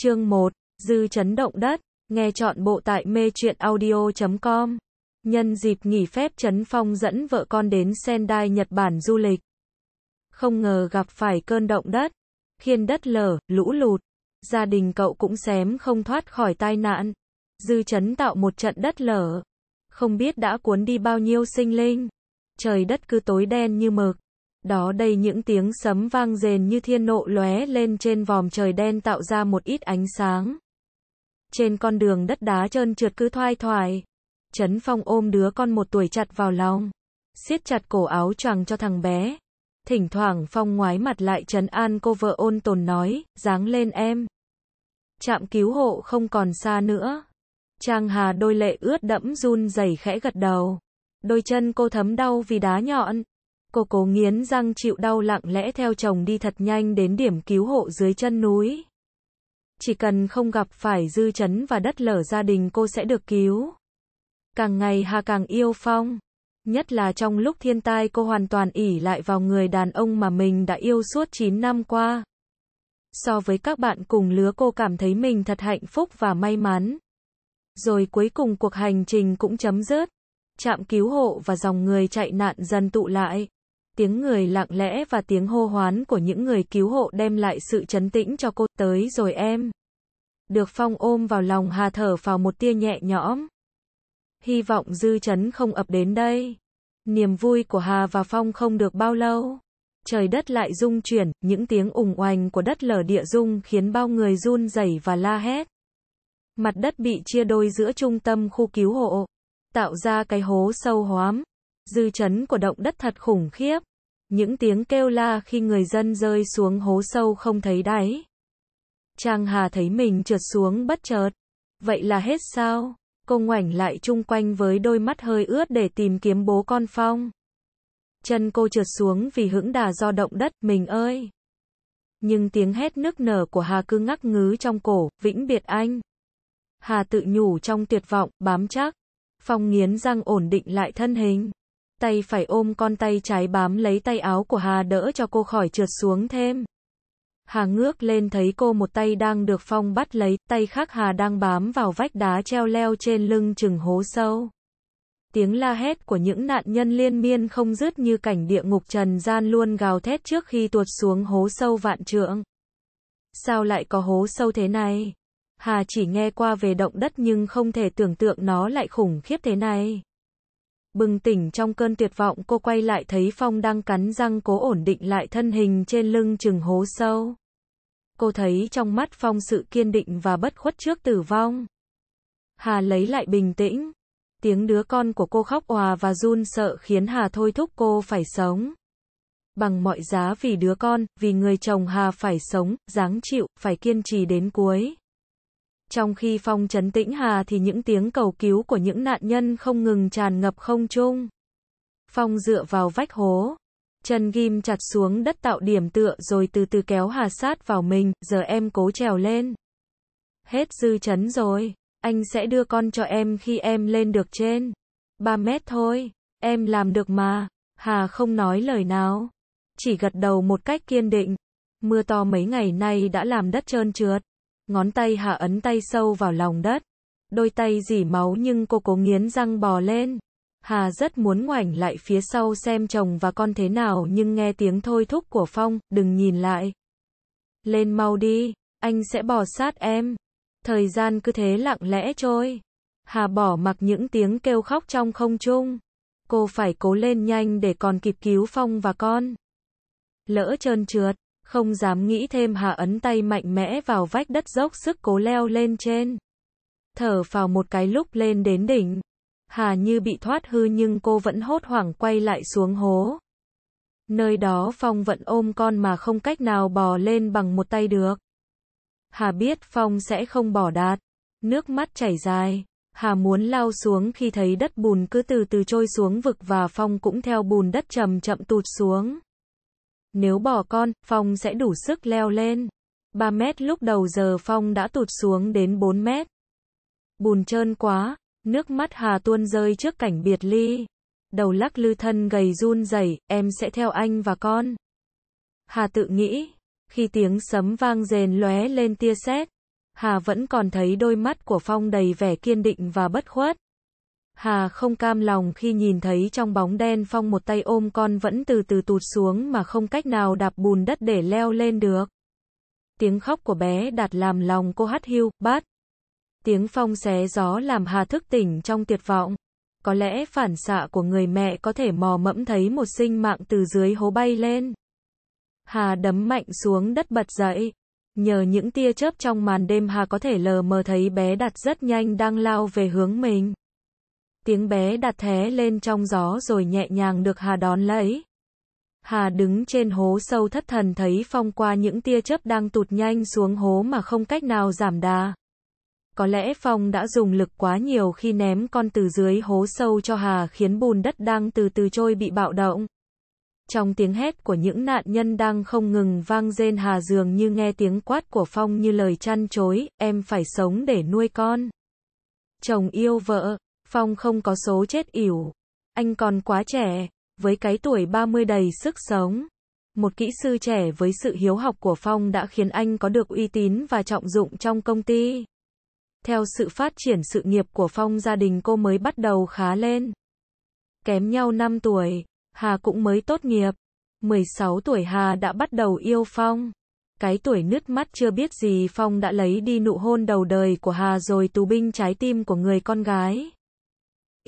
Chương 1. Dư chấn động đất. Nghe chọn bộ tại mê truyện audio.com. Nhân dịp nghỉ phép chấn Phong dẫn vợ con đến Sendai, Nhật Bản du lịch. Không ngờ gặp phải cơn động đất, khiến đất lở, lũ lụt. Gia đình cậu cũng xém không thoát khỏi tai nạn. Dư chấn tạo một trận đất lở. Không biết đã cuốn đi bao nhiêu sinh linh. Trời đất cứ tối đen như mực. Đó đây những tiếng sấm vang rền như thiên nộ lóe lên trên vòm trời đen tạo ra một ít ánh sáng. Trên con đường đất đá trơn trượt cứ thoai thoải. Trấn Phong ôm đứa con một tuổi chặt vào lòng. siết chặt cổ áo choàng cho thằng bé. Thỉnh thoảng Phong ngoái mặt lại trấn an cô vợ ôn tồn nói, dáng lên em. Trạm cứu hộ không còn xa nữa. Trang Hà đôi lệ ướt đẫm run rẩy khẽ gật đầu. Đôi chân cô thấm đau vì đá nhọn. Cô cố nghiến răng chịu đau lặng lẽ theo chồng đi thật nhanh đến điểm cứu hộ dưới chân núi. Chỉ cần không gặp phải dư chấn và đất lở gia đình cô sẽ được cứu. Càng ngày Hà càng yêu Phong. Nhất là trong lúc thiên tai cô hoàn toàn ỉ lại vào người đàn ông mà mình đã yêu suốt 9 năm qua. So với các bạn cùng lứa cô cảm thấy mình thật hạnh phúc và may mắn. Rồi cuối cùng cuộc hành trình cũng chấm dứt. Trạm cứu hộ và dòng người chạy nạn dần tụ lại tiếng người lặng lẽ và tiếng hô hoán của những người cứu hộ đem lại sự chấn tĩnh cho cô, tới rồi em. Được Phong ôm vào lòng Hà thở vào một tia nhẹ nhõm. Hy vọng dư chấn không ập đến đây. Niềm vui của Hà và Phong không được bao lâu. Trời đất lại rung chuyển, những tiếng ủng oành của đất lở địa rung khiến bao người run rẩy và la hét. Mặt đất bị chia đôi giữa trung tâm khu cứu hộ, tạo ra cái hố sâu hoám. Dư chấn của động đất thật khủng khiếp. Những tiếng kêu la khi người dân rơi xuống hố sâu không thấy đáy. Trang Hà thấy mình trượt xuống bất chợt. Vậy là hết sao? Cô ngoảnh lại chung quanh với đôi mắt hơi ướt để tìm kiếm bố con Phong. Chân cô trượt xuống vì hững đà do động đất, mình ơi! Nhưng tiếng hét nức nở của Hà cứ ngắc ngứ trong cổ, vĩnh biệt anh. Hà tự nhủ trong tuyệt vọng, bám chắc. Phong nghiến răng ổn định lại thân hình tay phải ôm con tay trái bám lấy tay áo của Hà đỡ cho cô khỏi trượt xuống thêm. Hà ngước lên thấy cô một tay đang được Phong bắt lấy, tay khác Hà đang bám vào vách đá treo leo trên lưng chừng hố sâu. Tiếng la hét của những nạn nhân liên miên không dứt như cảnh địa ngục trần gian luôn gào thét trước khi tuột xuống hố sâu vạn trượng. Sao lại có hố sâu thế này? Hà chỉ nghe qua về động đất nhưng không thể tưởng tượng nó lại khủng khiếp thế này. Bừng tỉnh trong cơn tuyệt vọng cô quay lại thấy Phong đang cắn răng cố ổn định lại thân hình trên lưng chừng hố sâu. Cô thấy trong mắt Phong sự kiên định và bất khuất trước tử vong. Hà lấy lại bình tĩnh. Tiếng đứa con của cô khóc òa và run sợ khiến Hà thôi thúc cô phải sống. Bằng mọi giá vì đứa con, vì người chồng Hà phải sống, dáng chịu, phải kiên trì đến cuối. Trong khi phong trấn tĩnh hà thì những tiếng cầu cứu của những nạn nhân không ngừng tràn ngập không trung. Phong dựa vào vách hố, chân ghim chặt xuống đất tạo điểm tựa rồi từ từ kéo hà sát vào mình, giờ em cố trèo lên. Hết dư chấn rồi, anh sẽ đưa con cho em khi em lên được trên. 3 mét thôi, em làm được mà. Hà không nói lời nào, chỉ gật đầu một cách kiên định. Mưa to mấy ngày nay đã làm đất trơn trượt. Ngón tay hạ ấn tay sâu vào lòng đất. Đôi tay dỉ máu nhưng cô cố nghiến răng bò lên. Hà rất muốn ngoảnh lại phía sau xem chồng và con thế nào nhưng nghe tiếng thôi thúc của Phong, đừng nhìn lại. Lên mau đi, anh sẽ bỏ sát em. Thời gian cứ thế lặng lẽ trôi. Hà bỏ mặc những tiếng kêu khóc trong không trung. Cô phải cố lên nhanh để còn kịp cứu Phong và con. Lỡ trơn trượt, không dám nghĩ thêm Hà ấn tay mạnh mẽ vào vách đất dốc sức cố leo lên trên. Thở vào một cái lúc lên đến đỉnh. Hà như bị thoát hư nhưng cô vẫn hốt hoảng quay lại xuống hố. Nơi đó Phong vẫn ôm con mà không cách nào bò lên bằng một tay được. Hà biết Phong sẽ không bỏ đạt. Nước mắt chảy dài. Hà muốn lao xuống khi thấy đất bùn cứ từ từ trôi xuống vực và Phong cũng theo bùn đất chậm chậm tụt xuống. Nếu bỏ con, Phong sẽ đủ sức leo lên. 3 mét lúc đầu giờ Phong đã tụt xuống đến 4 mét. Bùn trơn quá, nước mắt Hà tuôn rơi trước cảnh biệt ly. Đầu lắc lư thân gầy run rẩy, em sẽ theo anh và con. Hà tự nghĩ, khi tiếng sấm vang rền lóe lên tia sét, Hà vẫn còn thấy đôi mắt của Phong đầy vẻ kiên định và bất khuất. Hà không cam lòng khi nhìn thấy trong bóng đen Phong một tay ôm con vẫn từ từ tụt xuống mà không cách nào đạp bùn đất để leo lên được. Tiếng khóc của bé đạt làm lòng cô hắt hiu, bát. Tiếng Phong xé gió làm Hà thức tỉnh trong tuyệt vọng. Có lẽ phản xạ của người mẹ có thể mò mẫm thấy một sinh mạng từ dưới hố bay lên. Hà đấm mạnh xuống đất bật dậy. Nhờ những tia chớp trong màn đêm Hà có thể lờ mờ thấy bé đạt rất nhanh đang lao về hướng mình tiếng bé đặt thé lên trong gió rồi nhẹ nhàng được Hà đón lấy. Hà đứng trên hố sâu thất thần thấy phong qua những tia chớp đang tụt nhanh xuống hố mà không cách nào giảm đà. Có lẽ phong đã dùng lực quá nhiều khi ném con từ dưới hố sâu cho Hà khiến bùn đất đang từ từ trôi bị bạo động. Trong tiếng hét của những nạn nhân đang không ngừng vang rên Hà dường như nghe tiếng quát của phong như lời chăn chối, em phải sống để nuôi con. Chồng yêu vợ, Phong không có số chết ỉu. Anh còn quá trẻ, với cái tuổi 30 đầy sức sống. Một kỹ sư trẻ với sự hiếu học của Phong đã khiến anh có được uy tín và trọng dụng trong công ty. Theo sự phát triển sự nghiệp của Phong gia đình cô mới bắt đầu khá lên. Kém nhau 5 tuổi, Hà cũng mới tốt nghiệp. 16 tuổi Hà đã bắt đầu yêu Phong. Cái tuổi nứt mắt chưa biết gì Phong đã lấy đi nụ hôn đầu đời của Hà rồi tù binh trái tim của người con gái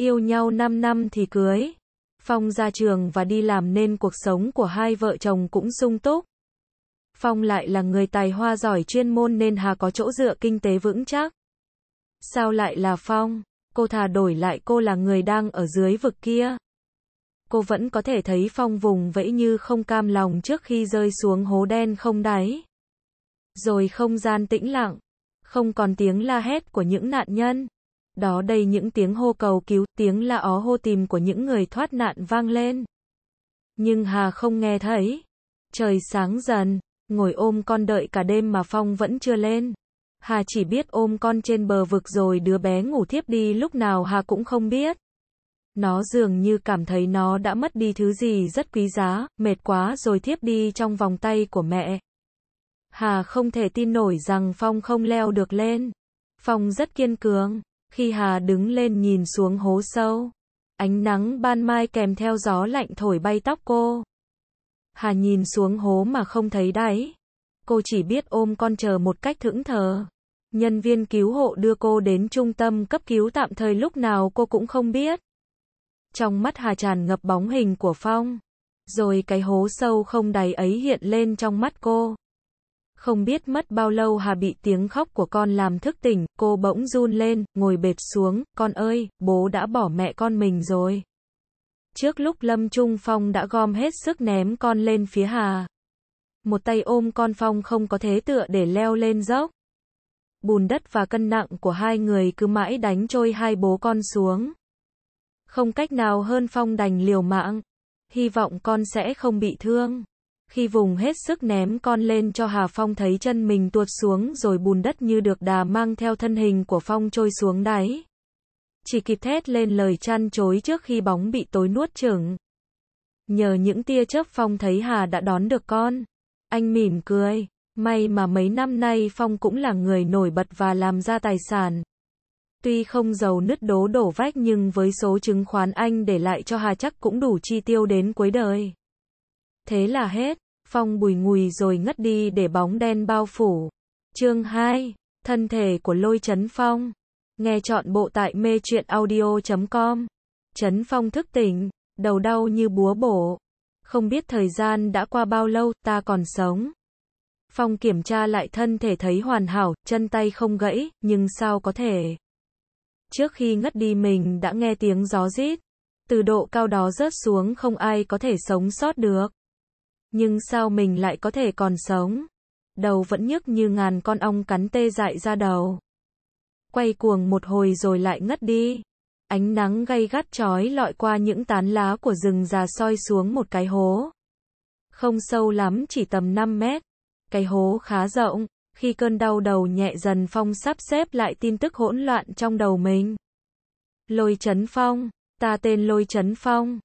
yêu nhau 5 năm thì cưới. Phong ra trường và đi làm nên cuộc sống của hai vợ chồng cũng sung túc. Phong lại là người tài hoa giỏi chuyên môn nên Hà có chỗ dựa kinh tế vững chắc. Sao lại là Phong? Cô thà đổi lại cô là người đang ở dưới vực kia. Cô vẫn có thể thấy Phong vùng vẫy như không cam lòng trước khi rơi xuống hố đen không đáy. Rồi không gian tĩnh lặng, không còn tiếng la hét của những nạn nhân đó đây những tiếng hô cầu cứu, tiếng la ó hô tìm của những người thoát nạn vang lên. Nhưng Hà không nghe thấy. Trời sáng dần, ngồi ôm con đợi cả đêm mà Phong vẫn chưa lên. Hà chỉ biết ôm con trên bờ vực rồi đứa bé ngủ thiếp đi lúc nào Hà cũng không biết. Nó dường như cảm thấy nó đã mất đi thứ gì rất quý giá, mệt quá rồi thiếp đi trong vòng tay của mẹ. Hà không thể tin nổi rằng Phong không leo được lên. Phong rất kiên cường, khi Hà đứng lên nhìn xuống hố sâu, ánh nắng ban mai kèm theo gió lạnh thổi bay tóc cô. Hà nhìn xuống hố mà không thấy đáy. Cô chỉ biết ôm con chờ một cách thững thờ. Nhân viên cứu hộ đưa cô đến trung tâm cấp cứu tạm thời lúc nào cô cũng không biết. Trong mắt Hà tràn ngập bóng hình của Phong. Rồi cái hố sâu không đáy ấy hiện lên trong mắt cô. Không biết mất bao lâu Hà bị tiếng khóc của con làm thức tỉnh, cô bỗng run lên, ngồi bệt xuống, con ơi, bố đã bỏ mẹ con mình rồi. Trước lúc Lâm Trung Phong đã gom hết sức ném con lên phía Hà. Một tay ôm con Phong không có thế tựa để leo lên dốc. Bùn đất và cân nặng của hai người cứ mãi đánh trôi hai bố con xuống. Không cách nào hơn Phong đành liều mạng. Hy vọng con sẽ không bị thương khi vùng hết sức ném con lên cho Hà Phong thấy chân mình tuột xuống rồi bùn đất như được đà mang theo thân hình của Phong trôi xuống đáy. Chỉ kịp thét lên lời chăn chối trước khi bóng bị tối nuốt chửng. Nhờ những tia chớp Phong thấy Hà đã đón được con. Anh mỉm cười, may mà mấy năm nay Phong cũng là người nổi bật và làm ra tài sản. Tuy không giàu nứt đố đổ vách nhưng với số chứng khoán anh để lại cho Hà chắc cũng đủ chi tiêu đến cuối đời. Thế là hết, phong bùi ngùi rồi ngất đi để bóng đen bao phủ. Chương 2, thân thể của lôi chấn phong. Nghe chọn bộ tại mê truyện audio.com. Chấn phong thức tỉnh, đầu đau như búa bổ. Không biết thời gian đã qua bao lâu ta còn sống. Phong kiểm tra lại thân thể thấy hoàn hảo, chân tay không gãy, nhưng sao có thể. Trước khi ngất đi mình đã nghe tiếng gió rít. Từ độ cao đó rớt xuống không ai có thể sống sót được. Nhưng sao mình lại có thể còn sống? Đầu vẫn nhức như ngàn con ong cắn tê dại ra đầu. Quay cuồng một hồi rồi lại ngất đi. Ánh nắng gay gắt chói lọi qua những tán lá của rừng già soi xuống một cái hố. Không sâu lắm chỉ tầm 5 mét. Cái hố khá rộng, khi cơn đau đầu nhẹ dần Phong sắp xếp lại tin tức hỗn loạn trong đầu mình. Lôi Trấn Phong, ta tên Lôi Trấn Phong.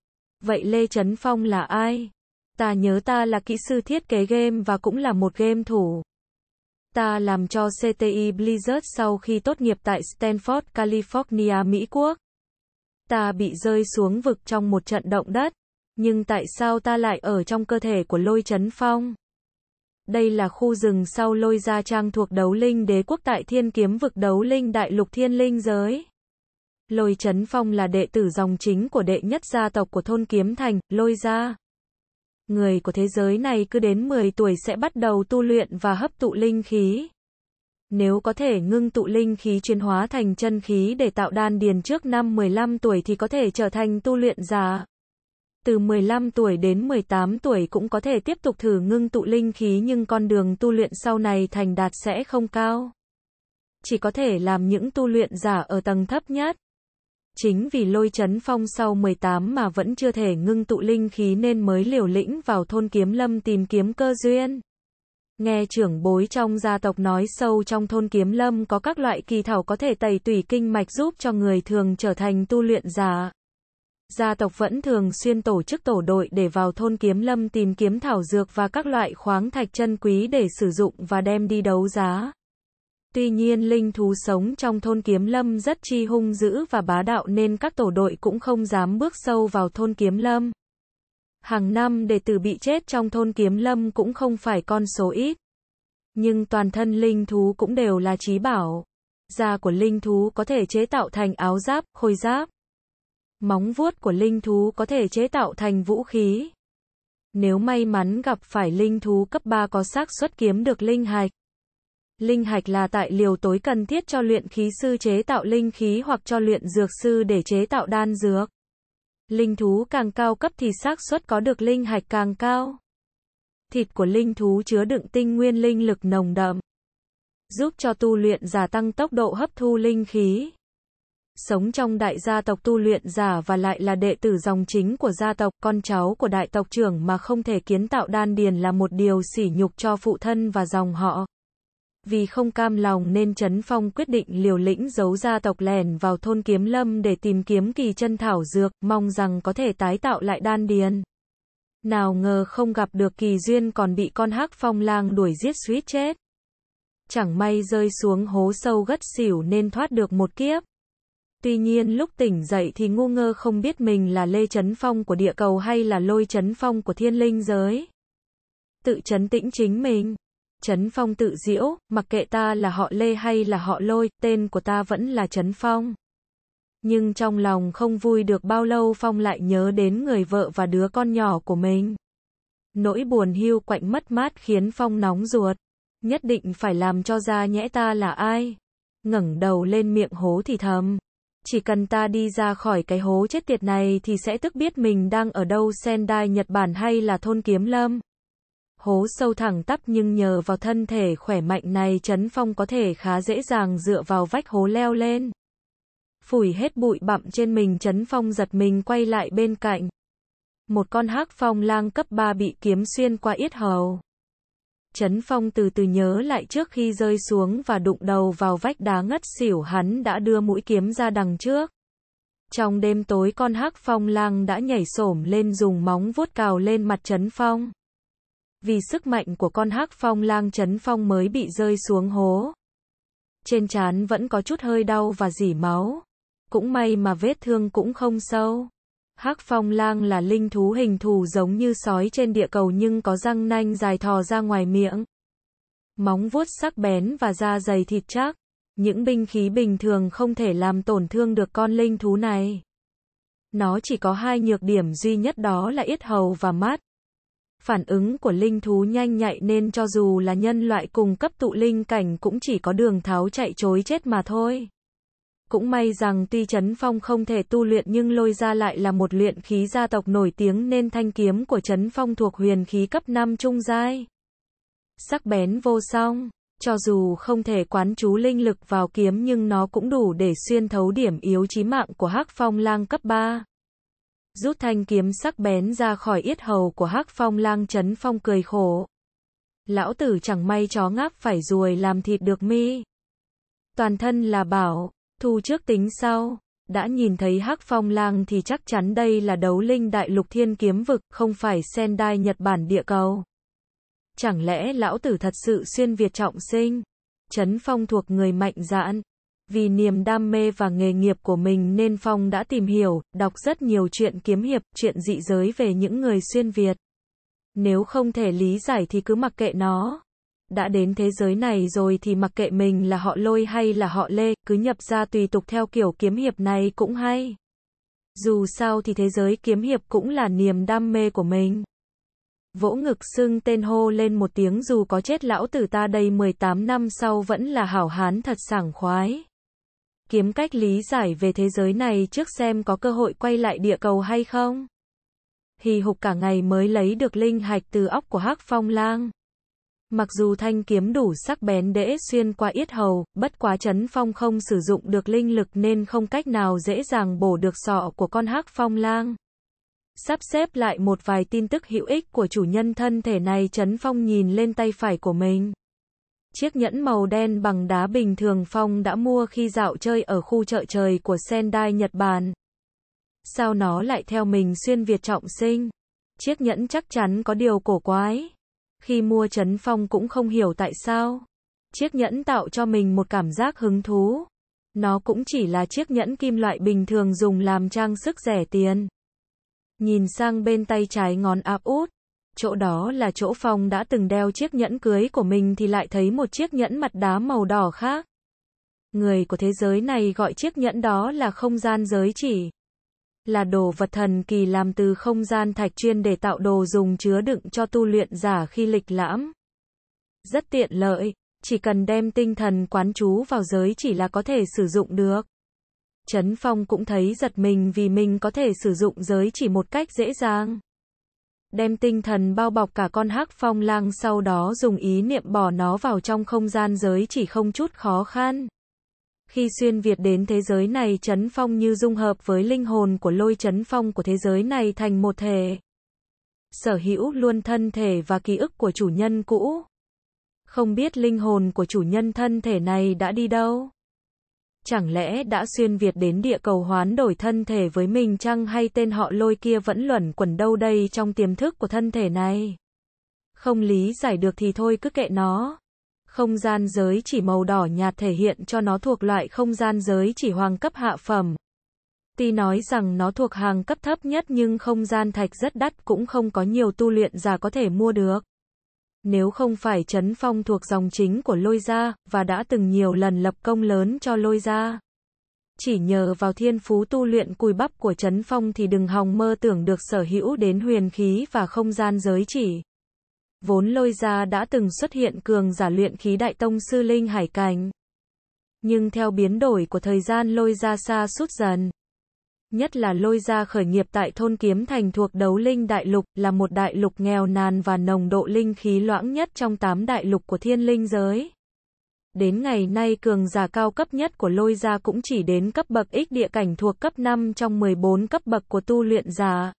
Vậy Lê Trấn Phong là ai? Ta nhớ ta là kỹ sư thiết kế game và cũng là một game thủ. Ta làm cho CTI Blizzard sau khi tốt nghiệp tại Stanford, California, Mỹ Quốc. Ta bị rơi xuống vực trong một trận động đất. Nhưng tại sao ta lại ở trong cơ thể của lôi chấn phong? Đây là khu rừng sau lôi gia trang thuộc đấu linh đế quốc tại thiên kiếm vực đấu linh đại lục thiên linh giới. Lôi Chấn Phong là đệ tử dòng chính của đệ nhất gia tộc của thôn Kiếm Thành, Lôi Gia. Người của thế giới này cứ đến 10 tuổi sẽ bắt đầu tu luyện và hấp tụ linh khí. Nếu có thể ngưng tụ linh khí chuyển hóa thành chân khí để tạo đan điền trước năm 15 tuổi thì có thể trở thành tu luyện già. Từ 15 tuổi đến 18 tuổi cũng có thể tiếp tục thử ngưng tụ linh khí nhưng con đường tu luyện sau này thành đạt sẽ không cao. Chỉ có thể làm những tu luyện giả ở tầng thấp nhất. Chính vì lôi chấn phong sau 18 mà vẫn chưa thể ngưng tụ linh khí nên mới liều lĩnh vào thôn kiếm lâm tìm kiếm cơ duyên. Nghe trưởng bối trong gia tộc nói sâu trong thôn kiếm lâm có các loại kỳ thảo có thể tẩy tủy kinh mạch giúp cho người thường trở thành tu luyện giả. Gia tộc vẫn thường xuyên tổ chức tổ đội để vào thôn kiếm lâm tìm kiếm thảo dược và các loại khoáng thạch chân quý để sử dụng và đem đi đấu giá. Tuy nhiên linh thú sống trong thôn Kiếm Lâm rất chi hung dữ và bá đạo nên các tổ đội cũng không dám bước sâu vào thôn Kiếm Lâm. Hàng năm đệ tử bị chết trong thôn Kiếm Lâm cũng không phải con số ít. Nhưng toàn thân linh thú cũng đều là trí bảo. Da của linh thú có thể chế tạo thành áo giáp, khôi giáp. Móng vuốt của linh thú có thể chế tạo thành vũ khí. Nếu may mắn gặp phải linh thú cấp 3 có xác suất kiếm được linh hạch, Linh hạch là tại liều tối cần thiết cho luyện khí sư chế tạo linh khí hoặc cho luyện dược sư để chế tạo đan dược. Linh thú càng cao cấp thì xác suất có được linh hạch càng cao. Thịt của linh thú chứa đựng tinh nguyên linh lực nồng đậm, giúp cho tu luyện giả tăng tốc độ hấp thu linh khí. Sống trong đại gia tộc tu luyện giả và lại là đệ tử dòng chính của gia tộc, con cháu của đại tộc trưởng mà không thể kiến tạo đan điền là một điều sỉ nhục cho phụ thân và dòng họ vì không cam lòng nên Trấn Phong quyết định liều lĩnh giấu gia tộc lẻn vào thôn Kiếm Lâm để tìm kiếm kỳ chân thảo dược, mong rằng có thể tái tạo lại đan điền. Nào ngờ không gặp được kỳ duyên còn bị con hắc phong lang đuổi giết suýt chết. Chẳng may rơi xuống hố sâu gất xỉu nên thoát được một kiếp. Tuy nhiên lúc tỉnh dậy thì ngu ngơ không biết mình là Lê Trấn Phong của địa cầu hay là Lôi Trấn Phong của thiên linh giới. Tự chấn tĩnh chính mình. Trấn Phong tự diễu, mặc kệ ta là họ Lê hay là họ Lôi, tên của ta vẫn là Trấn Phong. Nhưng trong lòng không vui được bao lâu Phong lại nhớ đến người vợ và đứa con nhỏ của mình. Nỗi buồn hưu quạnh mất mát khiến Phong nóng ruột. Nhất định phải làm cho ra nhẽ ta là ai. ngẩng đầu lên miệng hố thì thầm. Chỉ cần ta đi ra khỏi cái hố chết tiệt này thì sẽ tức biết mình đang ở đâu Sendai Nhật Bản hay là thôn Kiếm Lâm hố sâu thẳng tắp nhưng nhờ vào thân thể khỏe mạnh này Trấn Phong có thể khá dễ dàng dựa vào vách hố leo lên. Phủi hết bụi bặm trên mình Trấn Phong giật mình quay lại bên cạnh. Một con hắc phong lang cấp 3 bị kiếm xuyên qua yết hầu. Trấn Phong từ từ nhớ lại trước khi rơi xuống và đụng đầu vào vách đá ngất xỉu hắn đã đưa mũi kiếm ra đằng trước. Trong đêm tối con hắc phong lang đã nhảy xổm lên dùng móng vuốt cào lên mặt Trấn Phong vì sức mạnh của con hắc phong lang chấn phong mới bị rơi xuống hố. Trên trán vẫn có chút hơi đau và dỉ máu. Cũng may mà vết thương cũng không sâu. Hắc phong lang là linh thú hình thù giống như sói trên địa cầu nhưng có răng nanh dài thò ra ngoài miệng. Móng vuốt sắc bén và da dày thịt chắc. Những binh khí bình thường không thể làm tổn thương được con linh thú này. Nó chỉ có hai nhược điểm duy nhất đó là ít hầu và mát, Phản ứng của linh thú nhanh nhạy nên cho dù là nhân loại cùng cấp tụ linh cảnh cũng chỉ có đường tháo chạy chối chết mà thôi. Cũng may rằng tuy Trấn Phong không thể tu luyện nhưng lôi ra lại là một luyện khí gia tộc nổi tiếng nên thanh kiếm của Trấn Phong thuộc huyền khí cấp 5 trung giai. Sắc bén vô song, cho dù không thể quán chú linh lực vào kiếm nhưng nó cũng đủ để xuyên thấu điểm yếu chí mạng của hắc phong lang cấp 3. Rút thanh kiếm sắc bén ra khỏi yết hầu của Hắc Phong lang chấn phong cười khổ. Lão tử chẳng may chó ngáp phải ruồi làm thịt được mi. Toàn thân là bảo, thu trước tính sau. Đã nhìn thấy Hắc Phong lang thì chắc chắn đây là đấu linh đại lục thiên kiếm vực, không phải sen đai Nhật Bản địa cầu. Chẳng lẽ lão tử thật sự xuyên Việt trọng sinh? Chấn phong thuộc người mạnh dạn, vì niềm đam mê và nghề nghiệp của mình nên Phong đã tìm hiểu, đọc rất nhiều chuyện kiếm hiệp, chuyện dị giới về những người xuyên Việt. Nếu không thể lý giải thì cứ mặc kệ nó. Đã đến thế giới này rồi thì mặc kệ mình là họ lôi hay là họ lê, cứ nhập ra tùy tục theo kiểu kiếm hiệp này cũng hay. Dù sao thì thế giới kiếm hiệp cũng là niềm đam mê của mình. Vỗ ngực xưng tên hô lên một tiếng dù có chết lão tử ta đây 18 năm sau vẫn là hảo hán thật sảng khoái kiếm cách lý giải về thế giới này trước xem có cơ hội quay lại địa cầu hay không. Hì hục cả ngày mới lấy được linh hạch từ óc của hắc phong lang. Mặc dù thanh kiếm đủ sắc bén để xuyên qua yết hầu, bất quá chấn phong không sử dụng được linh lực nên không cách nào dễ dàng bổ được sọ của con hắc phong lang. Sắp xếp lại một vài tin tức hữu ích của chủ nhân thân thể này chấn phong nhìn lên tay phải của mình. Chiếc nhẫn màu đen bằng đá bình thường Phong đã mua khi dạo chơi ở khu chợ trời của Sendai, Nhật Bản. Sao nó lại theo mình xuyên Việt trọng sinh? Chiếc nhẫn chắc chắn có điều cổ quái. Khi mua Trấn Phong cũng không hiểu tại sao. Chiếc nhẫn tạo cho mình một cảm giác hứng thú. Nó cũng chỉ là chiếc nhẫn kim loại bình thường dùng làm trang sức rẻ tiền. Nhìn sang bên tay trái ngón áp út, chỗ đó là chỗ Phong đã từng đeo chiếc nhẫn cưới của mình thì lại thấy một chiếc nhẫn mặt đá màu đỏ khác. Người của thế giới này gọi chiếc nhẫn đó là không gian giới chỉ. Là đồ vật thần kỳ làm từ không gian thạch chuyên để tạo đồ dùng chứa đựng cho tu luyện giả khi lịch lãm. Rất tiện lợi, chỉ cần đem tinh thần quán chú vào giới chỉ là có thể sử dụng được. Trấn Phong cũng thấy giật mình vì mình có thể sử dụng giới chỉ một cách dễ dàng đem tinh thần bao bọc cả con hắc phong lang sau đó dùng ý niệm bỏ nó vào trong không gian giới chỉ không chút khó khăn. Khi xuyên Việt đến thế giới này chấn phong như dung hợp với linh hồn của lôi chấn phong của thế giới này thành một thể. Sở hữu luôn thân thể và ký ức của chủ nhân cũ. Không biết linh hồn của chủ nhân thân thể này đã đi đâu. Chẳng lẽ đã xuyên Việt đến địa cầu hoán đổi thân thể với mình chăng hay tên họ lôi kia vẫn luẩn quẩn đâu đây trong tiềm thức của thân thể này? Không lý giải được thì thôi cứ kệ nó. Không gian giới chỉ màu đỏ nhạt thể hiện cho nó thuộc loại không gian giới chỉ hoàng cấp hạ phẩm. Tuy nói rằng nó thuộc hàng cấp thấp nhất nhưng không gian thạch rất đắt cũng không có nhiều tu luyện giả có thể mua được nếu không phải Trấn Phong thuộc dòng chính của Lôi Gia, và đã từng nhiều lần lập công lớn cho Lôi Gia. Chỉ nhờ vào thiên phú tu luyện cùi bắp của Trấn Phong thì đừng hòng mơ tưởng được sở hữu đến huyền khí và không gian giới chỉ. Vốn Lôi Gia đã từng xuất hiện cường giả luyện khí đại tông sư Linh Hải Cảnh. Nhưng theo biến đổi của thời gian Lôi Gia xa sút dần nhất là lôi ra khởi nghiệp tại thôn Kiếm Thành thuộc đấu linh đại lục, là một đại lục nghèo nàn và nồng độ linh khí loãng nhất trong tám đại lục của thiên linh giới. Đến ngày nay cường giả cao cấp nhất của lôi gia cũng chỉ đến cấp bậc ích địa cảnh thuộc cấp 5 trong 14 cấp bậc của tu luyện giả.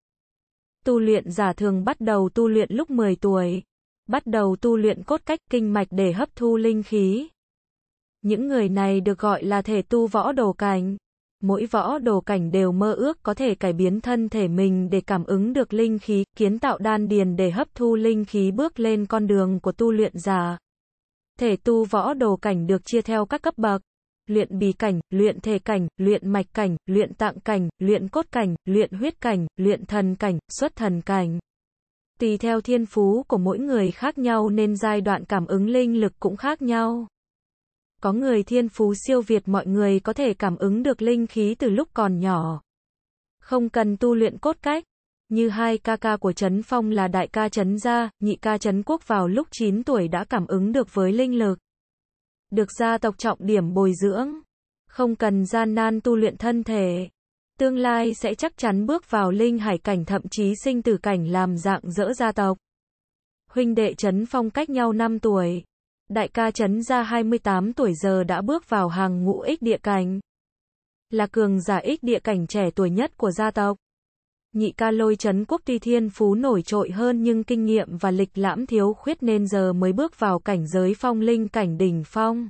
Tu luyện giả thường bắt đầu tu luyện lúc 10 tuổi, bắt đầu tu luyện cốt cách kinh mạch để hấp thu linh khí. Những người này được gọi là thể tu võ đồ cảnh mỗi võ đồ cảnh đều mơ ước có thể cải biến thân thể mình để cảm ứng được linh khí, kiến tạo đan điền để hấp thu linh khí bước lên con đường của tu luyện già. Thể tu võ đồ cảnh được chia theo các cấp bậc. Luyện bì cảnh, luyện thể cảnh, luyện mạch cảnh, luyện tạng cảnh, luyện cốt cảnh, luyện huyết cảnh, luyện thần cảnh, xuất thần cảnh. Tùy theo thiên phú của mỗi người khác nhau nên giai đoạn cảm ứng linh lực cũng khác nhau có người thiên phú siêu việt mọi người có thể cảm ứng được linh khí từ lúc còn nhỏ. Không cần tu luyện cốt cách, như hai ca ca của Trấn Phong là đại ca Trấn Gia, nhị ca Trấn Quốc vào lúc 9 tuổi đã cảm ứng được với linh lực. Được gia tộc trọng điểm bồi dưỡng, không cần gian nan tu luyện thân thể. Tương lai sẽ chắc chắn bước vào linh hải cảnh thậm chí sinh tử cảnh làm dạng dỡ gia tộc. Huynh đệ Trấn Phong cách nhau 5 tuổi. Đại ca Trấn Gia 28 tuổi giờ đã bước vào hàng ngũ ích địa cảnh. Là cường giả ích địa cảnh trẻ tuổi nhất của gia tộc. Nhị ca lôi Trấn Quốc tuy thiên phú nổi trội hơn nhưng kinh nghiệm và lịch lãm thiếu khuyết nên giờ mới bước vào cảnh giới phong linh cảnh đỉnh phong.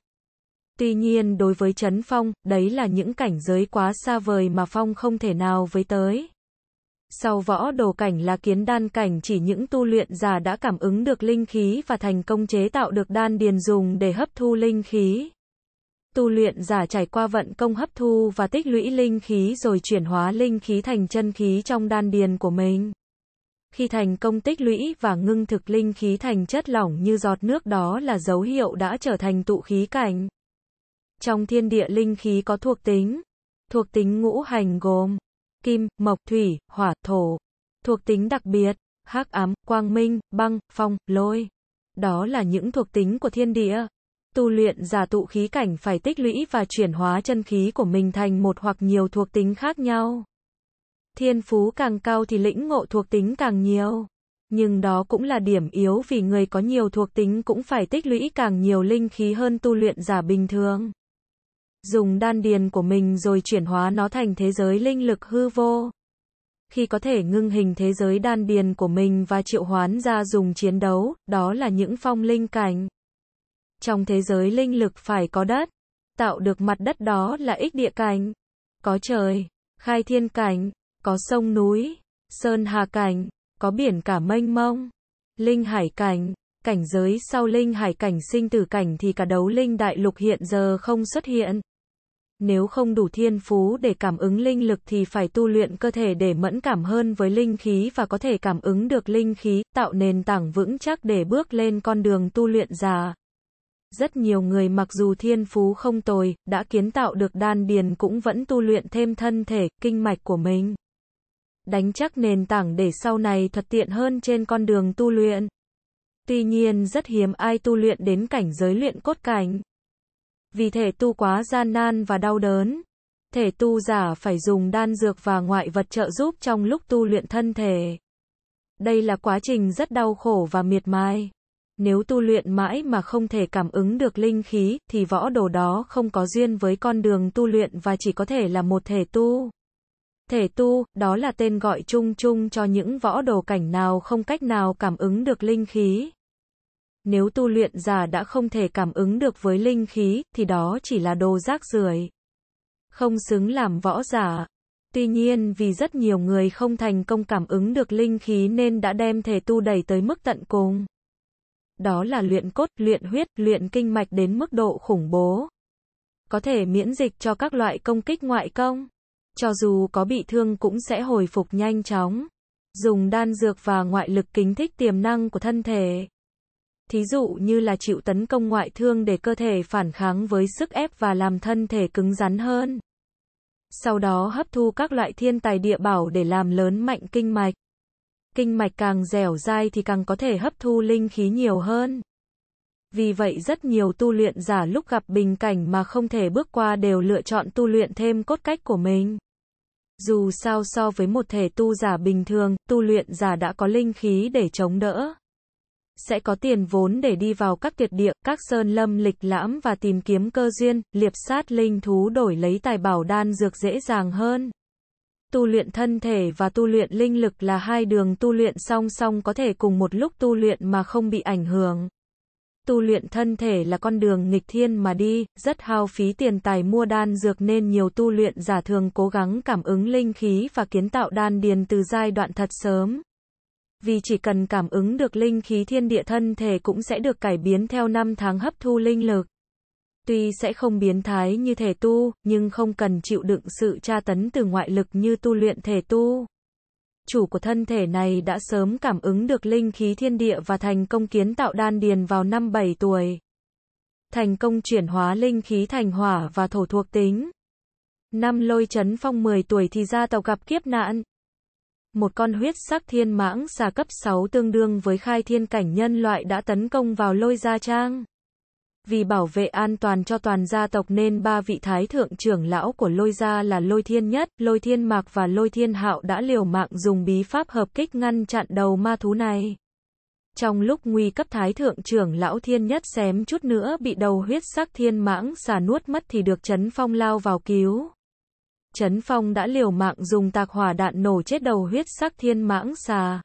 Tuy nhiên đối với Trấn Phong, đấy là những cảnh giới quá xa vời mà Phong không thể nào với tới. Sau võ đồ cảnh là kiến đan cảnh chỉ những tu luyện giả đã cảm ứng được linh khí và thành công chế tạo được đan điền dùng để hấp thu linh khí. Tu luyện giả trải qua vận công hấp thu và tích lũy linh khí rồi chuyển hóa linh khí thành chân khí trong đan điền của mình. Khi thành công tích lũy và ngưng thực linh khí thành chất lỏng như giọt nước đó là dấu hiệu đã trở thành tụ khí cảnh. Trong thiên địa linh khí có thuộc tính. Thuộc tính ngũ hành gồm kim, mộc, thủy, hỏa, thổ. Thuộc tính đặc biệt, hắc ám, quang minh, băng, phong, lôi. Đó là những thuộc tính của thiên địa. Tu luyện giả tụ khí cảnh phải tích lũy và chuyển hóa chân khí của mình thành một hoặc nhiều thuộc tính khác nhau. Thiên phú càng cao thì lĩnh ngộ thuộc tính càng nhiều. Nhưng đó cũng là điểm yếu vì người có nhiều thuộc tính cũng phải tích lũy càng nhiều linh khí hơn tu luyện giả bình thường dùng đan điền của mình rồi chuyển hóa nó thành thế giới linh lực hư vô. Khi có thể ngưng hình thế giới đan điền của mình và triệu hoán ra dùng chiến đấu, đó là những phong linh cảnh. Trong thế giới linh lực phải có đất, tạo được mặt đất đó là ích địa cảnh, có trời, khai thiên cảnh, có sông núi, sơn hà cảnh, có biển cả mênh mông, linh hải cảnh, cảnh giới sau linh hải cảnh sinh tử cảnh thì cả đấu linh đại lục hiện giờ không xuất hiện. Nếu không đủ thiên phú để cảm ứng linh lực thì phải tu luyện cơ thể để mẫn cảm hơn với linh khí và có thể cảm ứng được linh khí, tạo nền tảng vững chắc để bước lên con đường tu luyện già. Rất nhiều người mặc dù thiên phú không tồi, đã kiến tạo được đan điền cũng vẫn tu luyện thêm thân thể, kinh mạch của mình. Đánh chắc nền tảng để sau này thuật tiện hơn trên con đường tu luyện. Tuy nhiên rất hiếm ai tu luyện đến cảnh giới luyện cốt cảnh. Vì thể tu quá gian nan và đau đớn, thể tu giả phải dùng đan dược và ngoại vật trợ giúp trong lúc tu luyện thân thể. Đây là quá trình rất đau khổ và miệt mài. Nếu tu luyện mãi mà không thể cảm ứng được linh khí, thì võ đồ đó không có duyên với con đường tu luyện và chỉ có thể là một thể tu. Thể tu, đó là tên gọi chung chung cho những võ đồ cảnh nào không cách nào cảm ứng được linh khí. Nếu tu luyện giả đã không thể cảm ứng được với linh khí, thì đó chỉ là đồ rác rưởi. Không xứng làm võ giả. Tuy nhiên vì rất nhiều người không thành công cảm ứng được linh khí nên đã đem thể tu đẩy tới mức tận cùng. Đó là luyện cốt, luyện huyết, luyện kinh mạch đến mức độ khủng bố. Có thể miễn dịch cho các loại công kích ngoại công. Cho dù có bị thương cũng sẽ hồi phục nhanh chóng. Dùng đan dược và ngoại lực kính thích tiềm năng của thân thể thí dụ như là chịu tấn công ngoại thương để cơ thể phản kháng với sức ép và làm thân thể cứng rắn hơn. Sau đó hấp thu các loại thiên tài địa bảo để làm lớn mạnh kinh mạch. Kinh mạch càng dẻo dai thì càng có thể hấp thu linh khí nhiều hơn. Vì vậy rất nhiều tu luyện giả lúc gặp bình cảnh mà không thể bước qua đều lựa chọn tu luyện thêm cốt cách của mình. Dù sao so với một thể tu giả bình thường, tu luyện giả đã có linh khí để chống đỡ sẽ có tiền vốn để đi vào các tuyệt địa, các sơn lâm lịch lãm và tìm kiếm cơ duyên, liệp sát linh thú đổi lấy tài bảo đan dược dễ dàng hơn. Tu luyện thân thể và tu luyện linh lực là hai đường tu luyện song song có thể cùng một lúc tu luyện mà không bị ảnh hưởng. Tu luyện thân thể là con đường nghịch thiên mà đi, rất hao phí tiền tài mua đan dược nên nhiều tu luyện giả thường cố gắng cảm ứng linh khí và kiến tạo đan điền từ giai đoạn thật sớm vì chỉ cần cảm ứng được linh khí thiên địa thân thể cũng sẽ được cải biến theo năm tháng hấp thu linh lực. Tuy sẽ không biến thái như thể tu, nhưng không cần chịu đựng sự tra tấn từ ngoại lực như tu luyện thể tu. Chủ của thân thể này đã sớm cảm ứng được linh khí thiên địa và thành công kiến tạo đan điền vào năm 7 tuổi. Thành công chuyển hóa linh khí thành hỏa và thổ thuộc tính. Năm lôi chấn phong 10 tuổi thì gia tộc gặp kiếp nạn, một con huyết sắc thiên mãng xà cấp 6 tương đương với khai thiên cảnh nhân loại đã tấn công vào lôi gia trang. Vì bảo vệ an toàn cho toàn gia tộc nên ba vị thái thượng trưởng lão của lôi gia là lôi thiên nhất, lôi thiên mạc và lôi thiên hạo đã liều mạng dùng bí pháp hợp kích ngăn chặn đầu ma thú này. Trong lúc nguy cấp thái thượng trưởng lão thiên nhất xém chút nữa bị đầu huyết sắc thiên mãng xà nuốt mất thì được chấn phong lao vào cứu. Trấn Phong đã liều mạng dùng tạc hỏa đạn nổ chết đầu huyết sắc thiên mãng xà.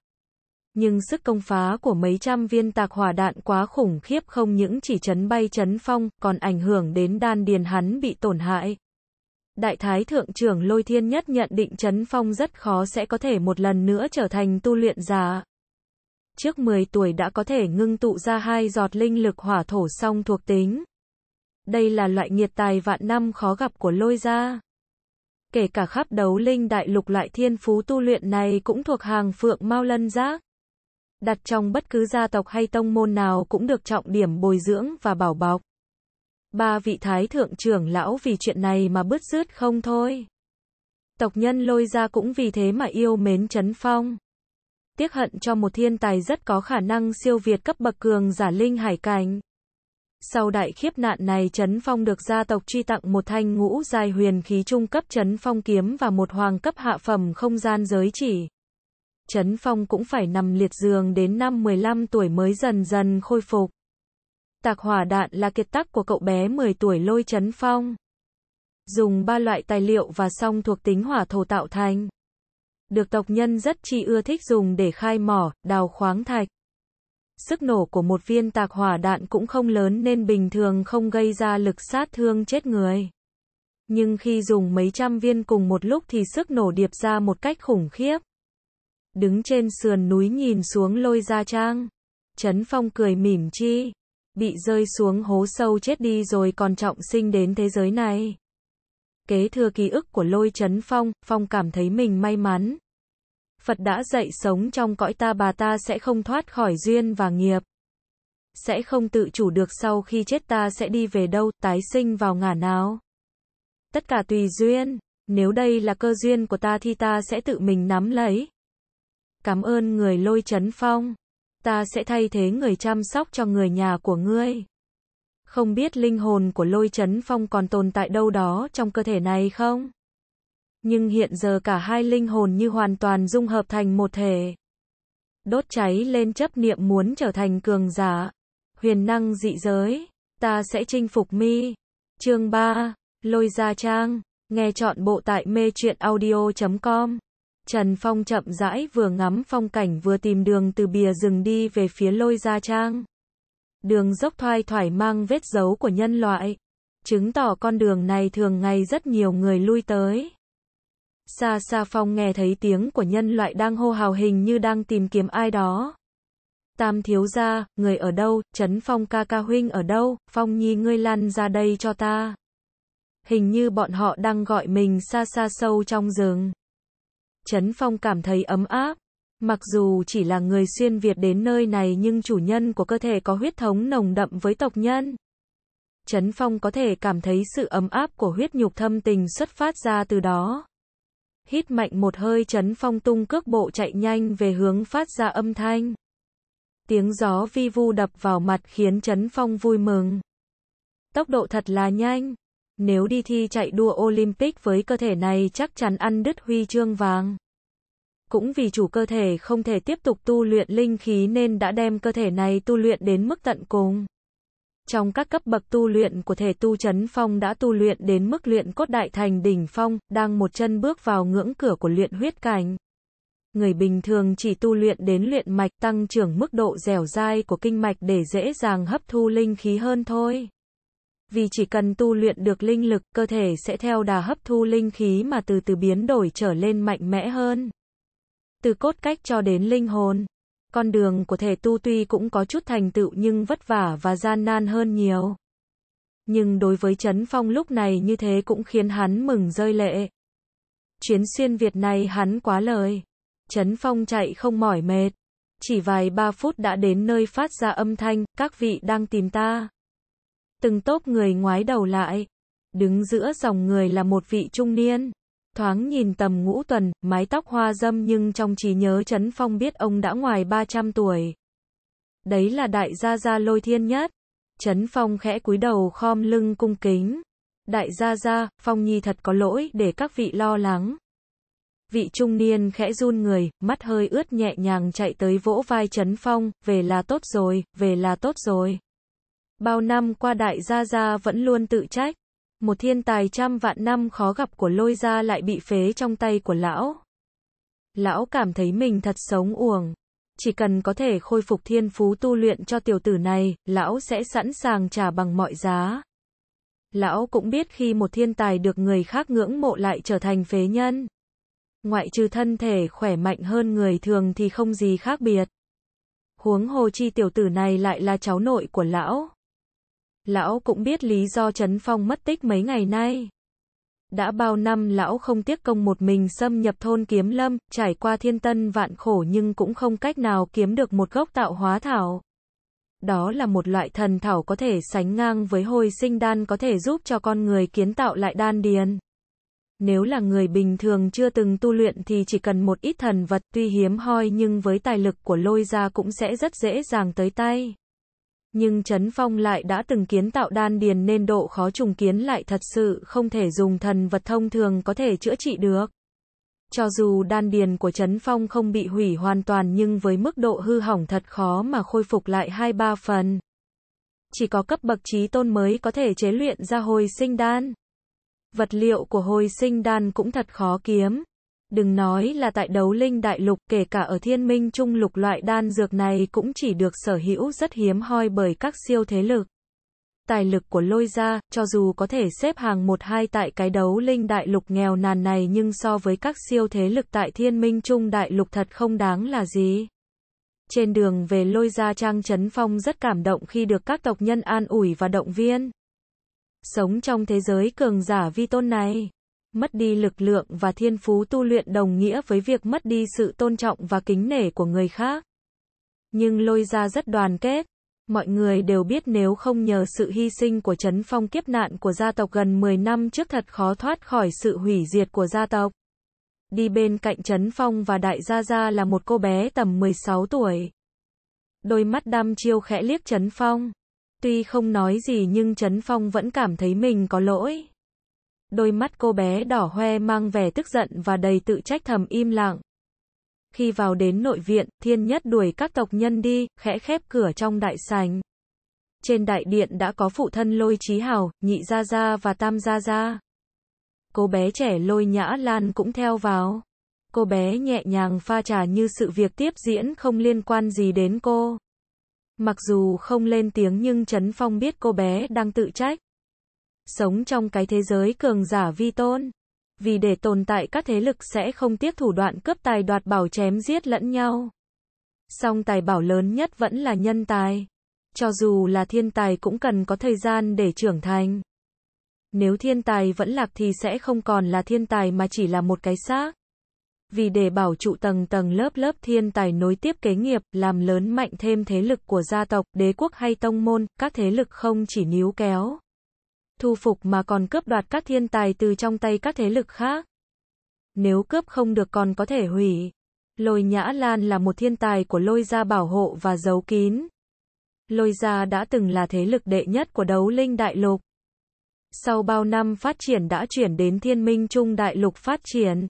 Nhưng sức công phá của mấy trăm viên tạc hỏa đạn quá khủng khiếp không những chỉ chấn bay Trấn phong, còn ảnh hưởng đến đan điền hắn bị tổn hại. Đại thái thượng trưởng lôi thiên nhất nhận định Trấn phong rất khó sẽ có thể một lần nữa trở thành tu luyện giả. Trước 10 tuổi đã có thể ngưng tụ ra hai giọt linh lực hỏa thổ song thuộc tính. Đây là loại nghiệt tài vạn năm khó gặp của lôi gia kể cả khắp đấu linh đại lục loại thiên phú tu luyện này cũng thuộc hàng phượng mau lân giác. Đặt trong bất cứ gia tộc hay tông môn nào cũng được trọng điểm bồi dưỡng và bảo bọc. Ba vị thái thượng trưởng lão vì chuyện này mà bứt rứt không thôi. Tộc nhân lôi ra cũng vì thế mà yêu mến chấn phong. Tiếc hận cho một thiên tài rất có khả năng siêu việt cấp bậc cường giả linh hải cảnh. Sau đại khiếp nạn này Trấn Phong được gia tộc truy tặng một thanh ngũ dài huyền khí trung cấp Trấn Phong kiếm và một hoàng cấp hạ phẩm không gian giới chỉ. Trấn Phong cũng phải nằm liệt giường đến năm 15 tuổi mới dần dần khôi phục. Tạc hỏa đạn là kiệt tác của cậu bé 10 tuổi lôi Trấn Phong. Dùng ba loại tài liệu và song thuộc tính hỏa thổ tạo thành. Được tộc nhân rất chi ưa thích dùng để khai mỏ, đào khoáng thạch sức nổ của một viên tạc hỏa đạn cũng không lớn nên bình thường không gây ra lực sát thương chết người. Nhưng khi dùng mấy trăm viên cùng một lúc thì sức nổ điệp ra một cách khủng khiếp. Đứng trên sườn núi nhìn xuống lôi ra trang. Trấn Phong cười mỉm chi. Bị rơi xuống hố sâu chết đi rồi còn trọng sinh đến thế giới này. Kế thừa ký ức của lôi Trấn Phong, Phong cảm thấy mình may mắn, Phật đã dạy sống trong cõi ta bà ta sẽ không thoát khỏi duyên và nghiệp. Sẽ không tự chủ được sau khi chết ta sẽ đi về đâu, tái sinh vào ngả nào. Tất cả tùy duyên, nếu đây là cơ duyên của ta thì ta sẽ tự mình nắm lấy. Cảm ơn người lôi chấn phong. Ta sẽ thay thế người chăm sóc cho người nhà của ngươi. Không biết linh hồn của lôi chấn phong còn tồn tại đâu đó trong cơ thể này không? nhưng hiện giờ cả hai linh hồn như hoàn toàn dung hợp thành một thể. Đốt cháy lên chấp niệm muốn trở thành cường giả, huyền năng dị giới, ta sẽ chinh phục mi. Chương 3, Lôi Gia Trang, nghe chọn bộ tại mê truyện audio.com. Trần Phong chậm rãi vừa ngắm phong cảnh vừa tìm đường từ bìa rừng đi về phía Lôi Gia Trang. Đường dốc thoai thoải mang vết dấu của nhân loại, chứng tỏ con đường này thường ngày rất nhiều người lui tới xa xa phong nghe thấy tiếng của nhân loại đang hô hào hình như đang tìm kiếm ai đó. Tam thiếu gia, người ở đâu, Trấn Phong ca ca huynh ở đâu, Phong nhi ngươi lăn ra đây cho ta. Hình như bọn họ đang gọi mình xa xa sâu trong rừng. Trấn Phong cảm thấy ấm áp. Mặc dù chỉ là người xuyên Việt đến nơi này nhưng chủ nhân của cơ thể có huyết thống nồng đậm với tộc nhân. Trấn Phong có thể cảm thấy sự ấm áp của huyết nhục thâm tình xuất phát ra từ đó hít mạnh một hơi chấn phong tung cước bộ chạy nhanh về hướng phát ra âm thanh. Tiếng gió vi vu đập vào mặt khiến chấn phong vui mừng. Tốc độ thật là nhanh. Nếu đi thi chạy đua Olympic với cơ thể này chắc chắn ăn đứt huy chương vàng. Cũng vì chủ cơ thể không thể tiếp tục tu luyện linh khí nên đã đem cơ thể này tu luyện đến mức tận cùng. Trong các cấp bậc tu luyện của thể tu chấn phong đã tu luyện đến mức luyện cốt đại thành đỉnh phong, đang một chân bước vào ngưỡng cửa của luyện huyết cảnh. Người bình thường chỉ tu luyện đến luyện mạch tăng trưởng mức độ dẻo dai của kinh mạch để dễ dàng hấp thu linh khí hơn thôi. Vì chỉ cần tu luyện được linh lực, cơ thể sẽ theo đà hấp thu linh khí mà từ từ biến đổi trở lên mạnh mẽ hơn. Từ cốt cách cho đến linh hồn, con đường của thể tu tuy cũng có chút thành tựu nhưng vất vả và gian nan hơn nhiều. Nhưng đối với Trấn Phong lúc này như thế cũng khiến hắn mừng rơi lệ. Chuyến xuyên Việt này hắn quá lời. Trấn Phong chạy không mỏi mệt. Chỉ vài ba phút đã đến nơi phát ra âm thanh, các vị đang tìm ta. Từng tốp người ngoái đầu lại. Đứng giữa dòng người là một vị trung niên. Thoáng nhìn tầm ngũ tuần, mái tóc hoa dâm nhưng trong trí nhớ Trấn Phong biết ông đã ngoài 300 tuổi. Đấy là đại gia gia lôi thiên nhất. Trấn Phong khẽ cúi đầu khom lưng cung kính. Đại gia gia, Phong Nhi thật có lỗi để các vị lo lắng. Vị trung niên khẽ run người, mắt hơi ướt nhẹ nhàng chạy tới vỗ vai Trấn Phong, về là tốt rồi, về là tốt rồi. Bao năm qua đại gia gia vẫn luôn tự trách một thiên tài trăm vạn năm khó gặp của lôi gia lại bị phế trong tay của lão. Lão cảm thấy mình thật sống uổng. Chỉ cần có thể khôi phục thiên phú tu luyện cho tiểu tử này, lão sẽ sẵn sàng trả bằng mọi giá. Lão cũng biết khi một thiên tài được người khác ngưỡng mộ lại trở thành phế nhân. Ngoại trừ thân thể khỏe mạnh hơn người thường thì không gì khác biệt. Huống hồ chi tiểu tử này lại là cháu nội của lão. Lão cũng biết lý do Trấn Phong mất tích mấy ngày nay. Đã bao năm lão không tiếc công một mình xâm nhập thôn kiếm lâm, trải qua thiên tân vạn khổ nhưng cũng không cách nào kiếm được một gốc tạo hóa thảo. Đó là một loại thần thảo có thể sánh ngang với hồi sinh đan có thể giúp cho con người kiến tạo lại đan điền. Nếu là người bình thường chưa từng tu luyện thì chỉ cần một ít thần vật tuy hiếm hoi nhưng với tài lực của lôi ra cũng sẽ rất dễ dàng tới tay. Nhưng Trấn Phong lại đã từng kiến tạo đan điền nên độ khó trùng kiến lại thật sự không thể dùng thần vật thông thường có thể chữa trị được. Cho dù đan điền của Trấn Phong không bị hủy hoàn toàn nhưng với mức độ hư hỏng thật khó mà khôi phục lại hai ba phần. Chỉ có cấp bậc trí tôn mới có thể chế luyện ra hồi sinh đan. Vật liệu của hồi sinh đan cũng thật khó kiếm. Đừng nói là tại đấu linh đại lục, kể cả ở thiên minh trung lục loại đan dược này cũng chỉ được sở hữu rất hiếm hoi bởi các siêu thế lực. Tài lực của lôi gia, cho dù có thể xếp hàng 1-2 tại cái đấu linh đại lục nghèo nàn này nhưng so với các siêu thế lực tại thiên minh trung đại lục thật không đáng là gì. Trên đường về lôi gia trang chấn Phong rất cảm động khi được các tộc nhân an ủi và động viên. Sống trong thế giới cường giả vi tôn này mất đi lực lượng và thiên phú tu luyện đồng nghĩa với việc mất đi sự tôn trọng và kính nể của người khác. Nhưng lôi ra rất đoàn kết. Mọi người đều biết nếu không nhờ sự hy sinh của chấn phong kiếp nạn của gia tộc gần 10 năm trước thật khó thoát khỏi sự hủy diệt của gia tộc. Đi bên cạnh chấn phong và đại gia gia là một cô bé tầm 16 tuổi. Đôi mắt đăm chiêu khẽ liếc chấn phong. Tuy không nói gì nhưng chấn phong vẫn cảm thấy mình có lỗi đôi mắt cô bé đỏ hoe mang vẻ tức giận và đầy tự trách thầm im lặng. Khi vào đến nội viện, thiên nhất đuổi các tộc nhân đi, khẽ khép cửa trong đại sảnh. Trên đại điện đã có phụ thân lôi trí hào, nhị gia gia và tam gia gia. Cô bé trẻ lôi nhã lan cũng theo vào. Cô bé nhẹ nhàng pha trà như sự việc tiếp diễn không liên quan gì đến cô. Mặc dù không lên tiếng nhưng Trấn Phong biết cô bé đang tự trách sống trong cái thế giới cường giả vi tôn. Vì để tồn tại các thế lực sẽ không tiếc thủ đoạn cướp tài đoạt bảo chém giết lẫn nhau. Song tài bảo lớn nhất vẫn là nhân tài. Cho dù là thiên tài cũng cần có thời gian để trưởng thành. Nếu thiên tài vẫn lạc thì sẽ không còn là thiên tài mà chỉ là một cái xác. Vì để bảo trụ tầng tầng lớp lớp thiên tài nối tiếp kế nghiệp, làm lớn mạnh thêm thế lực của gia tộc, đế quốc hay tông môn, các thế lực không chỉ níu kéo thu phục mà còn cướp đoạt các thiên tài từ trong tay các thế lực khác. Nếu cướp không được còn có thể hủy. Lôi Nhã Lan là một thiên tài của lôi gia bảo hộ và giấu kín. Lôi gia đã từng là thế lực đệ nhất của đấu linh đại lục. Sau bao năm phát triển đã chuyển đến thiên minh trung đại lục phát triển.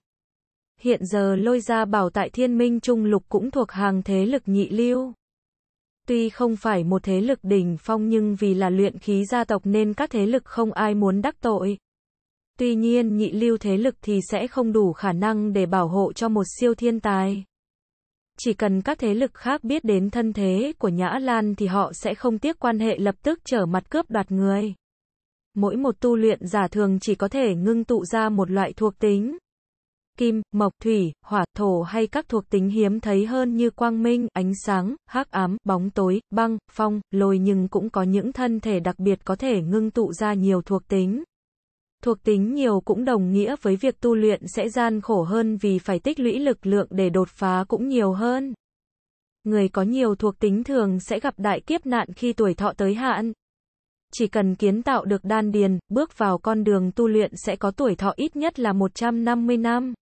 Hiện giờ lôi gia bảo tại thiên minh trung lục cũng thuộc hàng thế lực nhị lưu. Tuy không phải một thế lực đỉnh phong nhưng vì là luyện khí gia tộc nên các thế lực không ai muốn đắc tội. Tuy nhiên nhị lưu thế lực thì sẽ không đủ khả năng để bảo hộ cho một siêu thiên tài. Chỉ cần các thế lực khác biết đến thân thế của Nhã Lan thì họ sẽ không tiếc quan hệ lập tức trở mặt cướp đoạt người. Mỗi một tu luyện giả thường chỉ có thể ngưng tụ ra một loại thuộc tính, kim, mộc, thủy, hỏa, thổ hay các thuộc tính hiếm thấy hơn như quang minh, ánh sáng, hắc ám, bóng tối, băng, phong, lôi nhưng cũng có những thân thể đặc biệt có thể ngưng tụ ra nhiều thuộc tính. Thuộc tính nhiều cũng đồng nghĩa với việc tu luyện sẽ gian khổ hơn vì phải tích lũy lực lượng để đột phá cũng nhiều hơn. Người có nhiều thuộc tính thường sẽ gặp đại kiếp nạn khi tuổi thọ tới hạn. Chỉ cần kiến tạo được đan điền, bước vào con đường tu luyện sẽ có tuổi thọ ít nhất là 150 năm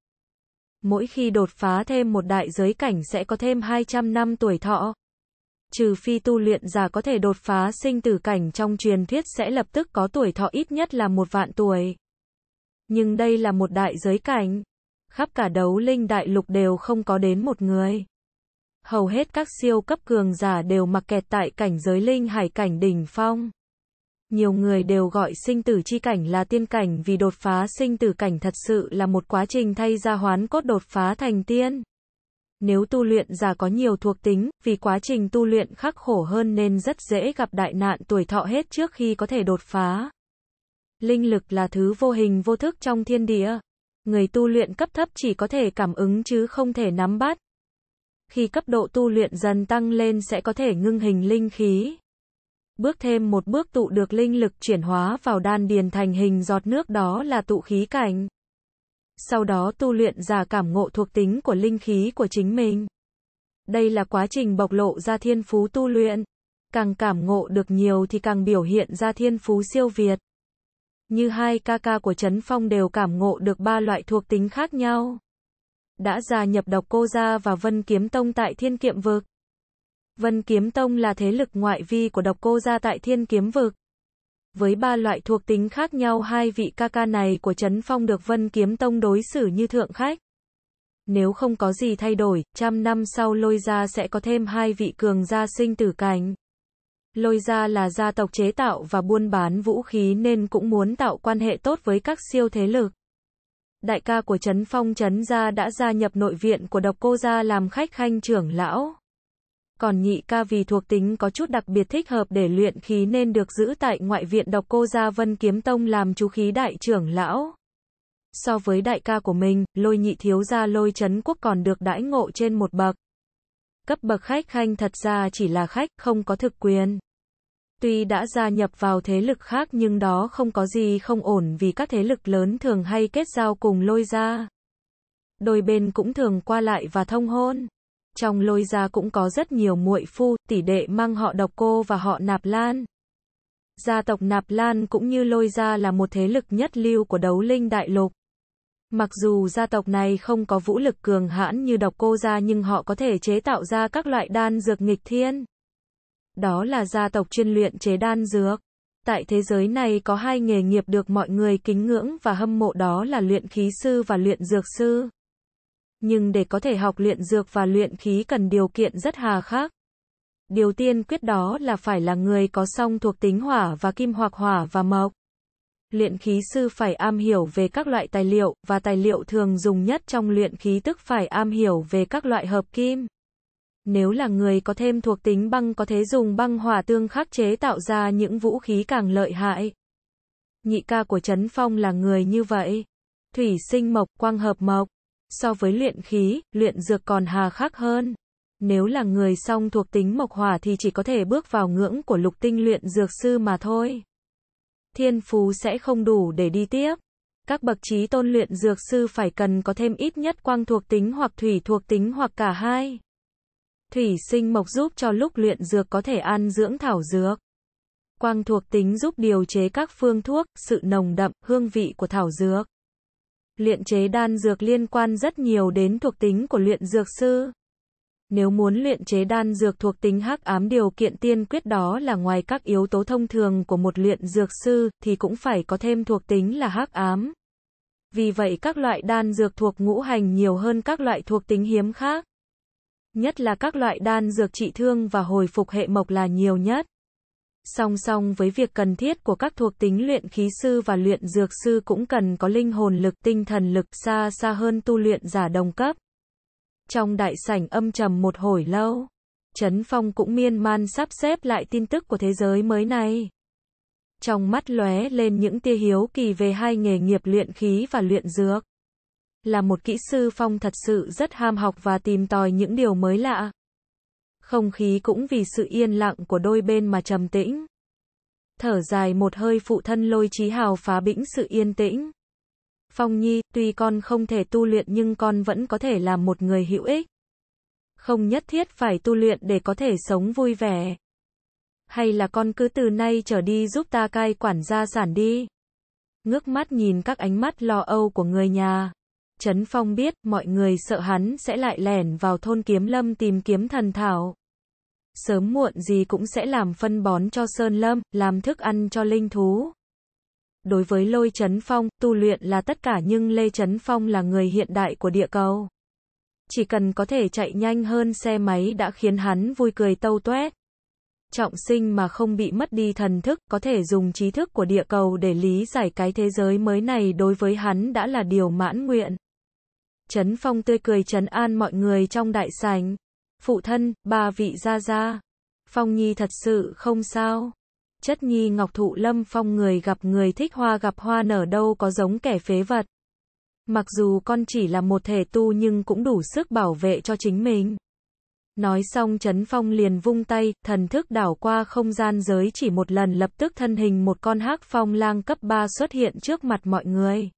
mỗi khi đột phá thêm một đại giới cảnh sẽ có thêm 200 năm tuổi thọ. Trừ phi tu luyện giả có thể đột phá sinh tử cảnh trong truyền thuyết sẽ lập tức có tuổi thọ ít nhất là một vạn tuổi. Nhưng đây là một đại giới cảnh. Khắp cả đấu linh đại lục đều không có đến một người. Hầu hết các siêu cấp cường giả đều mặc kẹt tại cảnh giới linh hải cảnh đỉnh phong. Nhiều người đều gọi sinh tử chi cảnh là tiên cảnh vì đột phá sinh tử cảnh thật sự là một quá trình thay ra hoán cốt đột phá thành tiên. Nếu tu luyện già có nhiều thuộc tính, vì quá trình tu luyện khắc khổ hơn nên rất dễ gặp đại nạn tuổi thọ hết trước khi có thể đột phá. Linh lực là thứ vô hình vô thức trong thiên địa. Người tu luyện cấp thấp chỉ có thể cảm ứng chứ không thể nắm bắt. Khi cấp độ tu luyện dần tăng lên sẽ có thể ngưng hình linh khí bước thêm một bước tụ được linh lực chuyển hóa vào đan điền thành hình giọt nước đó là tụ khí cảnh. Sau đó tu luyện giả cảm ngộ thuộc tính của linh khí của chính mình. Đây là quá trình bộc lộ ra thiên phú tu luyện. Càng cảm ngộ được nhiều thì càng biểu hiện ra thiên phú siêu việt. Như hai ca ca của Trấn Phong đều cảm ngộ được ba loại thuộc tính khác nhau. Đã gia nhập độc cô gia và vân kiếm tông tại thiên kiệm vực Vân Kiếm Tông là thế lực ngoại vi của độc cô gia tại thiên kiếm vực. Với ba loại thuộc tính khác nhau hai vị ca ca này của Trấn Phong được Vân Kiếm Tông đối xử như thượng khách. Nếu không có gì thay đổi, trăm năm sau lôi gia sẽ có thêm hai vị cường gia sinh tử cảnh. Lôi gia là gia tộc chế tạo và buôn bán vũ khí nên cũng muốn tạo quan hệ tốt với các siêu thế lực. Đại ca của Trấn Phong Trấn Gia đã gia nhập nội viện của độc cô gia làm khách khanh trưởng lão còn nhị ca vì thuộc tính có chút đặc biệt thích hợp để luyện khí nên được giữ tại ngoại viện độc cô gia Vân Kiếm Tông làm chú khí đại trưởng lão. So với đại ca của mình, lôi nhị thiếu gia lôi chấn quốc còn được đãi ngộ trên một bậc. Cấp bậc khách khanh thật ra chỉ là khách, không có thực quyền. Tuy đã gia nhập vào thế lực khác nhưng đó không có gì không ổn vì các thế lực lớn thường hay kết giao cùng lôi ra. Đôi bên cũng thường qua lại và thông hôn trong lôi gia cũng có rất nhiều muội phu, tỷ đệ mang họ độc cô và họ Nạp Lan. Gia tộc Nạp Lan cũng như lôi gia là một thế lực nhất lưu của đấu linh đại lục. Mặc dù gia tộc này không có vũ lực cường hãn như độc cô gia nhưng họ có thể chế tạo ra các loại đan dược nghịch thiên. Đó là gia tộc chuyên luyện chế đan dược. Tại thế giới này có hai nghề nghiệp được mọi người kính ngưỡng và hâm mộ đó là luyện khí sư và luyện dược sư nhưng để có thể học luyện dược và luyện khí cần điều kiện rất hà khắc. Điều tiên quyết đó là phải là người có song thuộc tính hỏa và kim hoặc hỏa và mộc. Luyện khí sư phải am hiểu về các loại tài liệu, và tài liệu thường dùng nhất trong luyện khí tức phải am hiểu về các loại hợp kim. Nếu là người có thêm thuộc tính băng có thể dùng băng hỏa tương khắc chế tạo ra những vũ khí càng lợi hại. Nhị ca của Trấn Phong là người như vậy. Thủy sinh mộc, quang hợp mộc. So với luyện khí, luyện dược còn hà khắc hơn. Nếu là người song thuộc tính mộc hỏa thì chỉ có thể bước vào ngưỡng của lục tinh luyện dược sư mà thôi. Thiên phú sẽ không đủ để đi tiếp. Các bậc trí tôn luyện dược sư phải cần có thêm ít nhất quang thuộc tính hoặc thủy thuộc tính hoặc cả hai. Thủy sinh mộc giúp cho lúc luyện dược có thể ăn dưỡng thảo dược. Quang thuộc tính giúp điều chế các phương thuốc, sự nồng đậm, hương vị của thảo dược. Luyện chế đan dược liên quan rất nhiều đến thuộc tính của luyện dược sư. Nếu muốn luyện chế đan dược thuộc tính hắc ám điều kiện tiên quyết đó là ngoài các yếu tố thông thường của một luyện dược sư thì cũng phải có thêm thuộc tính là hắc ám. Vì vậy các loại đan dược thuộc ngũ hành nhiều hơn các loại thuộc tính hiếm khác. Nhất là các loại đan dược trị thương và hồi phục hệ mộc là nhiều nhất. Song song với việc cần thiết của các thuộc tính luyện khí sư và luyện dược sư cũng cần có linh hồn lực tinh thần lực xa xa hơn tu luyện giả đồng cấp. Trong đại sảnh âm trầm một hồi lâu, Trấn Phong cũng miên man sắp xếp lại tin tức của thế giới mới này. Trong mắt lóe lên những tia hiếu kỳ về hai nghề nghiệp luyện khí và luyện dược. Là một kỹ sư Phong thật sự rất ham học và tìm tòi những điều mới lạ. Không khí cũng vì sự yên lặng của đôi bên mà trầm tĩnh. Thở dài một hơi phụ thân lôi trí hào phá bĩnh sự yên tĩnh. Phong Nhi, tuy con không thể tu luyện nhưng con vẫn có thể là một người hữu ích. Không nhất thiết phải tu luyện để có thể sống vui vẻ. Hay là con cứ từ nay trở đi giúp ta cai quản gia sản đi. Ngước mắt nhìn các ánh mắt lo âu của người nhà. Trấn Phong biết mọi người sợ hắn sẽ lại lẻn vào thôn kiếm lâm tìm kiếm thần thảo. Sớm muộn gì cũng sẽ làm phân bón cho sơn lâm, làm thức ăn cho linh thú. Đối với Lôi Trấn Phong, tu luyện là tất cả nhưng Lê Trấn Phong là người hiện đại của địa cầu. Chỉ cần có thể chạy nhanh hơn xe máy đã khiến hắn vui cười tâu tuét. Trọng sinh mà không bị mất đi thần thức, có thể dùng trí thức của địa cầu để lý giải cái thế giới mới này đối với hắn đã là điều mãn nguyện. Trấn Phong tươi cười trấn an mọi người trong đại sảnh. Phụ thân, bà vị gia gia. Phong Nhi thật sự không sao. Chất Nhi Ngọc Thụ Lâm Phong người gặp người thích hoa gặp hoa nở đâu có giống kẻ phế vật. Mặc dù con chỉ là một thể tu nhưng cũng đủ sức bảo vệ cho chính mình. Nói xong Trấn Phong liền vung tay, thần thức đảo qua không gian giới chỉ một lần lập tức thân hình một con hắc phong lang cấp 3 xuất hiện trước mặt mọi người.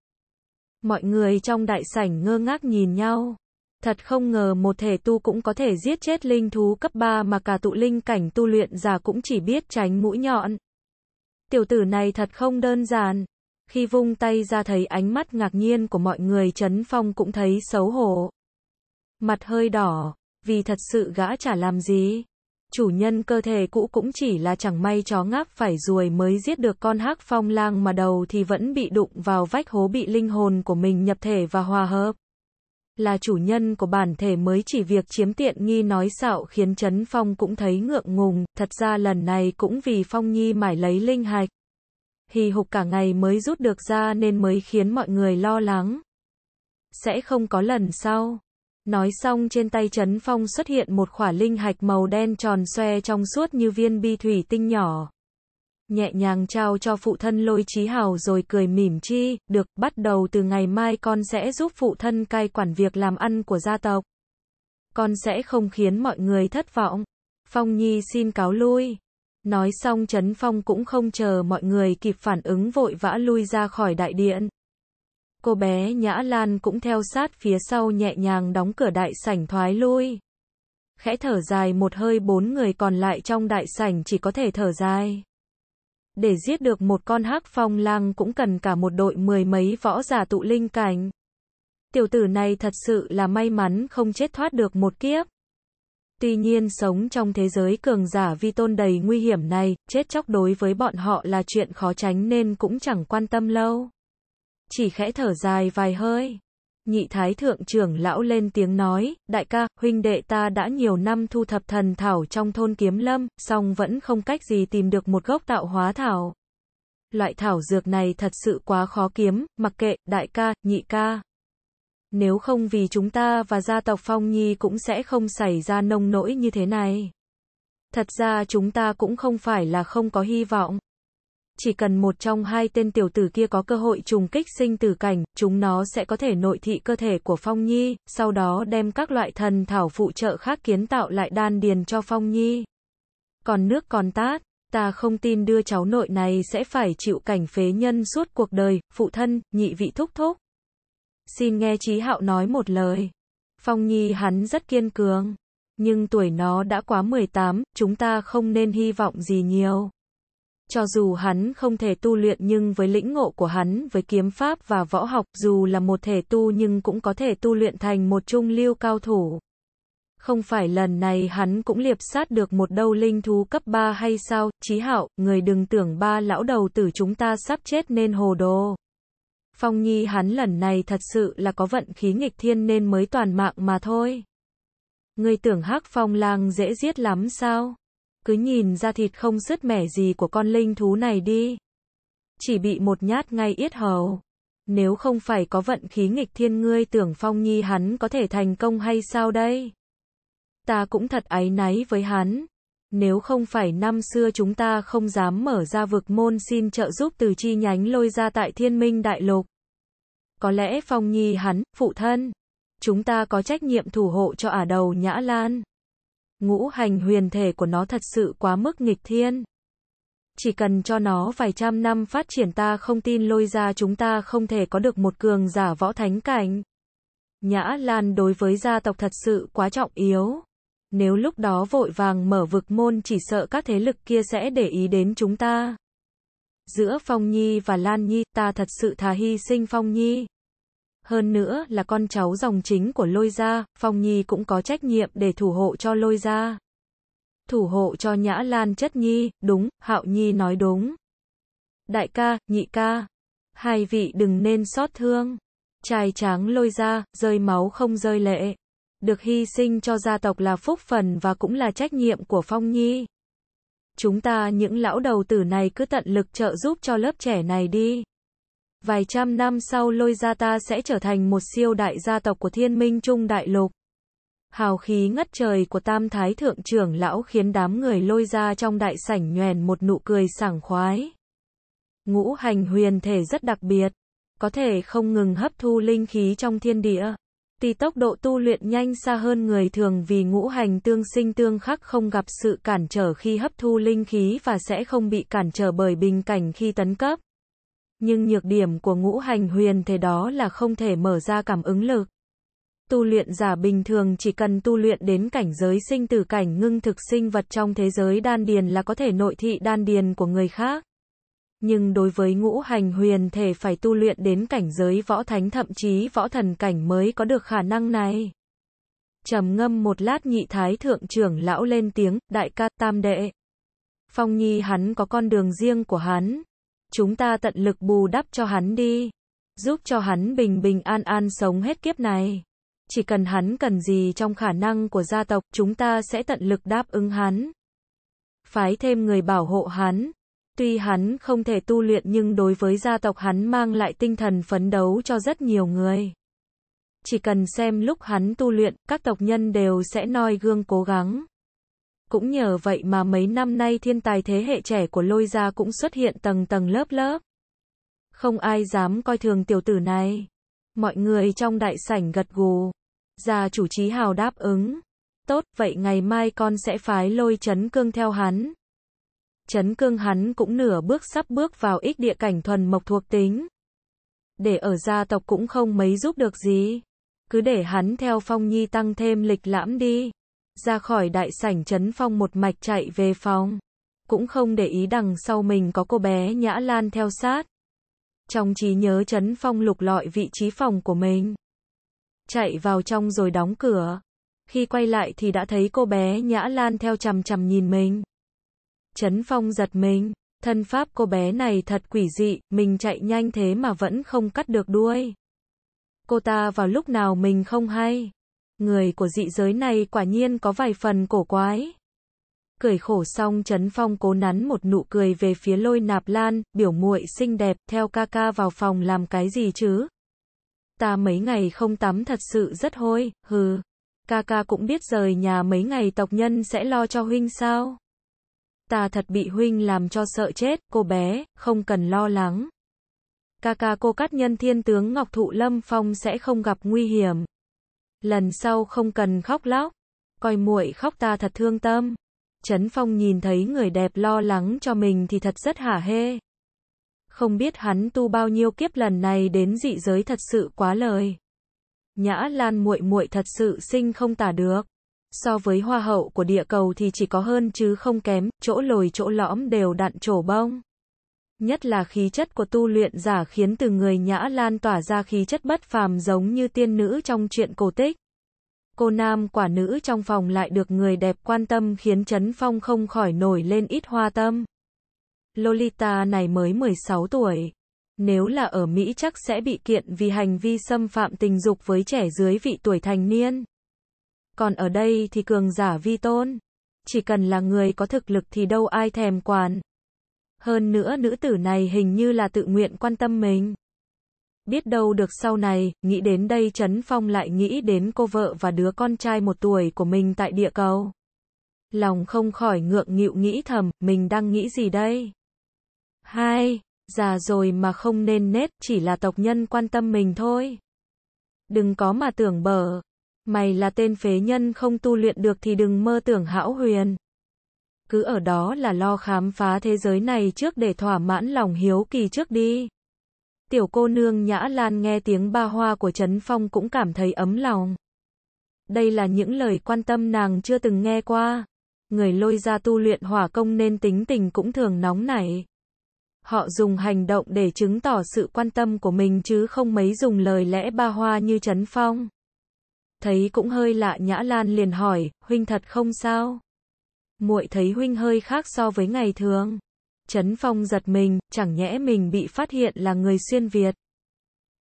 Mọi người trong đại sảnh ngơ ngác nhìn nhau. Thật không ngờ một thể tu cũng có thể giết chết linh thú cấp 3 mà cả tụ linh cảnh tu luyện giả cũng chỉ biết tránh mũi nhọn. Tiểu tử này thật không đơn giản. Khi vung tay ra thấy ánh mắt ngạc nhiên của mọi người Trấn Phong cũng thấy xấu hổ. Mặt hơi đỏ, vì thật sự gã chả làm gì. Chủ nhân cơ thể cũ cũng chỉ là chẳng may chó ngáp phải ruồi mới giết được con hắc phong lang mà đầu thì vẫn bị đụng vào vách hố bị linh hồn của mình nhập thể và hòa hợp là chủ nhân của bản thể mới chỉ việc chiếm tiện nghi nói xạo khiến Trấn Phong cũng thấy ngượng ngùng, thật ra lần này cũng vì Phong Nhi mải lấy linh hạch. Hì hục cả ngày mới rút được ra nên mới khiến mọi người lo lắng. Sẽ không có lần sau. Nói xong trên tay Trấn Phong xuất hiện một khỏa linh hạch màu đen tròn xoe trong suốt như viên bi thủy tinh nhỏ nhẹ nhàng trao cho phụ thân lôi trí hào rồi cười mỉm chi, được, bắt đầu từ ngày mai con sẽ giúp phụ thân cai quản việc làm ăn của gia tộc. Con sẽ không khiến mọi người thất vọng. Phong Nhi xin cáo lui. Nói xong Trấn Phong cũng không chờ mọi người kịp phản ứng vội vã lui ra khỏi đại điện. Cô bé Nhã Lan cũng theo sát phía sau nhẹ nhàng đóng cửa đại sảnh thoái lui. Khẽ thở dài một hơi bốn người còn lại trong đại sảnh chỉ có thể thở dài. Để giết được một con hắc phong lang cũng cần cả một đội mười mấy võ giả tụ linh cảnh. Tiểu tử này thật sự là may mắn không chết thoát được một kiếp. Tuy nhiên sống trong thế giới cường giả vi tôn đầy nguy hiểm này, chết chóc đối với bọn họ là chuyện khó tránh nên cũng chẳng quan tâm lâu. Chỉ khẽ thở dài vài hơi. Nhị thái thượng trưởng lão lên tiếng nói, đại ca, huynh đệ ta đã nhiều năm thu thập thần thảo trong thôn kiếm lâm, song vẫn không cách gì tìm được một gốc tạo hóa thảo. Loại thảo dược này thật sự quá khó kiếm, mặc kệ, đại ca, nhị ca. Nếu không vì chúng ta và gia tộc Phong Nhi cũng sẽ không xảy ra nông nỗi như thế này. Thật ra chúng ta cũng không phải là không có hy vọng chỉ cần một trong hai tên tiểu tử kia có cơ hội trùng kích sinh tử cảnh, chúng nó sẽ có thể nội thị cơ thể của Phong Nhi, sau đó đem các loại thần thảo phụ trợ khác kiến tạo lại đan điền cho Phong Nhi. Còn nước còn tát, ta không tin đưa cháu nội này sẽ phải chịu cảnh phế nhân suốt cuộc đời, phụ thân, nhị vị thúc thúc. Xin nghe chí Hạo nói một lời. Phong Nhi hắn rất kiên cường. Nhưng tuổi nó đã quá 18, chúng ta không nên hy vọng gì nhiều. Cho dù hắn không thể tu luyện nhưng với lĩnh ngộ của hắn với kiếm pháp và võ học dù là một thể tu nhưng cũng có thể tu luyện thành một trung lưu cao thủ. Không phải lần này hắn cũng liệp sát được một đầu linh thú cấp 3 hay sao, chí hạo, người đừng tưởng ba lão đầu tử chúng ta sắp chết nên hồ đồ. Phong nhi hắn lần này thật sự là có vận khí nghịch thiên nên mới toàn mạng mà thôi. Người tưởng hắc phong lang dễ giết lắm sao? cứ nhìn ra thịt không sứt mẻ gì của con linh thú này đi. Chỉ bị một nhát ngay yết hầu. Nếu không phải có vận khí nghịch thiên ngươi tưởng Phong Nhi hắn có thể thành công hay sao đây? Ta cũng thật áy náy với hắn. Nếu không phải năm xưa chúng ta không dám mở ra vực môn xin trợ giúp từ chi nhánh lôi ra tại thiên minh đại lục. Có lẽ Phong Nhi hắn, phụ thân. Chúng ta có trách nhiệm thủ hộ cho ả đầu Nhã Lan ngũ hành huyền thể của nó thật sự quá mức nghịch thiên. Chỉ cần cho nó vài trăm năm phát triển ta không tin lôi ra chúng ta không thể có được một cường giả võ thánh cảnh. Nhã Lan đối với gia tộc thật sự quá trọng yếu. Nếu lúc đó vội vàng mở vực môn chỉ sợ các thế lực kia sẽ để ý đến chúng ta. Giữa Phong Nhi và Lan Nhi, ta thật sự thà hy sinh Phong Nhi hơn nữa là con cháu dòng chính của Lôi Gia, Phong Nhi cũng có trách nhiệm để thủ hộ cho Lôi Gia. Thủ hộ cho Nhã Lan chất Nhi, đúng, Hạo Nhi nói đúng. Đại ca, nhị ca, hai vị đừng nên xót thương. Trai tráng Lôi Gia, rơi máu không rơi lệ. Được hy sinh cho gia tộc là phúc phần và cũng là trách nhiệm của Phong Nhi. Chúng ta những lão đầu tử này cứ tận lực trợ giúp cho lớp trẻ này đi vài trăm năm sau lôi gia ta sẽ trở thành một siêu đại gia tộc của thiên minh trung đại lục. Hào khí ngất trời của tam thái thượng trưởng lão khiến đám người lôi ra trong đại sảnh nhoèn một nụ cười sảng khoái. Ngũ hành huyền thể rất đặc biệt, có thể không ngừng hấp thu linh khí trong thiên địa. Tì tốc độ tu luyện nhanh xa hơn người thường vì ngũ hành tương sinh tương khắc không gặp sự cản trở khi hấp thu linh khí và sẽ không bị cản trở bởi bình cảnh khi tấn cấp. Nhưng nhược điểm của ngũ hành huyền thế đó là không thể mở ra cảm ứng lực. Tu luyện giả bình thường chỉ cần tu luyện đến cảnh giới sinh tử cảnh ngưng thực sinh vật trong thế giới đan điền là có thể nội thị đan điền của người khác. Nhưng đối với ngũ hành huyền thể phải tu luyện đến cảnh giới võ thánh thậm chí võ thần cảnh mới có được khả năng này. trầm ngâm một lát nhị thái thượng trưởng lão lên tiếng, đại ca tam đệ. Phong nhi hắn có con đường riêng của hắn, chúng ta tận lực bù đắp cho hắn đi, giúp cho hắn bình bình an an sống hết kiếp này. Chỉ cần hắn cần gì trong khả năng của gia tộc, chúng ta sẽ tận lực đáp ứng hắn. Phái thêm người bảo hộ hắn. Tuy hắn không thể tu luyện nhưng đối với gia tộc hắn mang lại tinh thần phấn đấu cho rất nhiều người. Chỉ cần xem lúc hắn tu luyện, các tộc nhân đều sẽ noi gương cố gắng. Cũng nhờ vậy mà mấy năm nay thiên tài thế hệ trẻ của lôi gia cũng xuất hiện tầng tầng lớp lớp. Không ai dám coi thường tiểu tử này. Mọi người trong đại sảnh gật gù. Gia chủ trí hào đáp ứng. Tốt, vậy ngày mai con sẽ phái lôi chấn cương theo hắn. Chấn cương hắn cũng nửa bước sắp bước vào ích địa cảnh thuần mộc thuộc tính. Để ở gia tộc cũng không mấy giúp được gì. Cứ để hắn theo phong nhi tăng thêm lịch lãm đi ra khỏi đại sảnh Trấn Phong một mạch chạy về phòng. Cũng không để ý đằng sau mình có cô bé Nhã Lan theo sát. Trong trí nhớ Trấn Phong lục lọi vị trí phòng của mình. Chạy vào trong rồi đóng cửa. Khi quay lại thì đã thấy cô bé Nhã Lan theo chằm chằm nhìn mình. Trấn Phong giật mình. Thân pháp cô bé này thật quỷ dị, mình chạy nhanh thế mà vẫn không cắt được đuôi. Cô ta vào lúc nào mình không hay. Người của dị giới này quả nhiên có vài phần cổ quái. Cười khổ xong Trấn Phong cố nắn một nụ cười về phía lôi nạp lan, biểu muội xinh đẹp, theo ca ca vào phòng làm cái gì chứ? Ta mấy ngày không tắm thật sự rất hôi, hừ. Ca ca cũng biết rời nhà mấy ngày tộc nhân sẽ lo cho huynh sao? Ta thật bị huynh làm cho sợ chết, cô bé, không cần lo lắng ca ca cô cát nhân thiên tướng Ngọc Thụ Lâm Phong sẽ không gặp nguy hiểm. Lần sau không cần khóc lóc. Coi muội khóc ta thật thương tâm. Trấn Phong nhìn thấy người đẹp lo lắng cho mình thì thật rất hả hê. Không biết hắn tu bao nhiêu kiếp lần này đến dị giới thật sự quá lời. Nhã Lan muội muội thật sự sinh không tả được. So với hoa hậu của địa cầu thì chỉ có hơn chứ không kém, chỗ lồi chỗ lõm đều đặn trổ bông nhất là khí chất của tu luyện giả khiến từ người nhã lan tỏa ra khí chất bất phàm giống như tiên nữ trong truyện cổ tích. Cô nam quả nữ trong phòng lại được người đẹp quan tâm khiến Trấn Phong không khỏi nổi lên ít hoa tâm. Lolita này mới 16 tuổi. Nếu là ở Mỹ chắc sẽ bị kiện vì hành vi xâm phạm tình dục với trẻ dưới vị tuổi thành niên. Còn ở đây thì cường giả vi tôn. Chỉ cần là người có thực lực thì đâu ai thèm quản. Hơn nữa nữ tử này hình như là tự nguyện quan tâm mình. Biết đâu được sau này, nghĩ đến đây Trấn Phong lại nghĩ đến cô vợ và đứa con trai một tuổi của mình tại địa cầu. Lòng không khỏi ngượng nghịu nghĩ thầm, mình đang nghĩ gì đây? Hai, già rồi mà không nên nết, chỉ là tộc nhân quan tâm mình thôi. Đừng có mà tưởng bở, mày là tên phế nhân không tu luyện được thì đừng mơ tưởng hão huyền cứ ở đó là lo khám phá thế giới này trước để thỏa mãn lòng hiếu kỳ trước đi. Tiểu cô nương Nhã Lan nghe tiếng ba hoa của Trấn Phong cũng cảm thấy ấm lòng. Đây là những lời quan tâm nàng chưa từng nghe qua. Người lôi ra tu luyện hỏa công nên tính tình cũng thường nóng nảy. Họ dùng hành động để chứng tỏ sự quan tâm của mình chứ không mấy dùng lời lẽ ba hoa như Trấn Phong. Thấy cũng hơi lạ Nhã Lan liền hỏi, huynh thật không sao? muội thấy huynh hơi khác so với ngày thường. Trấn Phong giật mình, chẳng nhẽ mình bị phát hiện là người xuyên Việt.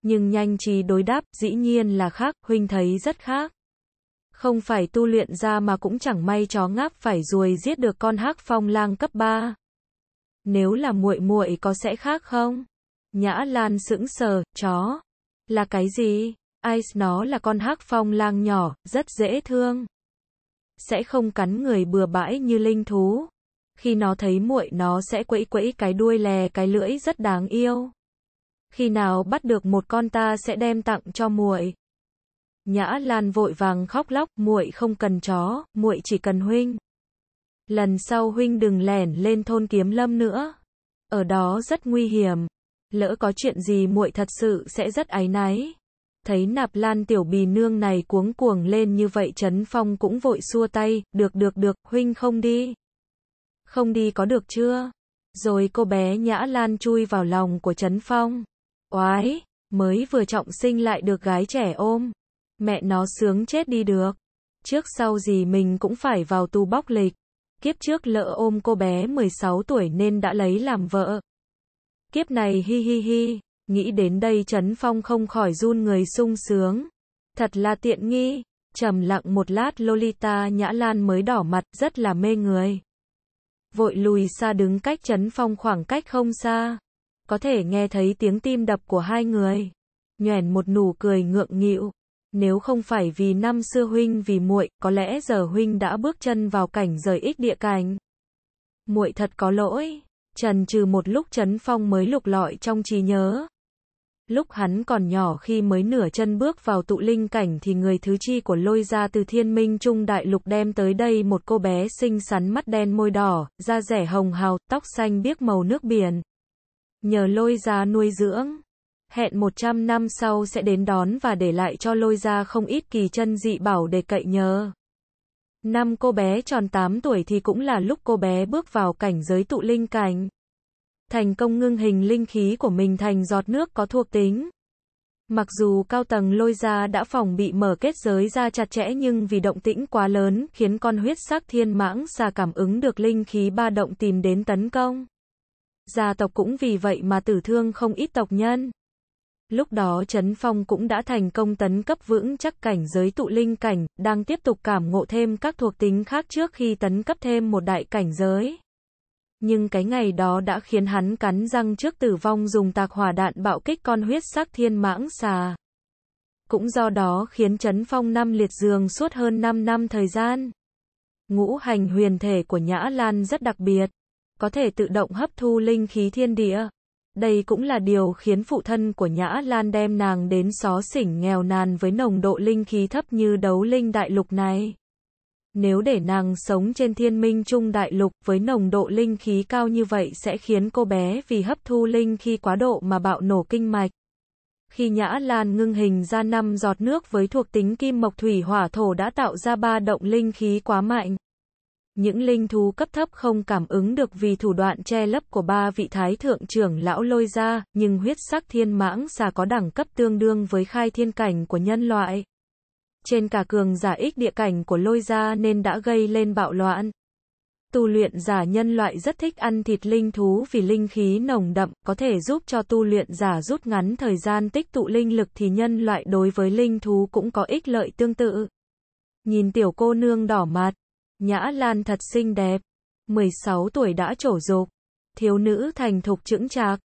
Nhưng nhanh trí đối đáp, dĩ nhiên là khác, huynh thấy rất khác. Không phải tu luyện ra mà cũng chẳng may chó ngáp phải ruồi giết được con hắc phong lang cấp 3. Nếu là muội muội có sẽ khác không? Nhã Lan sững sờ, chó. Là cái gì? Ice nó là con hắc phong lang nhỏ, rất dễ thương sẽ không cắn người bừa bãi như linh thú. Khi nó thấy muội nó sẽ quẫy quẫy cái đuôi lè cái lưỡi rất đáng yêu. Khi nào bắt được một con ta sẽ đem tặng cho muội. Nhã Lan vội vàng khóc lóc, muội không cần chó, muội chỉ cần huynh. Lần sau huynh đừng lẻn lên thôn Kiếm Lâm nữa. Ở đó rất nguy hiểm. Lỡ có chuyện gì muội thật sự sẽ rất áy náy thấy nạp lan tiểu bì nương này cuống cuồng lên như vậy Trấn Phong cũng vội xua tay, được được được, huynh không đi. Không đi có được chưa? Rồi cô bé nhã lan chui vào lòng của Trấn Phong. Oái, mới vừa trọng sinh lại được gái trẻ ôm. Mẹ nó sướng chết đi được. Trước sau gì mình cũng phải vào tu bóc lịch. Kiếp trước lỡ ôm cô bé 16 tuổi nên đã lấy làm vợ. Kiếp này hi hi hi. Nghĩ đến đây Trấn Phong không khỏi run người sung sướng. Thật là tiện nghi. Trầm lặng một lát Lolita Nhã Lan mới đỏ mặt, rất là mê người. Vội lùi xa đứng cách Trấn Phong khoảng cách không xa. Có thể nghe thấy tiếng tim đập của hai người. Nhoẻn một nụ cười ngượng nghịu. Nếu không phải vì năm xưa huynh vì muội, có lẽ giờ huynh đã bước chân vào cảnh rời ích địa cảnh. Muội thật có lỗi. Trần trừ một lúc Trấn Phong mới lục lọi trong trí nhớ. Lúc hắn còn nhỏ khi mới nửa chân bước vào tụ linh cảnh thì người thứ chi của lôi ra từ thiên minh trung đại lục đem tới đây một cô bé xinh xắn mắt đen môi đỏ, da rẻ hồng hào, tóc xanh biếc màu nước biển. Nhờ lôi ra nuôi dưỡng. Hẹn 100 năm sau sẽ đến đón và để lại cho lôi ra không ít kỳ chân dị bảo để cậy nhờ. Năm cô bé tròn 8 tuổi thì cũng là lúc cô bé bước vào cảnh giới tụ linh cảnh thành công ngưng hình linh khí của mình thành giọt nước có thuộc tính. Mặc dù cao tầng lôi ra đã phòng bị mở kết giới ra chặt chẽ nhưng vì động tĩnh quá lớn khiến con huyết sắc thiên mãng xà cảm ứng được linh khí ba động tìm đến tấn công. Gia tộc cũng vì vậy mà tử thương không ít tộc nhân. Lúc đó Trấn Phong cũng đã thành công tấn cấp vững chắc cảnh giới tụ linh cảnh, đang tiếp tục cảm ngộ thêm các thuộc tính khác trước khi tấn cấp thêm một đại cảnh giới nhưng cái ngày đó đã khiến hắn cắn răng trước tử vong dùng tạc hỏa đạn bạo kích con huyết sắc thiên mãng xà. Cũng do đó khiến Trấn Phong năm liệt giường suốt hơn 5 năm thời gian. Ngũ hành huyền thể của Nhã Lan rất đặc biệt, có thể tự động hấp thu linh khí thiên địa. Đây cũng là điều khiến phụ thân của Nhã Lan đem nàng đến xó xỉnh nghèo nàn với nồng độ linh khí thấp như đấu linh đại lục này. Nếu để nàng sống trên thiên minh trung đại lục với nồng độ linh khí cao như vậy sẽ khiến cô bé vì hấp thu linh khí quá độ mà bạo nổ kinh mạch. Khi Nhã Lan ngưng hình ra năm giọt nước với thuộc tính kim mộc thủy hỏa thổ đã tạo ra ba động linh khí quá mạnh. Những linh thú cấp thấp không cảm ứng được vì thủ đoạn che lấp của ba vị thái thượng trưởng lão lôi ra, nhưng huyết sắc thiên mãng xà có đẳng cấp tương đương với khai thiên cảnh của nhân loại trên cả cường giả ích địa cảnh của lôi gia nên đã gây lên bạo loạn. Tu luyện giả nhân loại rất thích ăn thịt linh thú vì linh khí nồng đậm có thể giúp cho tu luyện giả rút ngắn thời gian tích tụ linh lực thì nhân loại đối với linh thú cũng có ích lợi tương tự. Nhìn tiểu cô nương đỏ mặt, Nhã Lan thật xinh đẹp, 16 tuổi đã trổ rục, thiếu nữ thành thục chững chạc,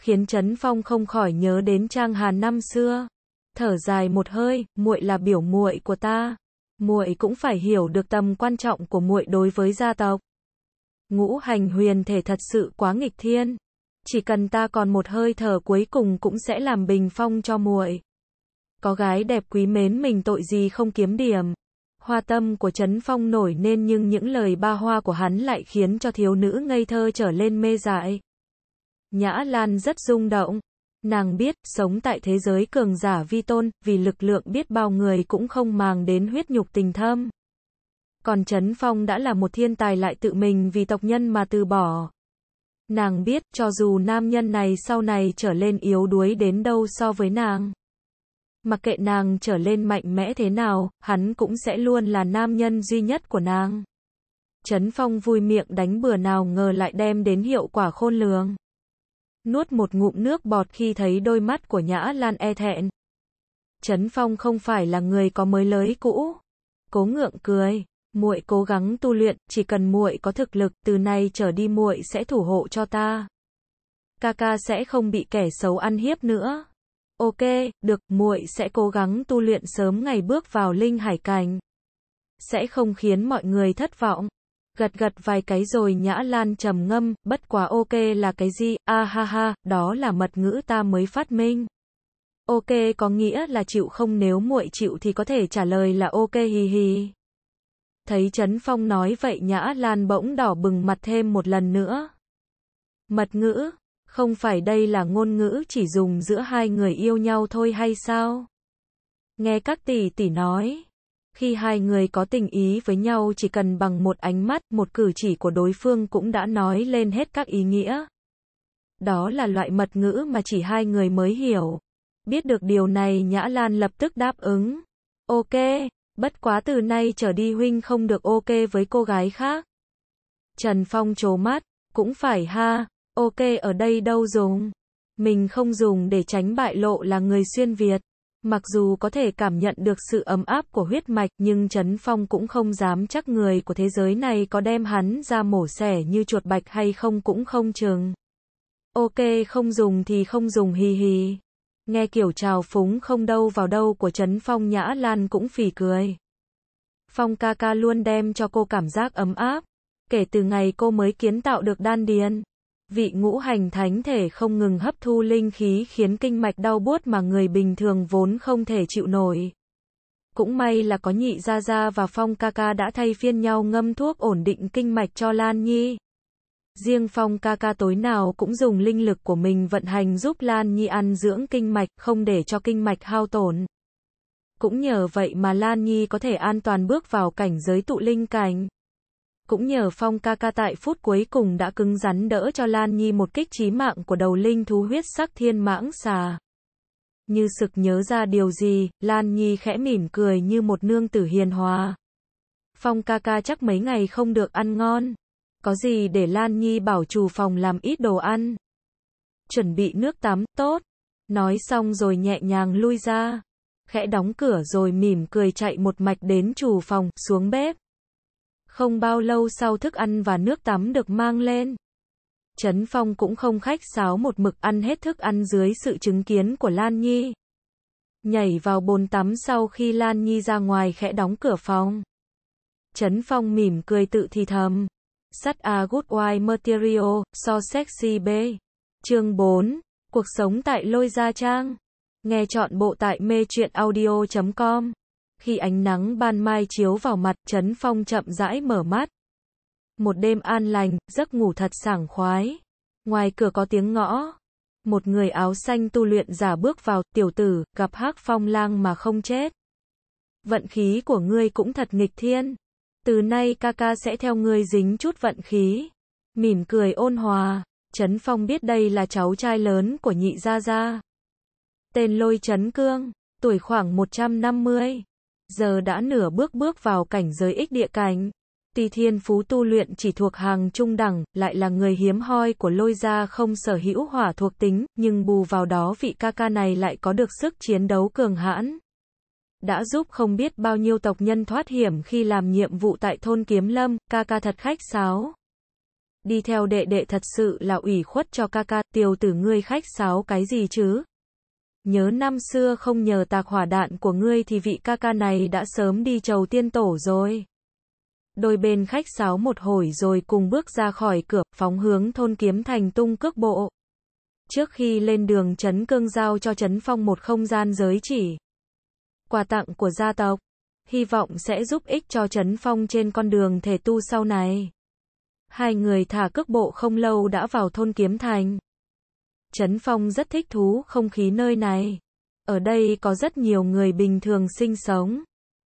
khiến Trấn Phong không khỏi nhớ đến Trang Hàn năm xưa thở dài một hơi, muội là biểu muội của ta, muội cũng phải hiểu được tầm quan trọng của muội đối với gia tộc. Ngũ hành huyền thể thật sự quá nghịch thiên, chỉ cần ta còn một hơi thở cuối cùng cũng sẽ làm bình phong cho muội. Có gái đẹp quý mến mình tội gì không kiếm điểm. Hoa tâm của Trấn Phong nổi nên nhưng những lời ba hoa của hắn lại khiến cho thiếu nữ ngây thơ trở lên mê dại. Nhã Lan rất rung động, Nàng biết, sống tại thế giới cường giả vi tôn, vì lực lượng biết bao người cũng không màng đến huyết nhục tình thâm. Còn Trấn Phong đã là một thiên tài lại tự mình vì tộc nhân mà từ bỏ. Nàng biết, cho dù nam nhân này sau này trở lên yếu đuối đến đâu so với nàng. Mặc kệ nàng trở lên mạnh mẽ thế nào, hắn cũng sẽ luôn là nam nhân duy nhất của nàng. Trấn Phong vui miệng đánh bừa nào ngờ lại đem đến hiệu quả khôn lường. Nuốt một ngụm nước bọt khi thấy đôi mắt của Nhã Lan e thẹn. Trấn Phong không phải là người có mới lới cũ. Cố ngượng cười, muội cố gắng tu luyện, chỉ cần muội có thực lực, từ nay trở đi muội sẽ thủ hộ cho ta. Ca ca sẽ không bị kẻ xấu ăn hiếp nữa. Ok, được, muội sẽ cố gắng tu luyện sớm ngày bước vào linh hải cảnh. Sẽ không khiến mọi người thất vọng gật gật vài cái rồi Nhã Lan trầm ngâm, bất quá ok là cái gì, a ha ha, đó là mật ngữ ta mới phát minh. Ok có nghĩa là chịu không nếu muội chịu thì có thể trả lời là ok hi hi. Thấy Trấn Phong nói vậy Nhã Lan bỗng đỏ bừng mặt thêm một lần nữa. Mật ngữ, không phải đây là ngôn ngữ chỉ dùng giữa hai người yêu nhau thôi hay sao? Nghe các tỷ tỷ nói. Khi hai người có tình ý với nhau chỉ cần bằng một ánh mắt, một cử chỉ của đối phương cũng đã nói lên hết các ý nghĩa. Đó là loại mật ngữ mà chỉ hai người mới hiểu. Biết được điều này Nhã Lan lập tức đáp ứng. Ok, bất quá từ nay trở đi huynh không được ok với cô gái khác. Trần Phong trố mắt, cũng phải ha, ok ở đây đâu dùng. Mình không dùng để tránh bại lộ là người xuyên Việt. Mặc dù có thể cảm nhận được sự ấm áp của huyết mạch nhưng Trấn Phong cũng không dám chắc người của thế giới này có đem hắn ra mổ xẻ như chuột bạch hay không cũng không chừng. Ok không dùng thì không dùng hì hì. Nghe kiểu trào phúng không đâu vào đâu của Trấn Phong Nhã Lan cũng phỉ cười. Phong ca ca luôn đem cho cô cảm giác ấm áp. Kể từ ngày cô mới kiến tạo được đan điền, vị ngũ hành thánh thể không ngừng hấp thu linh khí khiến kinh mạch đau buốt mà người bình thường vốn không thể chịu nổi. Cũng may là có nhị gia gia và phong ca ca đã thay phiên nhau ngâm thuốc ổn định kinh mạch cho Lan Nhi. Riêng phong ca ca tối nào cũng dùng linh lực của mình vận hành giúp Lan Nhi ăn dưỡng kinh mạch không để cho kinh mạch hao tổn. Cũng nhờ vậy mà Lan Nhi có thể an toàn bước vào cảnh giới tụ linh cảnh. Cũng nhờ Phong ca ca tại phút cuối cùng đã cứng rắn đỡ cho Lan Nhi một kích chí mạng của đầu linh thú huyết sắc thiên mãng xà. Như sực nhớ ra điều gì, Lan Nhi khẽ mỉm cười như một nương tử hiền hòa. Phong ca ca chắc mấy ngày không được ăn ngon. Có gì để Lan Nhi bảo chủ phòng làm ít đồ ăn. Chuẩn bị nước tắm, tốt. Nói xong rồi nhẹ nhàng lui ra. Khẽ đóng cửa rồi mỉm cười chạy một mạch đến chủ phòng, xuống bếp. Không bao lâu sau thức ăn và nước tắm được mang lên. Trấn Phong cũng không khách sáo một mực ăn hết thức ăn dưới sự chứng kiến của Lan Nhi. Nhảy vào bồn tắm sau khi Lan Nhi ra ngoài khẽ đóng cửa phòng. Trấn Phong mỉm cười tự thì thầm. Sắt a good why material, so sexy b. Chương 4. Cuộc sống tại Lôi Gia Trang. Nghe chọn bộ tại mê audio.com. Khi ánh nắng ban mai chiếu vào mặt, Trấn Phong chậm rãi mở mắt. Một đêm an lành, giấc ngủ thật sảng khoái. Ngoài cửa có tiếng ngõ. Một người áo xanh tu luyện giả bước vào, tiểu tử, gặp hắc phong lang mà không chết. Vận khí của ngươi cũng thật nghịch thiên. Từ nay ca ca sẽ theo ngươi dính chút vận khí. Mỉm cười ôn hòa, Trấn Phong biết đây là cháu trai lớn của nhị gia gia. Tên lôi Trấn Cương, tuổi khoảng 150, giờ đã nửa bước bước vào cảnh giới ích địa cảnh. Tỳ thiên phú tu luyện chỉ thuộc hàng trung đẳng, lại là người hiếm hoi của lôi gia không sở hữu hỏa thuộc tính, nhưng bù vào đó vị ca ca này lại có được sức chiến đấu cường hãn. Đã giúp không biết bao nhiêu tộc nhân thoát hiểm khi làm nhiệm vụ tại thôn Kiếm Lâm, ca ca thật khách sáo. Đi theo đệ đệ thật sự là ủy khuất cho ca ca, tiêu tử ngươi khách sáo cái gì chứ, Nhớ năm xưa không nhờ tạc hỏa đạn của ngươi thì vị ca ca này đã sớm đi chầu tiên tổ rồi. Đôi bên khách sáo một hồi rồi cùng bước ra khỏi cửa, phóng hướng thôn kiếm thành tung cước bộ. Trước khi lên đường Trấn Cương giao cho Trấn Phong một không gian giới chỉ. Quà tặng của gia tộc. Hy vọng sẽ giúp ích cho Trấn Phong trên con đường thể tu sau này. Hai người thả cước bộ không lâu đã vào thôn kiếm thành. Trấn Phong rất thích thú không khí nơi này. Ở đây có rất nhiều người bình thường sinh sống.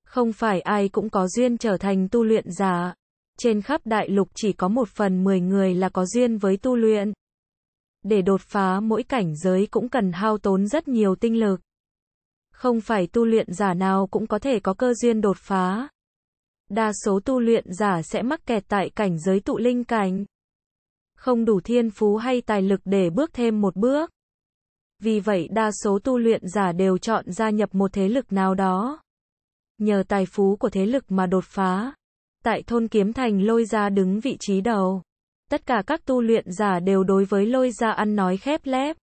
Không phải ai cũng có duyên trở thành tu luyện giả. Trên khắp đại lục chỉ có một phần mười người là có duyên với tu luyện. Để đột phá mỗi cảnh giới cũng cần hao tốn rất nhiều tinh lực. Không phải tu luyện giả nào cũng có thể có cơ duyên đột phá. Đa số tu luyện giả sẽ mắc kẹt tại cảnh giới tụ linh cảnh không đủ thiên phú hay tài lực để bước thêm một bước. Vì vậy đa số tu luyện giả đều chọn gia nhập một thế lực nào đó. Nhờ tài phú của thế lực mà đột phá. Tại thôn Kiếm Thành lôi ra đứng vị trí đầu. Tất cả các tu luyện giả đều đối với lôi ra ăn nói khép lép.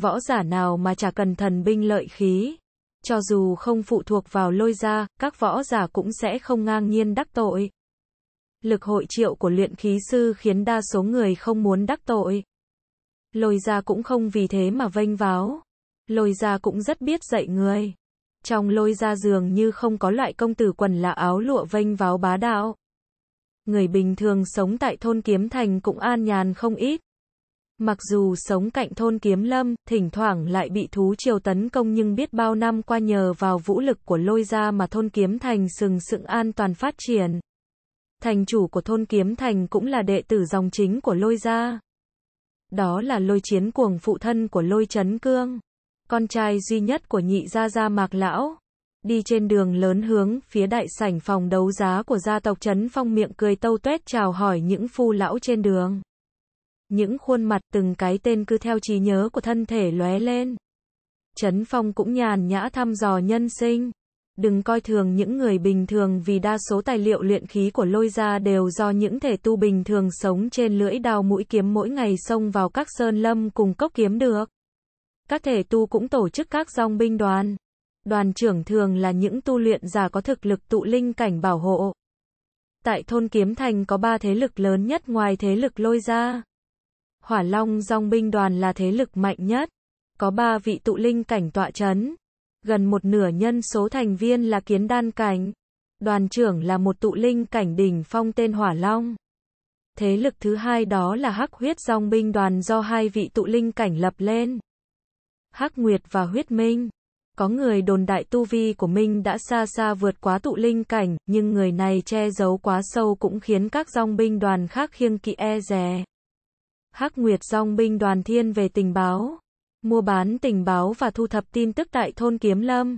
Võ giả nào mà chả cần thần binh lợi khí. Cho dù không phụ thuộc vào lôi ra, các võ giả cũng sẽ không ngang nhiên đắc tội lực hội triệu của luyện khí sư khiến đa số người không muốn đắc tội. Lôi ra cũng không vì thế mà vênh váo. Lôi ra cũng rất biết dạy người. Trong lôi ra giường như không có loại công tử quần là áo lụa vênh váo bá đạo. Người bình thường sống tại thôn Kiếm Thành cũng an nhàn không ít. Mặc dù sống cạnh thôn Kiếm Lâm, thỉnh thoảng lại bị thú triều tấn công nhưng biết bao năm qua nhờ vào vũ lực của lôi ra mà thôn Kiếm Thành sừng sững an toàn phát triển thành chủ của thôn Kiếm Thành cũng là đệ tử dòng chính của Lôi Gia. Đó là Lôi Chiến Cuồng phụ thân của Lôi chấn Cương, con trai duy nhất của nhị gia gia Mạc Lão. Đi trên đường lớn hướng phía đại sảnh phòng đấu giá của gia tộc chấn Phong miệng cười tâu tuét chào hỏi những phu lão trên đường. Những khuôn mặt từng cái tên cứ theo trí nhớ của thân thể lóe lên. chấn Phong cũng nhàn nhã thăm dò nhân sinh đừng coi thường những người bình thường vì đa số tài liệu luyện khí của lôi gia đều do những thể tu bình thường sống trên lưỡi đao mũi kiếm mỗi ngày xông vào các sơn lâm cùng cốc kiếm được. Các thể tu cũng tổ chức các dòng binh đoàn. Đoàn trưởng thường là những tu luyện giả có thực lực tụ linh cảnh bảo hộ. Tại thôn Kiếm Thành có ba thế lực lớn nhất ngoài thế lực lôi gia. Hỏa Long dòng binh đoàn là thế lực mạnh nhất. Có ba vị tụ linh cảnh tọa chấn gần một nửa nhân số thành viên là kiến đan cảnh. Đoàn trưởng là một tụ linh cảnh đỉnh phong tên Hỏa Long. Thế lực thứ hai đó là Hắc Huyết Dòng binh đoàn do hai vị tụ linh cảnh lập lên. Hắc Nguyệt và Huyết Minh. Có người đồn đại tu vi của Minh đã xa xa vượt quá tụ linh cảnh, nhưng người này che giấu quá sâu cũng khiến các dòng binh đoàn khác khiêng kỵ e dè. Hắc Nguyệt dòng binh đoàn thiên về tình báo, mua bán tình báo và thu thập tin tức tại thôn Kiếm Lâm.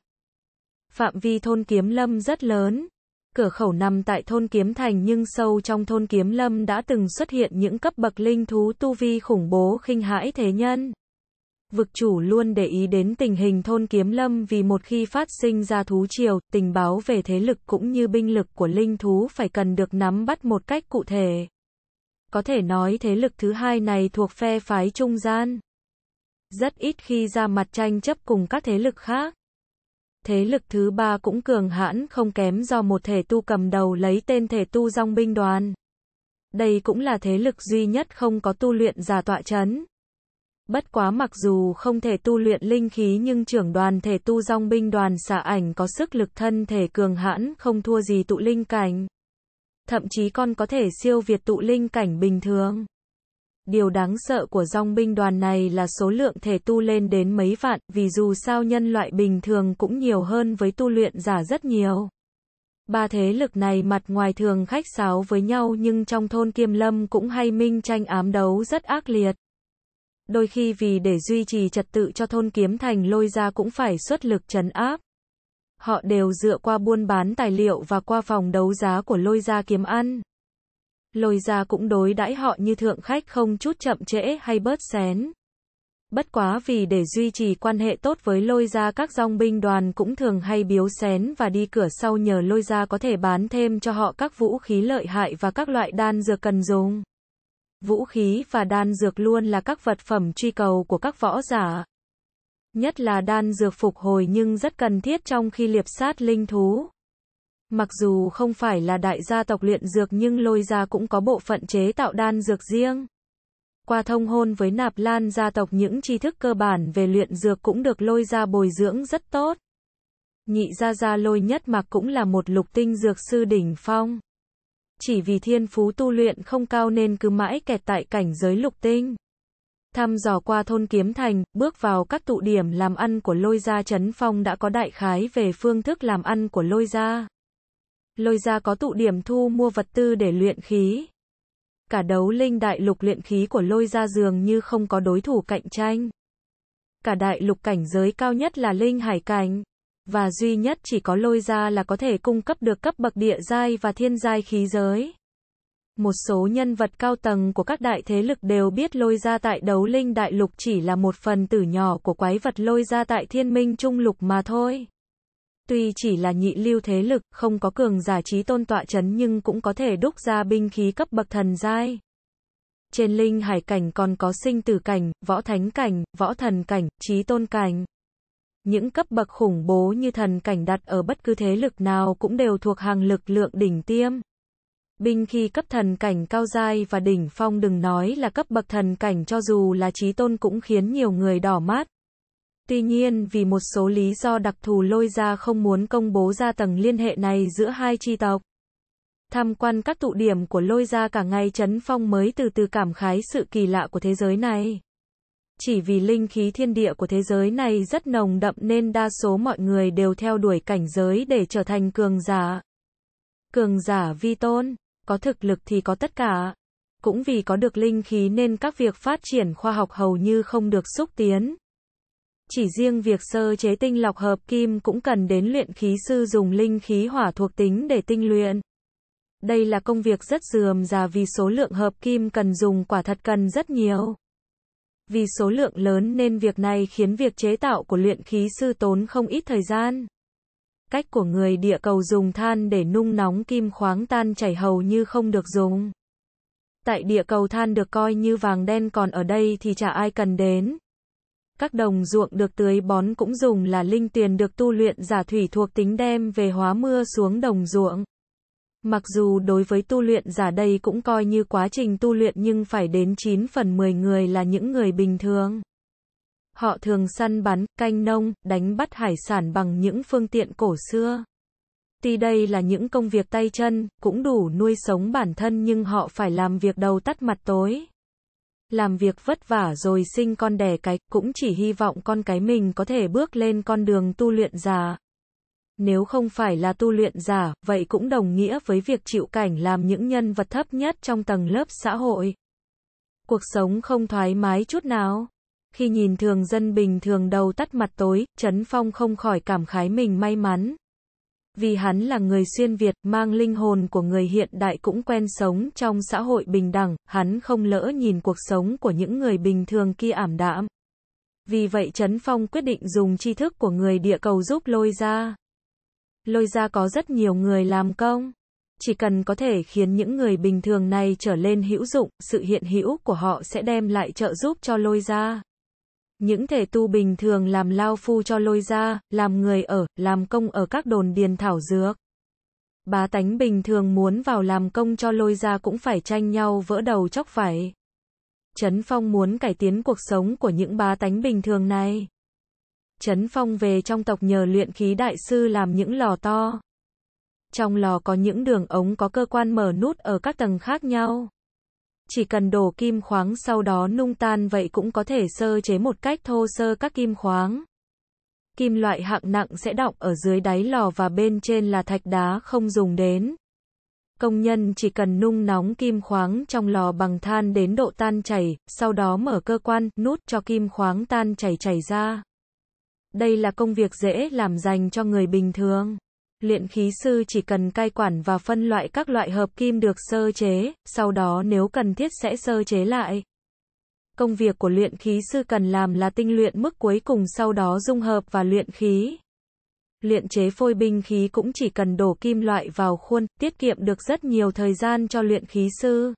Phạm vi thôn Kiếm Lâm rất lớn. Cửa khẩu nằm tại thôn Kiếm Thành nhưng sâu trong thôn Kiếm Lâm đã từng xuất hiện những cấp bậc linh thú tu vi khủng bố khinh hãi thế nhân. Vực chủ luôn để ý đến tình hình thôn Kiếm Lâm vì một khi phát sinh ra thú triều, tình báo về thế lực cũng như binh lực của linh thú phải cần được nắm bắt một cách cụ thể. Có thể nói thế lực thứ hai này thuộc phe phái trung gian rất ít khi ra mặt tranh chấp cùng các thế lực khác. Thế lực thứ ba cũng cường hãn không kém do một thể tu cầm đầu lấy tên thể tu dòng binh đoàn. Đây cũng là thế lực duy nhất không có tu luyện giả tọa chấn. Bất quá mặc dù không thể tu luyện linh khí nhưng trưởng đoàn thể tu dòng binh đoàn xạ ảnh có sức lực thân thể cường hãn không thua gì tụ linh cảnh. Thậm chí còn có thể siêu việt tụ linh cảnh bình thường. Điều đáng sợ của dòng binh đoàn này là số lượng thể tu lên đến mấy vạn, vì dù sao nhân loại bình thường cũng nhiều hơn với tu luyện giả rất nhiều. Ba thế lực này mặt ngoài thường khách sáo với nhau nhưng trong thôn Kiêm Lâm cũng hay minh tranh ám đấu rất ác liệt. Đôi khi vì để duy trì trật tự cho thôn Kiếm Thành lôi ra cũng phải xuất lực trấn áp. Họ đều dựa qua buôn bán tài liệu và qua phòng đấu giá của lôi ra kiếm ăn lôi ra cũng đối đãi họ như thượng khách không chút chậm trễ hay bớt xén. Bất quá vì để duy trì quan hệ tốt với lôi ra các dòng binh đoàn cũng thường hay biếu xén và đi cửa sau nhờ lôi ra có thể bán thêm cho họ các vũ khí lợi hại và các loại đan dược cần dùng. Vũ khí và đan dược luôn là các vật phẩm truy cầu của các võ giả. Nhất là đan dược phục hồi nhưng rất cần thiết trong khi liệp sát linh thú. Mặc dù không phải là đại gia tộc luyện dược nhưng lôi gia cũng có bộ phận chế tạo đan dược riêng. Qua thông hôn với nạp lan gia tộc những tri thức cơ bản về luyện dược cũng được lôi gia bồi dưỡng rất tốt. Nhị gia gia lôi nhất mặc cũng là một lục tinh dược sư đỉnh phong. Chỉ vì thiên phú tu luyện không cao nên cứ mãi kẹt tại cảnh giới lục tinh. Thăm dò qua thôn Kiếm Thành, bước vào các tụ điểm làm ăn của lôi gia chấn Phong đã có đại khái về phương thức làm ăn của lôi gia lôi ra có tụ điểm thu mua vật tư để luyện khí. Cả đấu linh đại lục luyện khí của lôi ra dường như không có đối thủ cạnh tranh. Cả đại lục cảnh giới cao nhất là linh hải cảnh, và duy nhất chỉ có lôi ra là có thể cung cấp được cấp bậc địa giai và thiên giai khí giới. Một số nhân vật cao tầng của các đại thế lực đều biết lôi ra tại đấu linh đại lục chỉ là một phần tử nhỏ của quái vật lôi ra tại thiên minh trung lục mà thôi tuy chỉ là nhị lưu thế lực, không có cường giả trí tôn tọa chấn nhưng cũng có thể đúc ra binh khí cấp bậc thần giai. Trên linh hải cảnh còn có sinh tử cảnh, võ thánh cảnh, võ thần cảnh, trí tôn cảnh. Những cấp bậc khủng bố như thần cảnh đặt ở bất cứ thế lực nào cũng đều thuộc hàng lực lượng đỉnh tiêm. Binh khi cấp thần cảnh cao giai và đỉnh phong đừng nói là cấp bậc thần cảnh cho dù là trí tôn cũng khiến nhiều người đỏ mát, Tuy nhiên vì một số lý do đặc thù lôi ra không muốn công bố ra tầng liên hệ này giữa hai chi tộc. Tham quan các tụ điểm của lôi ra cả ngày chấn phong mới từ từ cảm khái sự kỳ lạ của thế giới này. Chỉ vì linh khí thiên địa của thế giới này rất nồng đậm nên đa số mọi người đều theo đuổi cảnh giới để trở thành cường giả. Cường giả vi tôn, có thực lực thì có tất cả. Cũng vì có được linh khí nên các việc phát triển khoa học hầu như không được xúc tiến. Chỉ riêng việc sơ chế tinh lọc hợp kim cũng cần đến luyện khí sư dùng linh khí hỏa thuộc tính để tinh luyện. Đây là công việc rất dườm già vì số lượng hợp kim cần dùng quả thật cần rất nhiều. Vì số lượng lớn nên việc này khiến việc chế tạo của luyện khí sư tốn không ít thời gian. Cách của người địa cầu dùng than để nung nóng kim khoáng tan chảy hầu như không được dùng. Tại địa cầu than được coi như vàng đen còn ở đây thì chả ai cần đến các đồng ruộng được tưới bón cũng dùng là linh tiền được tu luyện giả thủy thuộc tính đem về hóa mưa xuống đồng ruộng. Mặc dù đối với tu luyện giả đây cũng coi như quá trình tu luyện nhưng phải đến 9 phần 10 người là những người bình thường. Họ thường săn bắn, canh nông, đánh bắt hải sản bằng những phương tiện cổ xưa. Tuy đây là những công việc tay chân, cũng đủ nuôi sống bản thân nhưng họ phải làm việc đầu tắt mặt tối làm việc vất vả rồi sinh con đẻ cái, cũng chỉ hy vọng con cái mình có thể bước lên con đường tu luyện già. Nếu không phải là tu luyện giả, vậy cũng đồng nghĩa với việc chịu cảnh làm những nhân vật thấp nhất trong tầng lớp xã hội. Cuộc sống không thoải mái chút nào. Khi nhìn thường dân bình thường đầu tắt mặt tối, Trấn Phong không khỏi cảm khái mình may mắn vì hắn là người xuyên Việt, mang linh hồn của người hiện đại cũng quen sống trong xã hội bình đẳng, hắn không lỡ nhìn cuộc sống của những người bình thường kia ảm đạm. Vì vậy Trấn Phong quyết định dùng tri thức của người địa cầu giúp lôi ra. Lôi ra có rất nhiều người làm công. Chỉ cần có thể khiến những người bình thường này trở lên hữu dụng, sự hiện hữu của họ sẽ đem lại trợ giúp cho lôi ra. Những thể tu bình thường làm lao phu cho lôi ra, làm người ở, làm công ở các đồn điền thảo dược. Bá tánh bình thường muốn vào làm công cho lôi ra cũng phải tranh nhau vỡ đầu chóc phải. Trấn Phong muốn cải tiến cuộc sống của những bá tánh bình thường này. Trấn Phong về trong tộc nhờ luyện khí đại sư làm những lò to. Trong lò có những đường ống có cơ quan mở nút ở các tầng khác nhau chỉ cần đổ kim khoáng sau đó nung tan vậy cũng có thể sơ chế một cách thô sơ các kim khoáng. Kim loại hạng nặng sẽ đọng ở dưới đáy lò và bên trên là thạch đá không dùng đến. Công nhân chỉ cần nung nóng kim khoáng trong lò bằng than đến độ tan chảy, sau đó mở cơ quan, nút cho kim khoáng tan chảy chảy ra. Đây là công việc dễ làm dành cho người bình thường. Luyện khí sư chỉ cần cai quản và phân loại các loại hợp kim được sơ chế, sau đó nếu cần thiết sẽ sơ chế lại. Công việc của luyện khí sư cần làm là tinh luyện mức cuối cùng sau đó dung hợp và luyện khí. Luyện chế phôi binh khí cũng chỉ cần đổ kim loại vào khuôn, tiết kiệm được rất nhiều thời gian cho luyện khí sư.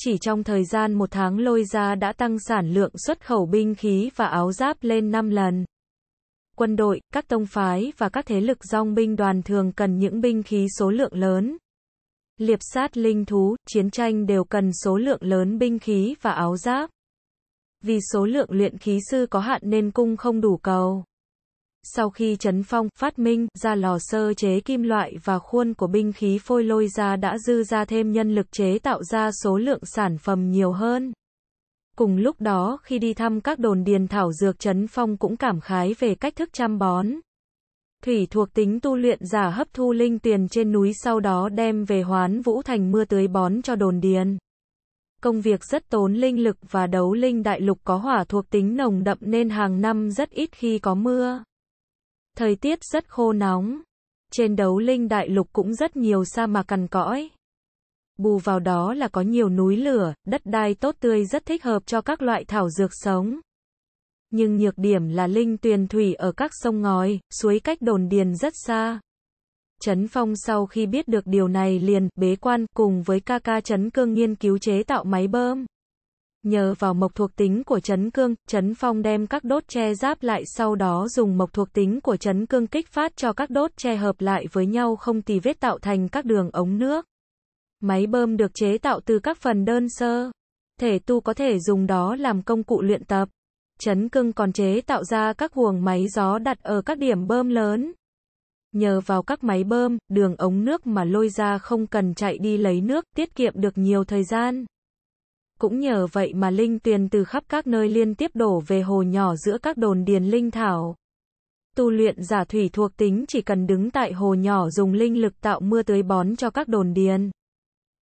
Chỉ trong thời gian một tháng lôi ra đã tăng sản lượng xuất khẩu binh khí và áo giáp lên 5 lần quân đội, các tông phái và các thế lực dòng binh đoàn thường cần những binh khí số lượng lớn. Liệp sát linh thú, chiến tranh đều cần số lượng lớn binh khí và áo giáp. Vì số lượng luyện khí sư có hạn nên cung không đủ cầu. Sau khi Trấn phong, phát minh, ra lò sơ chế kim loại và khuôn của binh khí phôi lôi ra đã dư ra thêm nhân lực chế tạo ra số lượng sản phẩm nhiều hơn. Cùng lúc đó khi đi thăm các đồn điền thảo dược Trấn Phong cũng cảm khái về cách thức chăm bón. Thủy thuộc tính tu luyện giả hấp thu linh tiền trên núi sau đó đem về hoán vũ thành mưa tưới bón cho đồn điền. Công việc rất tốn linh lực và đấu linh đại lục có hỏa thuộc tính nồng đậm nên hàng năm rất ít khi có mưa. Thời tiết rất khô nóng. Trên đấu linh đại lục cũng rất nhiều sa mạc cằn cõi. Bù vào đó là có nhiều núi lửa, đất đai tốt tươi rất thích hợp cho các loại thảo dược sống. Nhưng nhược điểm là linh tuyền thủy ở các sông ngòi, suối cách đồn điền rất xa. Trấn Phong sau khi biết được điều này liền bế quan cùng với ca ca Trấn Cương nghiên cứu chế tạo máy bơm. Nhờ vào mộc thuộc tính của Trấn Cương, Trấn Phong đem các đốt tre giáp lại sau đó dùng mộc thuộc tính của Trấn Cương kích phát cho các đốt tre hợp lại với nhau không tì vết tạo thành các đường ống nước. Máy bơm được chế tạo từ các phần đơn sơ. Thể tu có thể dùng đó làm công cụ luyện tập. Chấn cưng còn chế tạo ra các huồng máy gió đặt ở các điểm bơm lớn. Nhờ vào các máy bơm, đường ống nước mà lôi ra không cần chạy đi lấy nước, tiết kiệm được nhiều thời gian. Cũng nhờ vậy mà linh tiền từ khắp các nơi liên tiếp đổ về hồ nhỏ giữa các đồn điền linh thảo. Tu luyện giả thủy thuộc tính chỉ cần đứng tại hồ nhỏ dùng linh lực tạo mưa tưới bón cho các đồn điền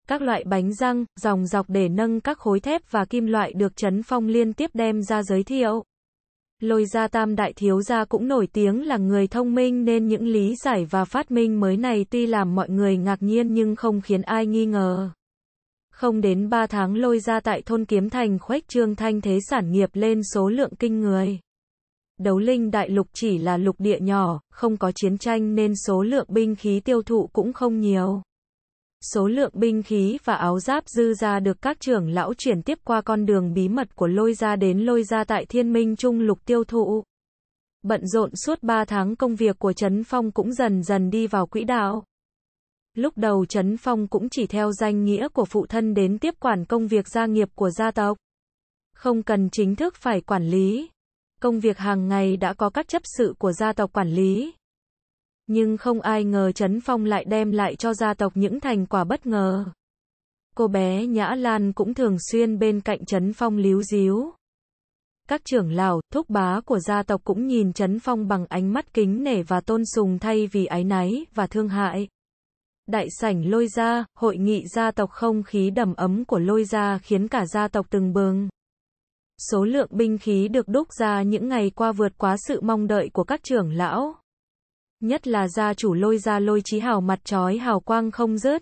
các loại bánh răng, dòng dọc để nâng các khối thép và kim loại được Trấn Phong liên tiếp đem ra giới thiệu. Lôi gia tam đại thiếu gia cũng nổi tiếng là người thông minh nên những lý giải và phát minh mới này tuy làm mọi người ngạc nhiên nhưng không khiến ai nghi ngờ. Không đến 3 tháng lôi ra tại thôn Kiếm Thành khuếch trương thanh thế sản nghiệp lên số lượng kinh người. Đấu linh đại lục chỉ là lục địa nhỏ, không có chiến tranh nên số lượng binh khí tiêu thụ cũng không nhiều. Số lượng binh khí và áo giáp dư ra được các trưởng lão chuyển tiếp qua con đường bí mật của lôi ra đến lôi ra tại thiên minh trung lục tiêu thụ. Bận rộn suốt 3 tháng công việc của Trấn Phong cũng dần dần đi vào quỹ đạo. Lúc đầu Trấn Phong cũng chỉ theo danh nghĩa của phụ thân đến tiếp quản công việc gia nghiệp của gia tộc. Không cần chính thức phải quản lý. Công việc hàng ngày đã có các chấp sự của gia tộc quản lý. Nhưng không ai ngờ Trấn Phong lại đem lại cho gia tộc những thành quả bất ngờ. Cô bé Nhã Lan cũng thường xuyên bên cạnh Trấn Phong líu díu. Các trưởng lão, thúc bá của gia tộc cũng nhìn Trấn Phong bằng ánh mắt kính nể và tôn sùng thay vì ái náy và thương hại. Đại sảnh lôi gia, hội nghị gia tộc không khí đầm ấm của lôi gia khiến cả gia tộc từng bừng. Số lượng binh khí được đúc ra những ngày qua vượt quá sự mong đợi của các trưởng lão nhất là gia chủ lôi ra lôi trí hào mặt trói hào quang không rớt.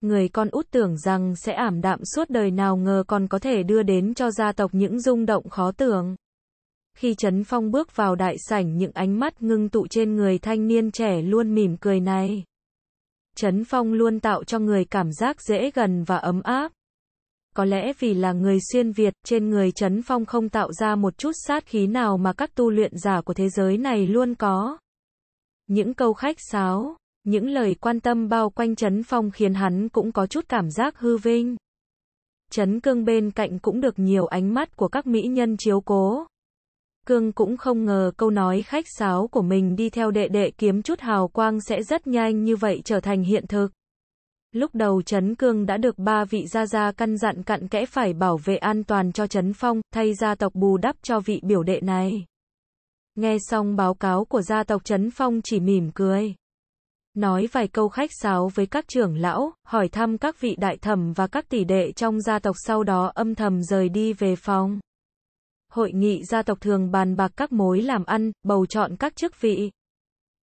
Người con út tưởng rằng sẽ ảm đạm suốt đời nào ngờ còn có thể đưa đến cho gia tộc những rung động khó tưởng. Khi Trấn Phong bước vào đại sảnh những ánh mắt ngưng tụ trên người thanh niên trẻ luôn mỉm cười này. Trấn Phong luôn tạo cho người cảm giác dễ gần và ấm áp. Có lẽ vì là người xuyên Việt, trên người Trấn Phong không tạo ra một chút sát khí nào mà các tu luyện giả của thế giới này luôn có. Những câu khách sáo, những lời quan tâm bao quanh Trấn Phong khiến hắn cũng có chút cảm giác hư vinh. Trấn Cương bên cạnh cũng được nhiều ánh mắt của các mỹ nhân chiếu cố. Cương cũng không ngờ câu nói khách sáo của mình đi theo đệ đệ kiếm chút hào quang sẽ rất nhanh như vậy trở thành hiện thực. Lúc đầu Trấn Cương đã được ba vị gia gia căn dặn cặn kẽ phải bảo vệ an toàn cho Trấn Phong, thay gia tộc bù đắp cho vị biểu đệ này. Nghe xong báo cáo của gia tộc Trấn Phong chỉ mỉm cười. Nói vài câu khách sáo với các trưởng lão, hỏi thăm các vị đại thẩm và các tỷ đệ trong gia tộc sau đó âm thầm rời đi về phòng. Hội nghị gia tộc thường bàn bạc các mối làm ăn, bầu chọn các chức vị.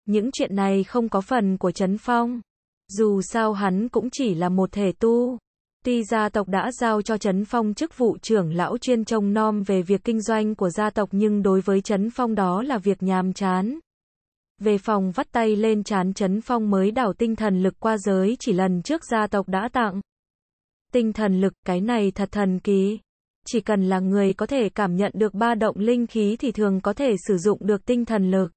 Những chuyện này không có phần của Trấn Phong. Dù sao hắn cũng chỉ là một thể tu ty gia tộc đã giao cho Trấn Phong chức vụ trưởng lão chuyên trông nom về việc kinh doanh của gia tộc nhưng đối với Trấn Phong đó là việc nhàm chán. Về phòng vắt tay lên chán Trấn Phong mới đảo tinh thần lực qua giới chỉ lần trước gia tộc đã tặng. Tinh thần lực, cái này thật thần kỳ. Chỉ cần là người có thể cảm nhận được ba động linh khí thì thường có thể sử dụng được tinh thần lực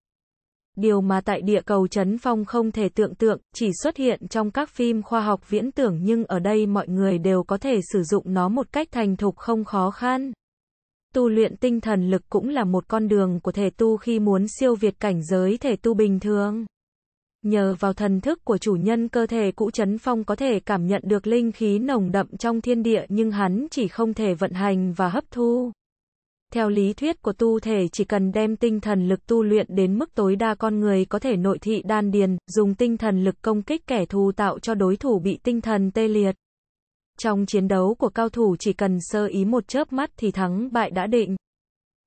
điều mà tại địa cầu chấn Phong không thể tưởng tượng, chỉ xuất hiện trong các phim khoa học viễn tưởng nhưng ở đây mọi người đều có thể sử dụng nó một cách thành thục không khó khăn. Tu luyện tinh thần lực cũng là một con đường của thể tu khi muốn siêu việt cảnh giới thể tu bình thường. Nhờ vào thần thức của chủ nhân cơ thể cũ chấn Phong có thể cảm nhận được linh khí nồng đậm trong thiên địa nhưng hắn chỉ không thể vận hành và hấp thu. Theo lý thuyết của tu thể chỉ cần đem tinh thần lực tu luyện đến mức tối đa con người có thể nội thị đan điền, dùng tinh thần lực công kích kẻ thù tạo cho đối thủ bị tinh thần tê liệt. Trong chiến đấu của cao thủ chỉ cần sơ ý một chớp mắt thì thắng bại đã định.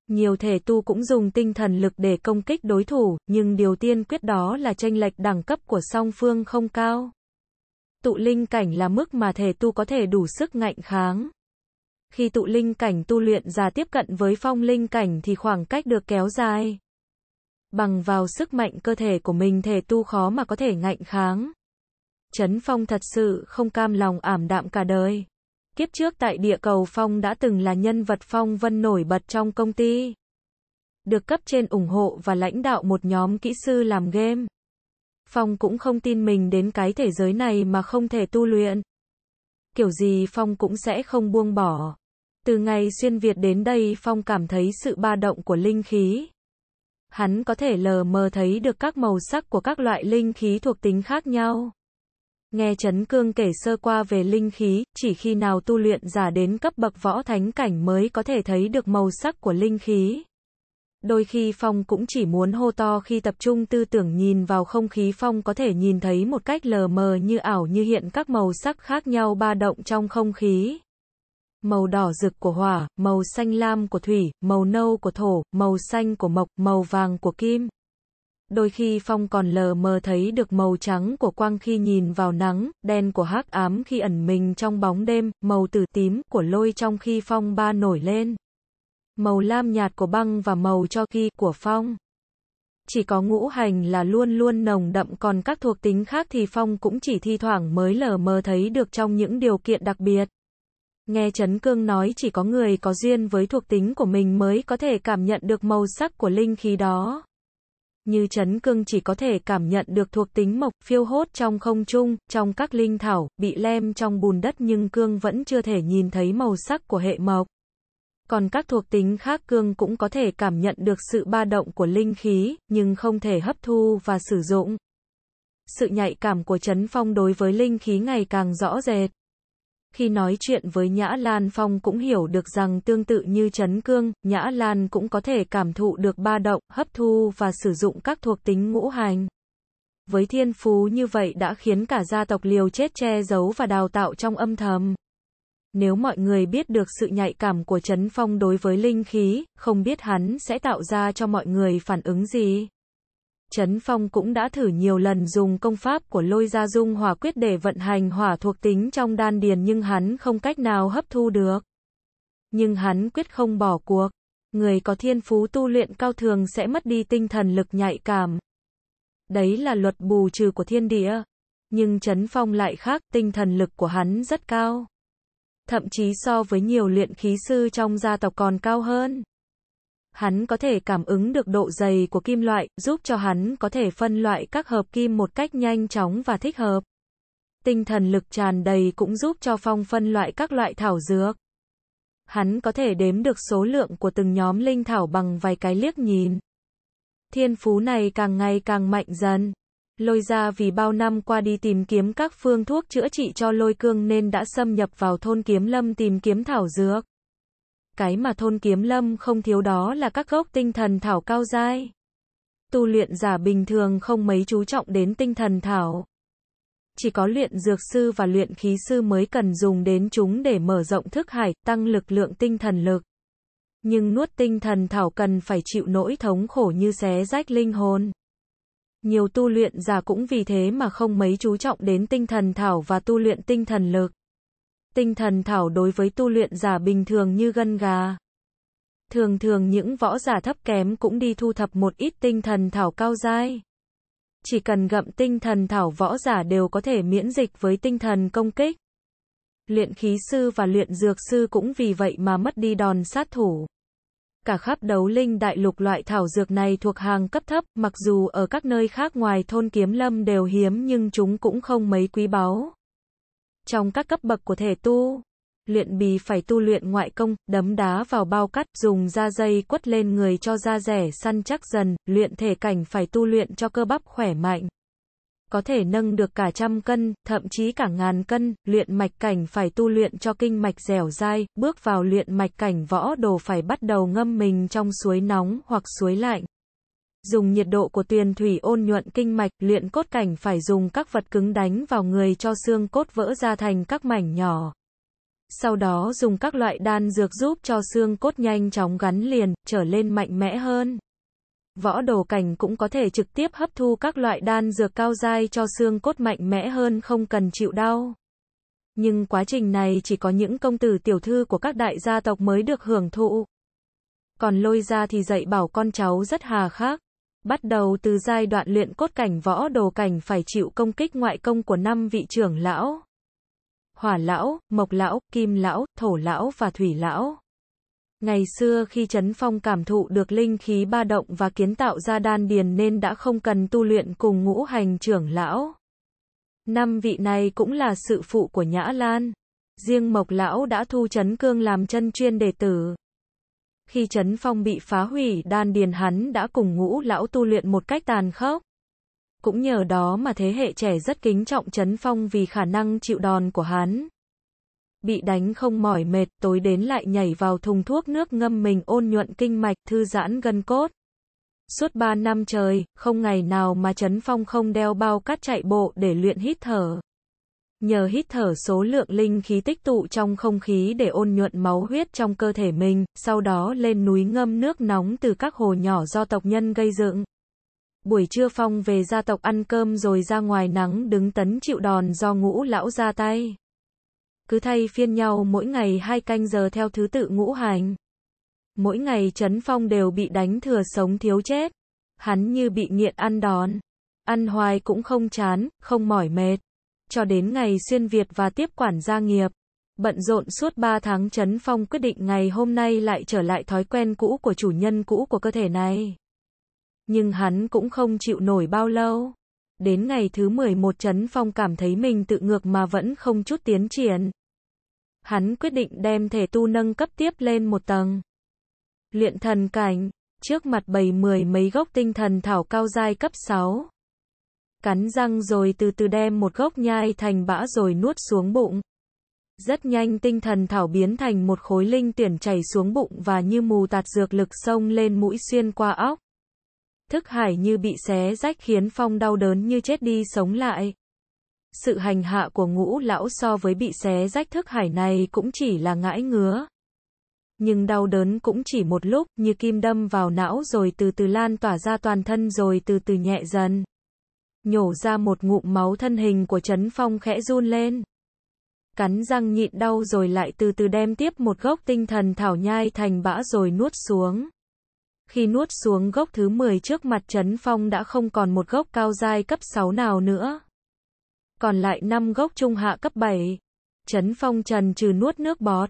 Nhiều thể tu cũng dùng tinh thần lực để công kích đối thủ, nhưng điều tiên quyết đó là tranh lệch đẳng cấp của song phương không cao. Tụ linh cảnh là mức mà thể tu có thể đủ sức ngạnh kháng khi tụ linh cảnh tu luyện già tiếp cận với phong linh cảnh thì khoảng cách được kéo dài. Bằng vào sức mạnh cơ thể của mình thể tu khó mà có thể ngạnh kháng. Chấn Phong thật sự không cam lòng ảm đạm cả đời. Kiếp trước tại địa cầu Phong đã từng là nhân vật Phong Vân nổi bật trong công ty. Được cấp trên ủng hộ và lãnh đạo một nhóm kỹ sư làm game. Phong cũng không tin mình đến cái thế giới này mà không thể tu luyện kiểu gì Phong cũng sẽ không buông bỏ. Từ ngày xuyên Việt đến đây Phong cảm thấy sự ba động của linh khí. Hắn có thể lờ mờ thấy được các màu sắc của các loại linh khí thuộc tính khác nhau. Nghe Trấn Cương kể sơ qua về linh khí, chỉ khi nào tu luyện giả đến cấp bậc võ thánh cảnh mới có thể thấy được màu sắc của linh khí đôi khi Phong cũng chỉ muốn hô to khi tập trung tư tưởng nhìn vào không khí Phong có thể nhìn thấy một cách lờ mờ như ảo như hiện các màu sắc khác nhau ba động trong không khí. Màu đỏ rực của hỏa, màu xanh lam của thủy, màu nâu của thổ, màu xanh của mộc, màu vàng của kim. Đôi khi Phong còn lờ mờ thấy được màu trắng của quang khi nhìn vào nắng, đen của hắc ám khi ẩn mình trong bóng đêm, màu tử tím của lôi trong khi phong ba nổi lên màu lam nhạt của băng và màu cho ki của phong. Chỉ có ngũ hành là luôn luôn nồng đậm còn các thuộc tính khác thì phong cũng chỉ thi thoảng mới lờ mờ thấy được trong những điều kiện đặc biệt. Nghe Trấn Cương nói chỉ có người có duyên với thuộc tính của mình mới có thể cảm nhận được màu sắc của linh khí đó. Như Trấn Cương chỉ có thể cảm nhận được thuộc tính mộc phiêu hốt trong không trung, trong các linh thảo, bị lem trong bùn đất nhưng Cương vẫn chưa thể nhìn thấy màu sắc của hệ mộc còn các thuộc tính khác cương cũng có thể cảm nhận được sự ba động của linh khí, nhưng không thể hấp thu và sử dụng. Sự nhạy cảm của Trấn Phong đối với linh khí ngày càng rõ rệt. Khi nói chuyện với Nhã Lan Phong cũng hiểu được rằng tương tự như Trấn Cương, Nhã Lan cũng có thể cảm thụ được ba động, hấp thu và sử dụng các thuộc tính ngũ hành. Với thiên phú như vậy đã khiến cả gia tộc liều chết che giấu và đào tạo trong âm thầm nếu mọi người biết được sự nhạy cảm của Trấn Phong đối với linh khí, không biết hắn sẽ tạo ra cho mọi người phản ứng gì. Trấn Phong cũng đã thử nhiều lần dùng công pháp của lôi gia dung hỏa quyết để vận hành hỏa thuộc tính trong đan điền nhưng hắn không cách nào hấp thu được. Nhưng hắn quyết không bỏ cuộc. Người có thiên phú tu luyện cao thường sẽ mất đi tinh thần lực nhạy cảm. Đấy là luật bù trừ của thiên địa. Nhưng Trấn Phong lại khác, tinh thần lực của hắn rất cao thậm chí so với nhiều luyện khí sư trong gia tộc còn cao hơn. Hắn có thể cảm ứng được độ dày của kim loại, giúp cho hắn có thể phân loại các hợp kim một cách nhanh chóng và thích hợp. Tinh thần lực tràn đầy cũng giúp cho Phong phân loại các loại thảo dược. Hắn có thể đếm được số lượng của từng nhóm linh thảo bằng vài cái liếc nhìn. Thiên phú này càng ngày càng mạnh dần. Lôi ra vì bao năm qua đi tìm kiếm các phương thuốc chữa trị cho lôi cương nên đã xâm nhập vào thôn kiếm lâm tìm kiếm thảo dược. Cái mà thôn kiếm lâm không thiếu đó là các gốc tinh thần thảo cao dai. Tu luyện giả bình thường không mấy chú trọng đến tinh thần thảo. Chỉ có luyện dược sư và luyện khí sư mới cần dùng đến chúng để mở rộng thức hải, tăng lực lượng tinh thần lực. Nhưng nuốt tinh thần thảo cần phải chịu nỗi thống khổ như xé rách linh hồn nhiều tu luyện giả cũng vì thế mà không mấy chú trọng đến tinh thần thảo và tu luyện tinh thần lực. Tinh thần thảo đối với tu luyện giả bình thường như gân gà. Thường thường những võ giả thấp kém cũng đi thu thập một ít tinh thần thảo cao dai. Chỉ cần gặm tinh thần thảo võ giả đều có thể miễn dịch với tinh thần công kích. Luyện khí sư và luyện dược sư cũng vì vậy mà mất đi đòn sát thủ cả khắp đấu linh đại lục loại thảo dược này thuộc hàng cấp thấp, mặc dù ở các nơi khác ngoài thôn kiếm lâm đều hiếm nhưng chúng cũng không mấy quý báu. Trong các cấp bậc của thể tu, luyện bì phải tu luyện ngoại công, đấm đá vào bao cắt, dùng da dây quất lên người cho da rẻ săn chắc dần, luyện thể cảnh phải tu luyện cho cơ bắp khỏe mạnh có thể nâng được cả trăm cân, thậm chí cả ngàn cân, luyện mạch cảnh phải tu luyện cho kinh mạch dẻo dai, bước vào luyện mạch cảnh võ đồ phải bắt đầu ngâm mình trong suối nóng hoặc suối lạnh. Dùng nhiệt độ của tuyền thủy ôn nhuận kinh mạch, luyện cốt cảnh phải dùng các vật cứng đánh vào người cho xương cốt vỡ ra thành các mảnh nhỏ. Sau đó dùng các loại đan dược giúp cho xương cốt nhanh chóng gắn liền, trở lên mạnh mẽ hơn võ đồ cảnh cũng có thể trực tiếp hấp thu các loại đan dược cao dai cho xương cốt mạnh mẽ hơn không cần chịu đau. Nhưng quá trình này chỉ có những công tử tiểu thư của các đại gia tộc mới được hưởng thụ. Còn lôi ra thì dạy bảo con cháu rất hà khắc. Bắt đầu từ giai đoạn luyện cốt cảnh võ đồ cảnh phải chịu công kích ngoại công của năm vị trưởng lão. Hỏa lão, mộc lão, kim lão, thổ lão và thủy lão. Ngày xưa khi Trấn Phong cảm thụ được linh khí ba động và kiến tạo ra đan điền nên đã không cần tu luyện cùng ngũ hành trưởng lão. Năm vị này cũng là sự phụ của Nhã Lan. Riêng Mộc Lão đã thu Trấn Cương làm chân chuyên đệ tử. Khi Trấn Phong bị phá hủy đan điền hắn đã cùng ngũ lão tu luyện một cách tàn khốc. Cũng nhờ đó mà thế hệ trẻ rất kính trọng Trấn Phong vì khả năng chịu đòn của hắn bị đánh không mỏi mệt, tối đến lại nhảy vào thùng thuốc nước ngâm mình ôn nhuận kinh mạch, thư giãn gân cốt. Suốt 3 năm trời, không ngày nào mà Trấn Phong không đeo bao cát chạy bộ để luyện hít thở. Nhờ hít thở số lượng linh khí tích tụ trong không khí để ôn nhuận máu huyết trong cơ thể mình, sau đó lên núi ngâm nước nóng từ các hồ nhỏ do tộc nhân gây dựng. Buổi trưa Phong về gia tộc ăn cơm rồi ra ngoài nắng đứng tấn chịu đòn do ngũ lão ra tay cứ thay phiên nhau mỗi ngày hai canh giờ theo thứ tự ngũ hành. Mỗi ngày Trấn Phong đều bị đánh thừa sống thiếu chết. Hắn như bị nghiện ăn đòn. Ăn hoài cũng không chán, không mỏi mệt. Cho đến ngày xuyên Việt và tiếp quản gia nghiệp. Bận rộn suốt 3 tháng Trấn Phong quyết định ngày hôm nay lại trở lại thói quen cũ của chủ nhân cũ của cơ thể này. Nhưng hắn cũng không chịu nổi bao lâu đến ngày thứ 11 Trấn Phong cảm thấy mình tự ngược mà vẫn không chút tiến triển. Hắn quyết định đem thể tu nâng cấp tiếp lên một tầng. Luyện thần cảnh, trước mặt bầy mười mấy gốc tinh thần thảo cao dai cấp 6. Cắn răng rồi từ từ đem một gốc nhai thành bã rồi nuốt xuống bụng. Rất nhanh tinh thần thảo biến thành một khối linh tuyển chảy xuống bụng và như mù tạt dược lực sông lên mũi xuyên qua óc thức hải như bị xé rách khiến Phong đau đớn như chết đi sống lại. Sự hành hạ của ngũ lão so với bị xé rách thức hải này cũng chỉ là ngãi ngứa. Nhưng đau đớn cũng chỉ một lúc, như kim đâm vào não rồi từ từ lan tỏa ra toàn thân rồi từ từ nhẹ dần. Nhổ ra một ngụm máu thân hình của Trấn Phong khẽ run lên. Cắn răng nhịn đau rồi lại từ từ đem tiếp một gốc tinh thần thảo nhai thành bã rồi nuốt xuống. Khi nuốt xuống gốc thứ 10 trước mặt Trấn Phong đã không còn một gốc cao dai cấp 6 nào nữa. Còn lại 5 gốc trung hạ cấp 7. Trấn Phong trần trừ nuốt nước bọt.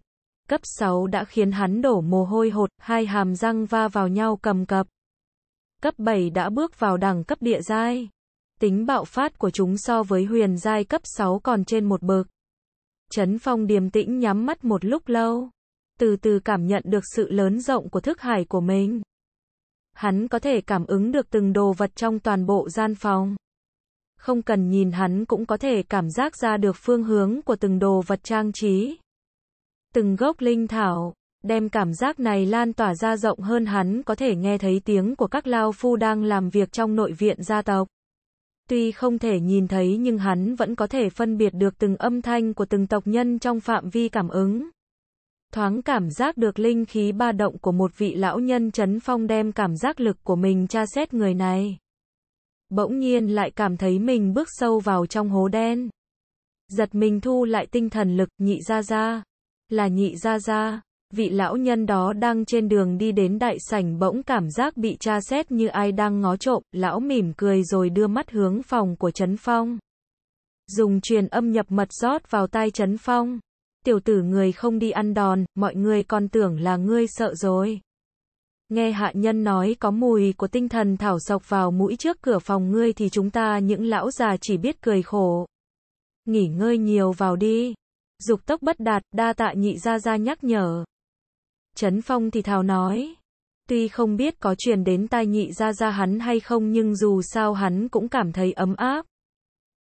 Cấp 6 đã khiến hắn đổ mồ hôi hột, hai hàm răng va vào nhau cầm cập. Cấp 7 đã bước vào đẳng cấp địa dai, Tính bạo phát của chúng so với huyền dai cấp 6 còn trên một bậc. Trấn Phong điềm tĩnh nhắm mắt một lúc lâu, từ từ cảm nhận được sự lớn rộng của thức hải của mình hắn có thể cảm ứng được từng đồ vật trong toàn bộ gian phòng. Không cần nhìn hắn cũng có thể cảm giác ra được phương hướng của từng đồ vật trang trí. Từng gốc linh thảo, đem cảm giác này lan tỏa ra rộng hơn hắn có thể nghe thấy tiếng của các lao phu đang làm việc trong nội viện gia tộc. Tuy không thể nhìn thấy nhưng hắn vẫn có thể phân biệt được từng âm thanh của từng tộc nhân trong phạm vi cảm ứng thoáng cảm giác được linh khí ba động của một vị lão nhân chấn phong đem cảm giác lực của mình tra xét người này. Bỗng nhiên lại cảm thấy mình bước sâu vào trong hố đen. Giật mình thu lại tinh thần lực, nhị ra ra. Là nhị ra ra, vị lão nhân đó đang trên đường đi đến đại sảnh bỗng cảm giác bị tra xét như ai đang ngó trộm, lão mỉm cười rồi đưa mắt hướng phòng của Trấn Phong. Dùng truyền âm nhập mật rót vào tai Trấn Phong tiểu tử người không đi ăn đòn, mọi người còn tưởng là ngươi sợ rồi. Nghe hạ nhân nói có mùi của tinh thần thảo sọc vào mũi trước cửa phòng ngươi thì chúng ta những lão già chỉ biết cười khổ. Nghỉ ngơi nhiều vào đi. Dục tốc bất đạt, đa tạ nhị ra ra nhắc nhở. Trấn Phong thì thào nói. Tuy không biết có truyền đến tai nhị ra ra hắn hay không nhưng dù sao hắn cũng cảm thấy ấm áp.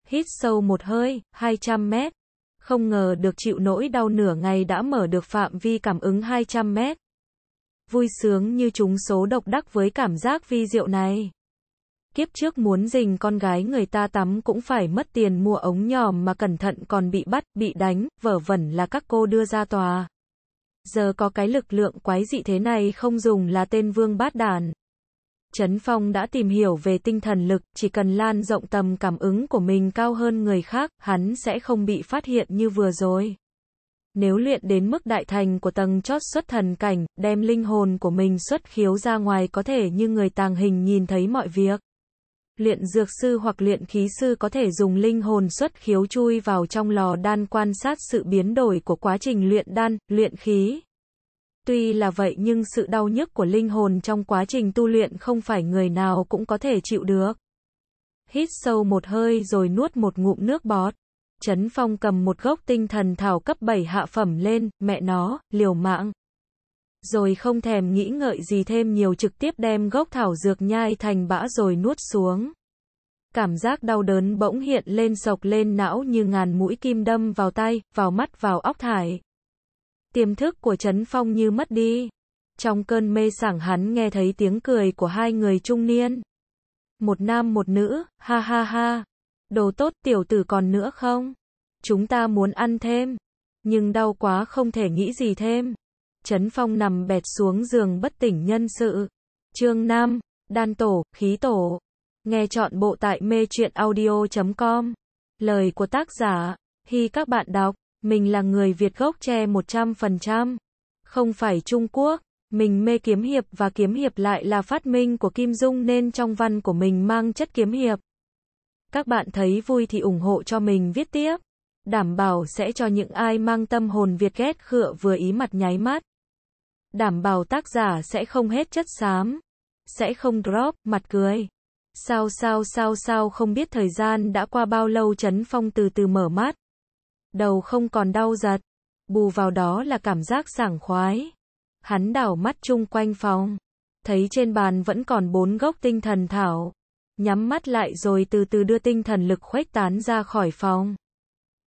Hít sâu một hơi, 200 mét không ngờ được chịu nỗi đau nửa ngày đã mở được phạm vi cảm ứng 200 mét. Vui sướng như chúng số độc đắc với cảm giác vi diệu này. Kiếp trước muốn dình con gái người ta tắm cũng phải mất tiền mua ống nhòm mà cẩn thận còn bị bắt, bị đánh, vở vẩn là các cô đưa ra tòa. Giờ có cái lực lượng quái dị thế này không dùng là tên vương bát đàn. Trấn Phong đã tìm hiểu về tinh thần lực, chỉ cần lan rộng tầm cảm ứng của mình cao hơn người khác, hắn sẽ không bị phát hiện như vừa rồi. Nếu luyện đến mức đại thành của tầng chót xuất thần cảnh, đem linh hồn của mình xuất khiếu ra ngoài có thể như người tàng hình nhìn thấy mọi việc. Luyện dược sư hoặc luyện khí sư có thể dùng linh hồn xuất khiếu chui vào trong lò đan quan sát sự biến đổi của quá trình luyện đan, luyện khí. Tuy là vậy nhưng sự đau nhức của linh hồn trong quá trình tu luyện không phải người nào cũng có thể chịu được. Hít sâu một hơi rồi nuốt một ngụm nước bọt. Trấn Phong cầm một gốc tinh thần thảo cấp 7 hạ phẩm lên, mẹ nó, liều mạng. Rồi không thèm nghĩ ngợi gì thêm nhiều trực tiếp đem gốc thảo dược nhai thành bã rồi nuốt xuống. Cảm giác đau đớn bỗng hiện lên sộc lên não như ngàn mũi kim đâm vào tay, vào mắt vào óc thải tiềm thức của Trấn Phong như mất đi. Trong cơn mê sảng hắn nghe thấy tiếng cười của hai người trung niên. Một nam một nữ, ha ha ha. Đồ tốt tiểu tử còn nữa không? Chúng ta muốn ăn thêm. Nhưng đau quá không thể nghĩ gì thêm. Trấn Phong nằm bẹt xuống giường bất tỉnh nhân sự. Chương Nam, Đan Tổ, Khí Tổ. Nghe chọn bộ tại mê chuyện audio.com. Lời của tác giả. Hy các bạn đọc. Mình là người Việt gốc tre 100%, không phải Trung Quốc. Mình mê kiếm hiệp và kiếm hiệp lại là phát minh của Kim Dung nên trong văn của mình mang chất kiếm hiệp. Các bạn thấy vui thì ủng hộ cho mình viết tiếp. Đảm bảo sẽ cho những ai mang tâm hồn Việt ghét khựa vừa ý mặt nháy mắt. Đảm bảo tác giả sẽ không hết chất xám. Sẽ không drop, mặt cười. Sao sao sao sao không biết thời gian đã qua bao lâu chấn Phong từ từ mở mắt đầu không còn đau giật, bù vào đó là cảm giác sảng khoái. Hắn đảo mắt chung quanh phòng, thấy trên bàn vẫn còn bốn gốc tinh thần thảo, nhắm mắt lại rồi từ từ đưa tinh thần lực khuếch tán ra khỏi phòng.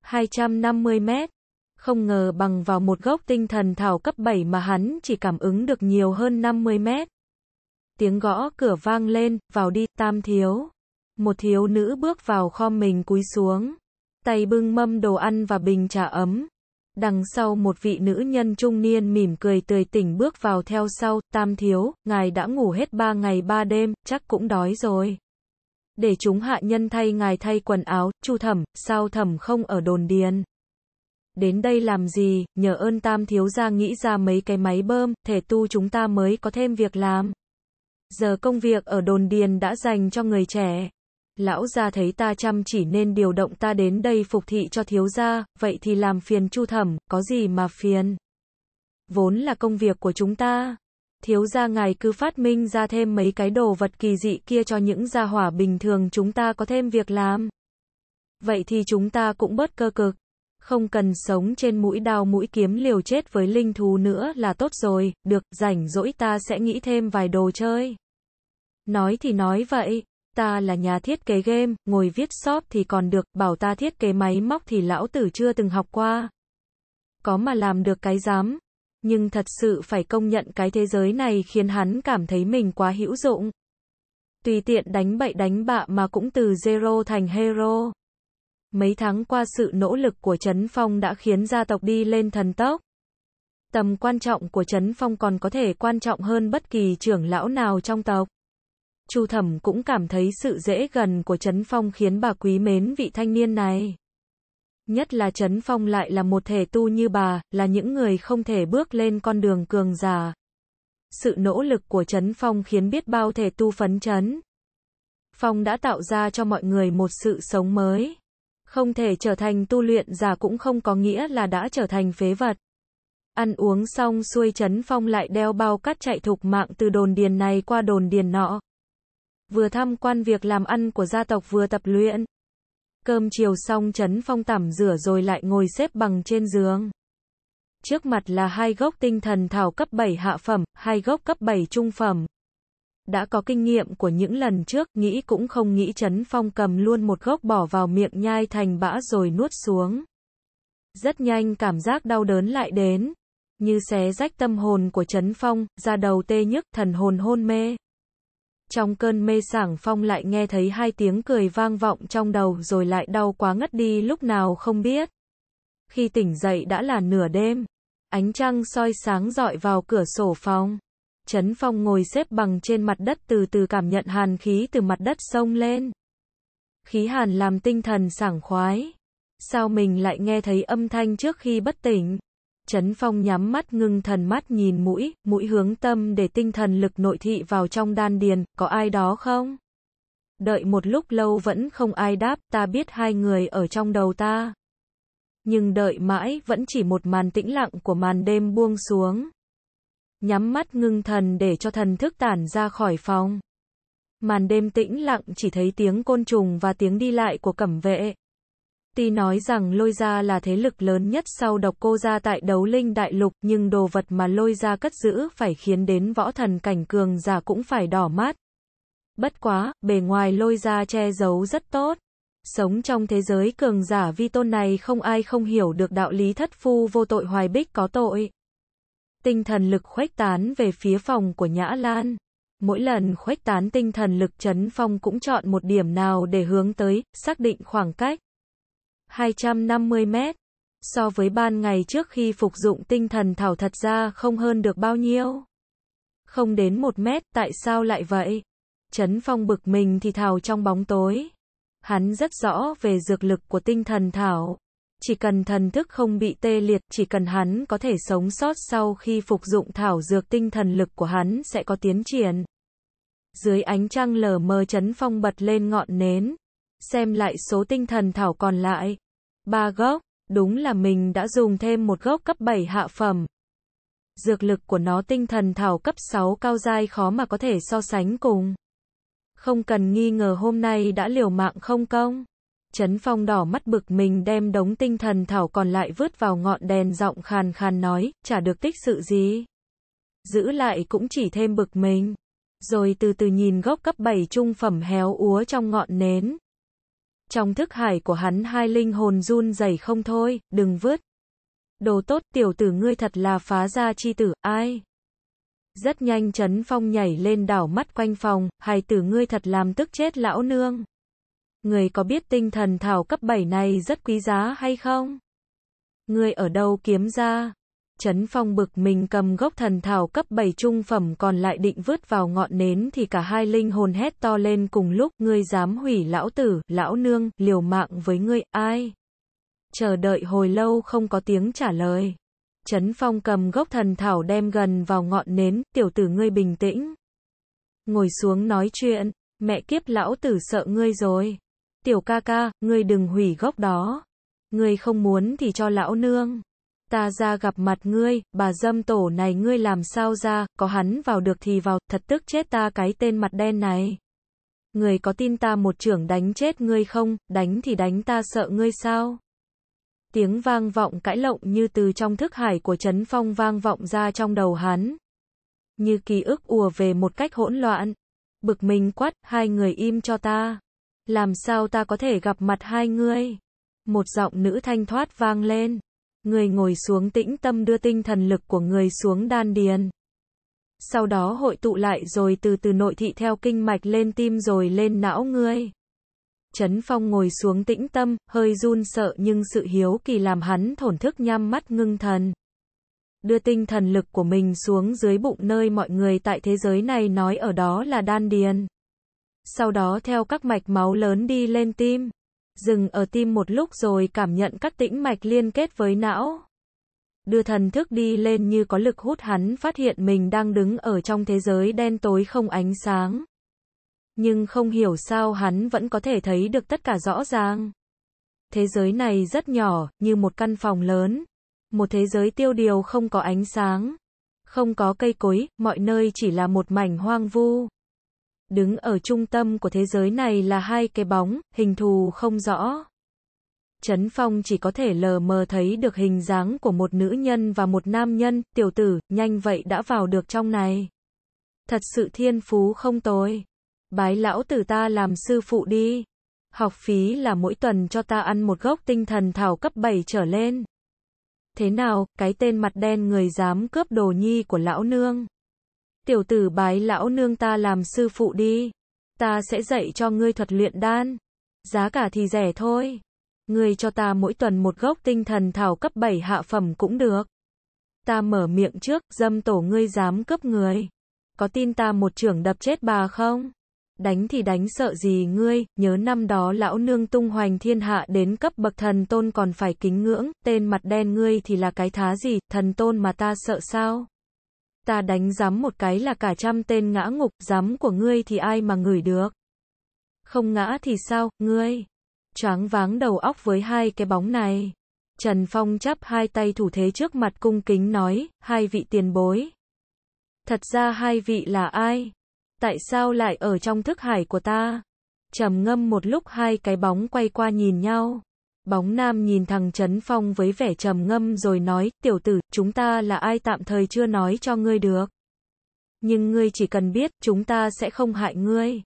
250 mét, không ngờ bằng vào một gốc tinh thần thảo cấp 7 mà hắn chỉ cảm ứng được nhiều hơn 50 mét. Tiếng gõ cửa vang lên, vào đi, tam thiếu. Một thiếu nữ bước vào kho mình cúi xuống tay bưng mâm đồ ăn và bình trà ấm. Đằng sau một vị nữ nhân trung niên mỉm cười tươi tỉnh bước vào theo sau, tam thiếu, ngài đã ngủ hết ba ngày ba đêm, chắc cũng đói rồi. Để chúng hạ nhân thay ngài thay quần áo, chu thẩm, sao thẩm không ở đồn điền. Đến đây làm gì, nhờ ơn tam thiếu ra nghĩ ra mấy cái máy bơm, thể tu chúng ta mới có thêm việc làm. Giờ công việc ở đồn điền đã dành cho người trẻ. Lão gia thấy ta chăm chỉ nên điều động ta đến đây phục thị cho thiếu gia, vậy thì làm phiền chu thẩm, có gì mà phiền. Vốn là công việc của chúng ta. Thiếu gia ngài cứ phát minh ra thêm mấy cái đồ vật kỳ dị kia cho những gia hỏa bình thường chúng ta có thêm việc làm. Vậy thì chúng ta cũng bớt cơ cực. Không cần sống trên mũi đao mũi kiếm liều chết với linh thú nữa là tốt rồi, được, rảnh rỗi ta sẽ nghĩ thêm vài đồ chơi. Nói thì nói vậy, ta là nhà thiết kế game, ngồi viết shop thì còn được, bảo ta thiết kế máy móc thì lão tử chưa từng học qua. Có mà làm được cái dám. Nhưng thật sự phải công nhận cái thế giới này khiến hắn cảm thấy mình quá hữu dụng. Tùy tiện đánh bậy đánh bạ mà cũng từ zero thành hero. Mấy tháng qua sự nỗ lực của Trấn Phong đã khiến gia tộc đi lên thần tốc. Tầm quan trọng của Trấn Phong còn có thể quan trọng hơn bất kỳ trưởng lão nào trong tộc. Chu Thẩm cũng cảm thấy sự dễ gần của Trấn Phong khiến bà quý mến vị thanh niên này. Nhất là Trấn Phong lại là một thể tu như bà, là những người không thể bước lên con đường cường giả. Sự nỗ lực của Trấn Phong khiến biết bao thể tu phấn chấn. Phong đã tạo ra cho mọi người một sự sống mới. Không thể trở thành tu luyện giả cũng không có nghĩa là đã trở thành phế vật. Ăn uống xong xuôi Trấn Phong lại đeo bao cát chạy thục mạng từ đồn điền này qua đồn điền nọ vừa tham quan việc làm ăn của gia tộc vừa tập luyện. Cơm chiều xong Trấn Phong tẩm rửa rồi lại ngồi xếp bằng trên giường. Trước mặt là hai gốc tinh thần thảo cấp 7 hạ phẩm, hai gốc cấp 7 trung phẩm. Đã có kinh nghiệm của những lần trước, nghĩ cũng không nghĩ Trấn Phong cầm luôn một gốc bỏ vào miệng nhai thành bã rồi nuốt xuống. Rất nhanh cảm giác đau đớn lại đến. Như xé rách tâm hồn của Trấn Phong, ra đầu tê nhức, thần hồn hôn mê trong cơn mê sảng phong lại nghe thấy hai tiếng cười vang vọng trong đầu rồi lại đau quá ngất đi lúc nào không biết. Khi tỉnh dậy đã là nửa đêm, ánh trăng soi sáng dọi vào cửa sổ phòng. Trấn Phong ngồi xếp bằng trên mặt đất từ từ cảm nhận hàn khí từ mặt đất sông lên. Khí hàn làm tinh thần sảng khoái. Sao mình lại nghe thấy âm thanh trước khi bất tỉnh? Trấn Phong nhắm mắt ngưng thần mắt nhìn mũi, mũi hướng tâm để tinh thần lực nội thị vào trong đan điền, có ai đó không? Đợi một lúc lâu vẫn không ai đáp, ta biết hai người ở trong đầu ta. Nhưng đợi mãi vẫn chỉ một màn tĩnh lặng của màn đêm buông xuống. Nhắm mắt ngưng thần để cho thần thức tản ra khỏi phòng. Màn đêm tĩnh lặng chỉ thấy tiếng côn trùng và tiếng đi lại của cẩm vệ. Ty nói rằng lôi gia là thế lực lớn nhất sau độc cô gia tại đấu linh đại lục, nhưng đồ vật mà lôi gia cất giữ phải khiến đến võ thần cảnh cường giả cũng phải đỏ mắt. Bất quá, bề ngoài lôi gia che giấu rất tốt. Sống trong thế giới cường giả vi tôn này không ai không hiểu được đạo lý thất phu vô tội hoài bích có tội. Tinh thần lực khuếch tán về phía phòng của Nhã Lan. Mỗi lần khuếch tán tinh thần lực chấn phong cũng chọn một điểm nào để hướng tới, xác định khoảng cách. 250 mét. So với ban ngày trước khi phục dụng tinh thần thảo thật ra không hơn được bao nhiêu. Không đến 1 mét, tại sao lại vậy? chấn Phong bực mình thì thảo trong bóng tối. Hắn rất rõ về dược lực của tinh thần thảo. Chỉ cần thần thức không bị tê liệt, chỉ cần hắn có thể sống sót sau khi phục dụng thảo dược tinh thần lực của hắn sẽ có tiến triển. Dưới ánh trăng lờ mờ chấn phong bật lên ngọn nến. Xem lại số tinh thần thảo còn lại ba gốc, đúng là mình đã dùng thêm một gốc cấp 7 hạ phẩm. Dược lực của nó tinh thần thảo cấp 6 cao dai khó mà có thể so sánh cùng. Không cần nghi ngờ hôm nay đã liều mạng không công. Trấn Phong đỏ mắt bực mình đem đống tinh thần thảo còn lại vứt vào ngọn đèn giọng khàn khàn nói, chả được tích sự gì. Giữ lại cũng chỉ thêm bực mình. Rồi từ từ nhìn gốc cấp 7 trung phẩm héo úa trong ngọn nến. Trong thức hải của hắn hai linh hồn run dày không thôi, đừng vứt. Đồ tốt tiểu tử ngươi thật là phá ra chi tử, ai? Rất nhanh chấn phong nhảy lên đảo mắt quanh phòng, hài tử ngươi thật làm tức chết lão nương. Người có biết tinh thần thảo cấp 7 này rất quý giá hay không? Người ở đâu kiếm ra? Trấn Phong bực mình cầm gốc thần thảo cấp 7 trung phẩm còn lại định vứt vào ngọn nến thì cả hai linh hồn hét to lên cùng lúc, ngươi dám hủy lão tử, lão nương, liều mạng với ngươi, ai? Chờ đợi hồi lâu không có tiếng trả lời. Trấn Phong cầm gốc thần thảo đem gần vào ngọn nến, tiểu tử ngươi bình tĩnh. Ngồi xuống nói chuyện, mẹ kiếp lão tử sợ ngươi rồi. Tiểu ca ca, ngươi đừng hủy gốc đó. Ngươi không muốn thì cho lão nương ta ra gặp mặt ngươi, bà dâm tổ này ngươi làm sao ra, có hắn vào được thì vào, thật tức chết ta cái tên mặt đen này. Người có tin ta một trưởng đánh chết ngươi không, đánh thì đánh ta sợ ngươi sao? Tiếng vang vọng cãi lộng như từ trong thức hải của Trấn Phong vang vọng ra trong đầu hắn. Như ký ức ùa về một cách hỗn loạn. Bực mình quát, hai người im cho ta. Làm sao ta có thể gặp mặt hai ngươi? Một giọng nữ thanh thoát vang lên. Người ngồi xuống tĩnh tâm đưa tinh thần lực của người xuống đan điền. Sau đó hội tụ lại rồi từ từ nội thị theo kinh mạch lên tim rồi lên não ngươi. Trấn Phong ngồi xuống tĩnh tâm, hơi run sợ nhưng sự hiếu kỳ làm hắn thổn thức nhắm mắt ngưng thần. Đưa tinh thần lực của mình xuống dưới bụng nơi mọi người tại thế giới này nói ở đó là đan điền. Sau đó theo các mạch máu lớn đi lên tim dừng ở tim một lúc rồi cảm nhận các tĩnh mạch liên kết với não. Đưa thần thức đi lên như có lực hút hắn phát hiện mình đang đứng ở trong thế giới đen tối không ánh sáng. Nhưng không hiểu sao hắn vẫn có thể thấy được tất cả rõ ràng. Thế giới này rất nhỏ, như một căn phòng lớn. Một thế giới tiêu điều không có ánh sáng. Không có cây cối, mọi nơi chỉ là một mảnh hoang vu. Đứng ở trung tâm của thế giới này là hai cái bóng, hình thù không rõ. Trấn Phong chỉ có thể lờ mờ thấy được hình dáng của một nữ nhân và một nam nhân, tiểu tử, nhanh vậy đã vào được trong này. Thật sự thiên phú không tồi. Bái lão tử ta làm sư phụ đi. Học phí là mỗi tuần cho ta ăn một gốc tinh thần thảo cấp 7 trở lên. Thế nào, cái tên mặt đen người dám cướp đồ nhi của lão nương. Tiểu tử bái lão nương ta làm sư phụ đi. Ta sẽ dạy cho ngươi thuật luyện đan. Giá cả thì rẻ thôi. Ngươi cho ta mỗi tuần một gốc tinh thần thảo cấp 7 hạ phẩm cũng được. Ta mở miệng trước, dâm tổ ngươi dám cướp người. Có tin ta một trưởng đập chết bà không? Đánh thì đánh sợ gì ngươi, nhớ năm đó lão nương tung hoành thiên hạ đến cấp bậc thần tôn còn phải kính ngưỡng, tên mặt đen ngươi thì là cái thá gì, thần tôn mà ta sợ sao? ta đánh dám một cái là cả trăm tên ngã ngục, dám của ngươi thì ai mà ngửi được. Không ngã thì sao, ngươi? Choáng váng đầu óc với hai cái bóng này. Trần Phong chắp hai tay thủ thế trước mặt cung kính nói, hai vị tiền bối. Thật ra hai vị là ai? Tại sao lại ở trong thức hải của ta? trầm ngâm một lúc hai cái bóng quay qua nhìn nhau. Bóng nam nhìn thằng Trấn Phong với vẻ trầm ngâm rồi nói, tiểu tử, chúng ta là ai tạm thời chưa nói cho ngươi được. Nhưng ngươi chỉ cần biết, chúng ta sẽ không hại ngươi.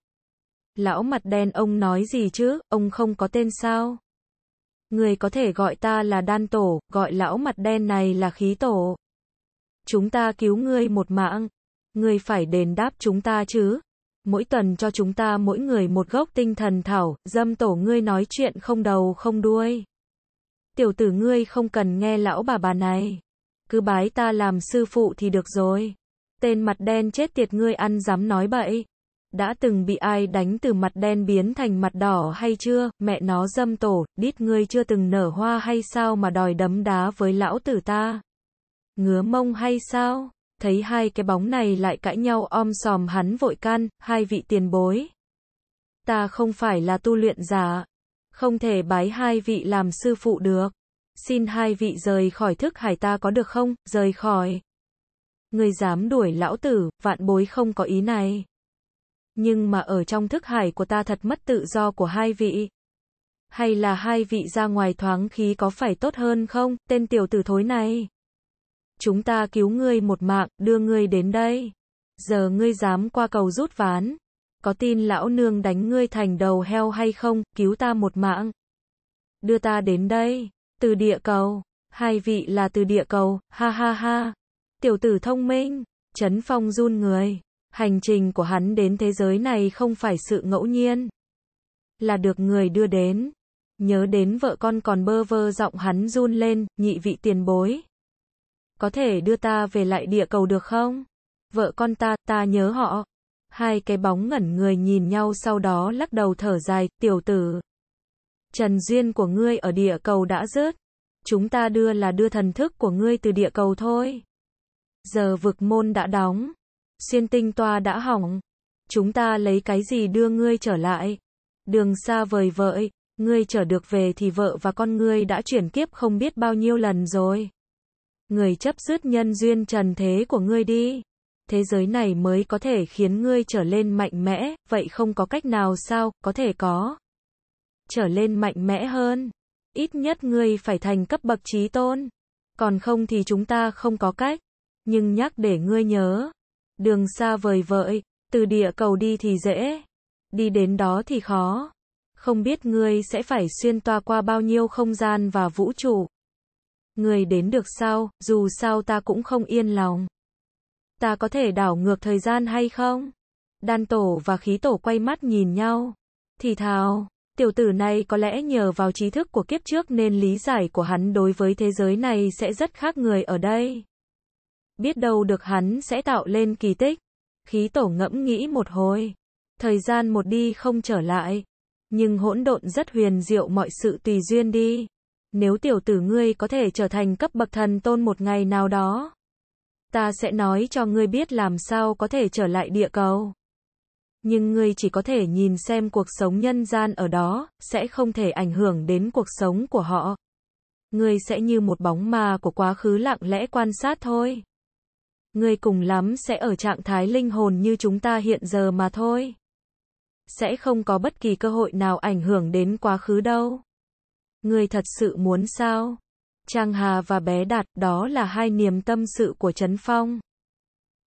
Lão mặt đen ông nói gì chứ, ông không có tên sao? Ngươi có thể gọi ta là đan tổ, gọi lão mặt đen này là khí tổ. Chúng ta cứu ngươi một mạng. Ngươi phải đền đáp chúng ta chứ mỗi tuần cho chúng ta mỗi người một gốc tinh thần thảo, dâm tổ ngươi nói chuyện không đầu không đuôi. Tiểu tử ngươi không cần nghe lão bà bà này. Cứ bái ta làm sư phụ thì được rồi. Tên mặt đen chết tiệt ngươi ăn dám nói bậy. Đã từng bị ai đánh từ mặt đen biến thành mặt đỏ hay chưa, mẹ nó dâm tổ, đít ngươi chưa từng nở hoa hay sao mà đòi đấm đá với lão tử ta? Ngứa mông hay sao? thấy hai cái bóng này lại cãi nhau om sòm hắn vội can, hai vị tiền bối. Ta không phải là tu luyện giả, không thể bái hai vị làm sư phụ được. Xin hai vị rời khỏi thức hải ta có được không, rời khỏi. Người dám đuổi lão tử, vạn bối không có ý này. Nhưng mà ở trong thức hải của ta thật mất tự do của hai vị. Hay là hai vị ra ngoài thoáng khí có phải tốt hơn không, tên tiểu tử thối này chúng ta cứu ngươi một mạng, đưa ngươi đến đây. Giờ ngươi dám qua cầu rút ván. Có tin lão nương đánh ngươi thành đầu heo hay không, cứu ta một mạng. Đưa ta đến đây, từ địa cầu, hai vị là từ địa cầu, ha ha ha. Tiểu tử thông minh, chấn phong run người. Hành trình của hắn đến thế giới này không phải sự ngẫu nhiên. Là được người đưa đến. Nhớ đến vợ con còn bơ vơ giọng hắn run lên, nhị vị tiền bối có thể đưa ta về lại địa cầu được không? Vợ con ta, ta nhớ họ. Hai cái bóng ngẩn người nhìn nhau sau đó lắc đầu thở dài, tiểu tử. Trần duyên của ngươi ở địa cầu đã rớt. Chúng ta đưa là đưa thần thức của ngươi từ địa cầu thôi. Giờ vực môn đã đóng. Xuyên tinh toa đã hỏng. Chúng ta lấy cái gì đưa ngươi trở lại? Đường xa vời vợi, ngươi trở được về thì vợ và con ngươi đã chuyển kiếp không biết bao nhiêu lần rồi người chấp dứt nhân duyên trần thế của ngươi đi. Thế giới này mới có thể khiến ngươi trở lên mạnh mẽ, vậy không có cách nào sao, có thể có. Trở lên mạnh mẽ hơn. Ít nhất ngươi phải thành cấp bậc trí tôn. Còn không thì chúng ta không có cách. Nhưng nhắc để ngươi nhớ. Đường xa vời vợi, từ địa cầu đi thì dễ. Đi đến đó thì khó. Không biết ngươi sẽ phải xuyên toa qua bao nhiêu không gian và vũ trụ người đến được sao, dù sao ta cũng không yên lòng. Ta có thể đảo ngược thời gian hay không? Đan tổ và khí tổ quay mắt nhìn nhau. Thì thào, tiểu tử này có lẽ nhờ vào trí thức của kiếp trước nên lý giải của hắn đối với thế giới này sẽ rất khác người ở đây. Biết đâu được hắn sẽ tạo lên kỳ tích. Khí tổ ngẫm nghĩ một hồi. Thời gian một đi không trở lại. Nhưng hỗn độn rất huyền diệu mọi sự tùy duyên đi nếu tiểu tử ngươi có thể trở thành cấp bậc thần tôn một ngày nào đó, ta sẽ nói cho ngươi biết làm sao có thể trở lại địa cầu. Nhưng ngươi chỉ có thể nhìn xem cuộc sống nhân gian ở đó, sẽ không thể ảnh hưởng đến cuộc sống của họ. Ngươi sẽ như một bóng ma của quá khứ lặng lẽ quan sát thôi. Ngươi cùng lắm sẽ ở trạng thái linh hồn như chúng ta hiện giờ mà thôi. Sẽ không có bất kỳ cơ hội nào ảnh hưởng đến quá khứ đâu. Người thật sự muốn sao? Trang Hà và bé Đạt đó là hai niềm tâm sự của Trấn Phong.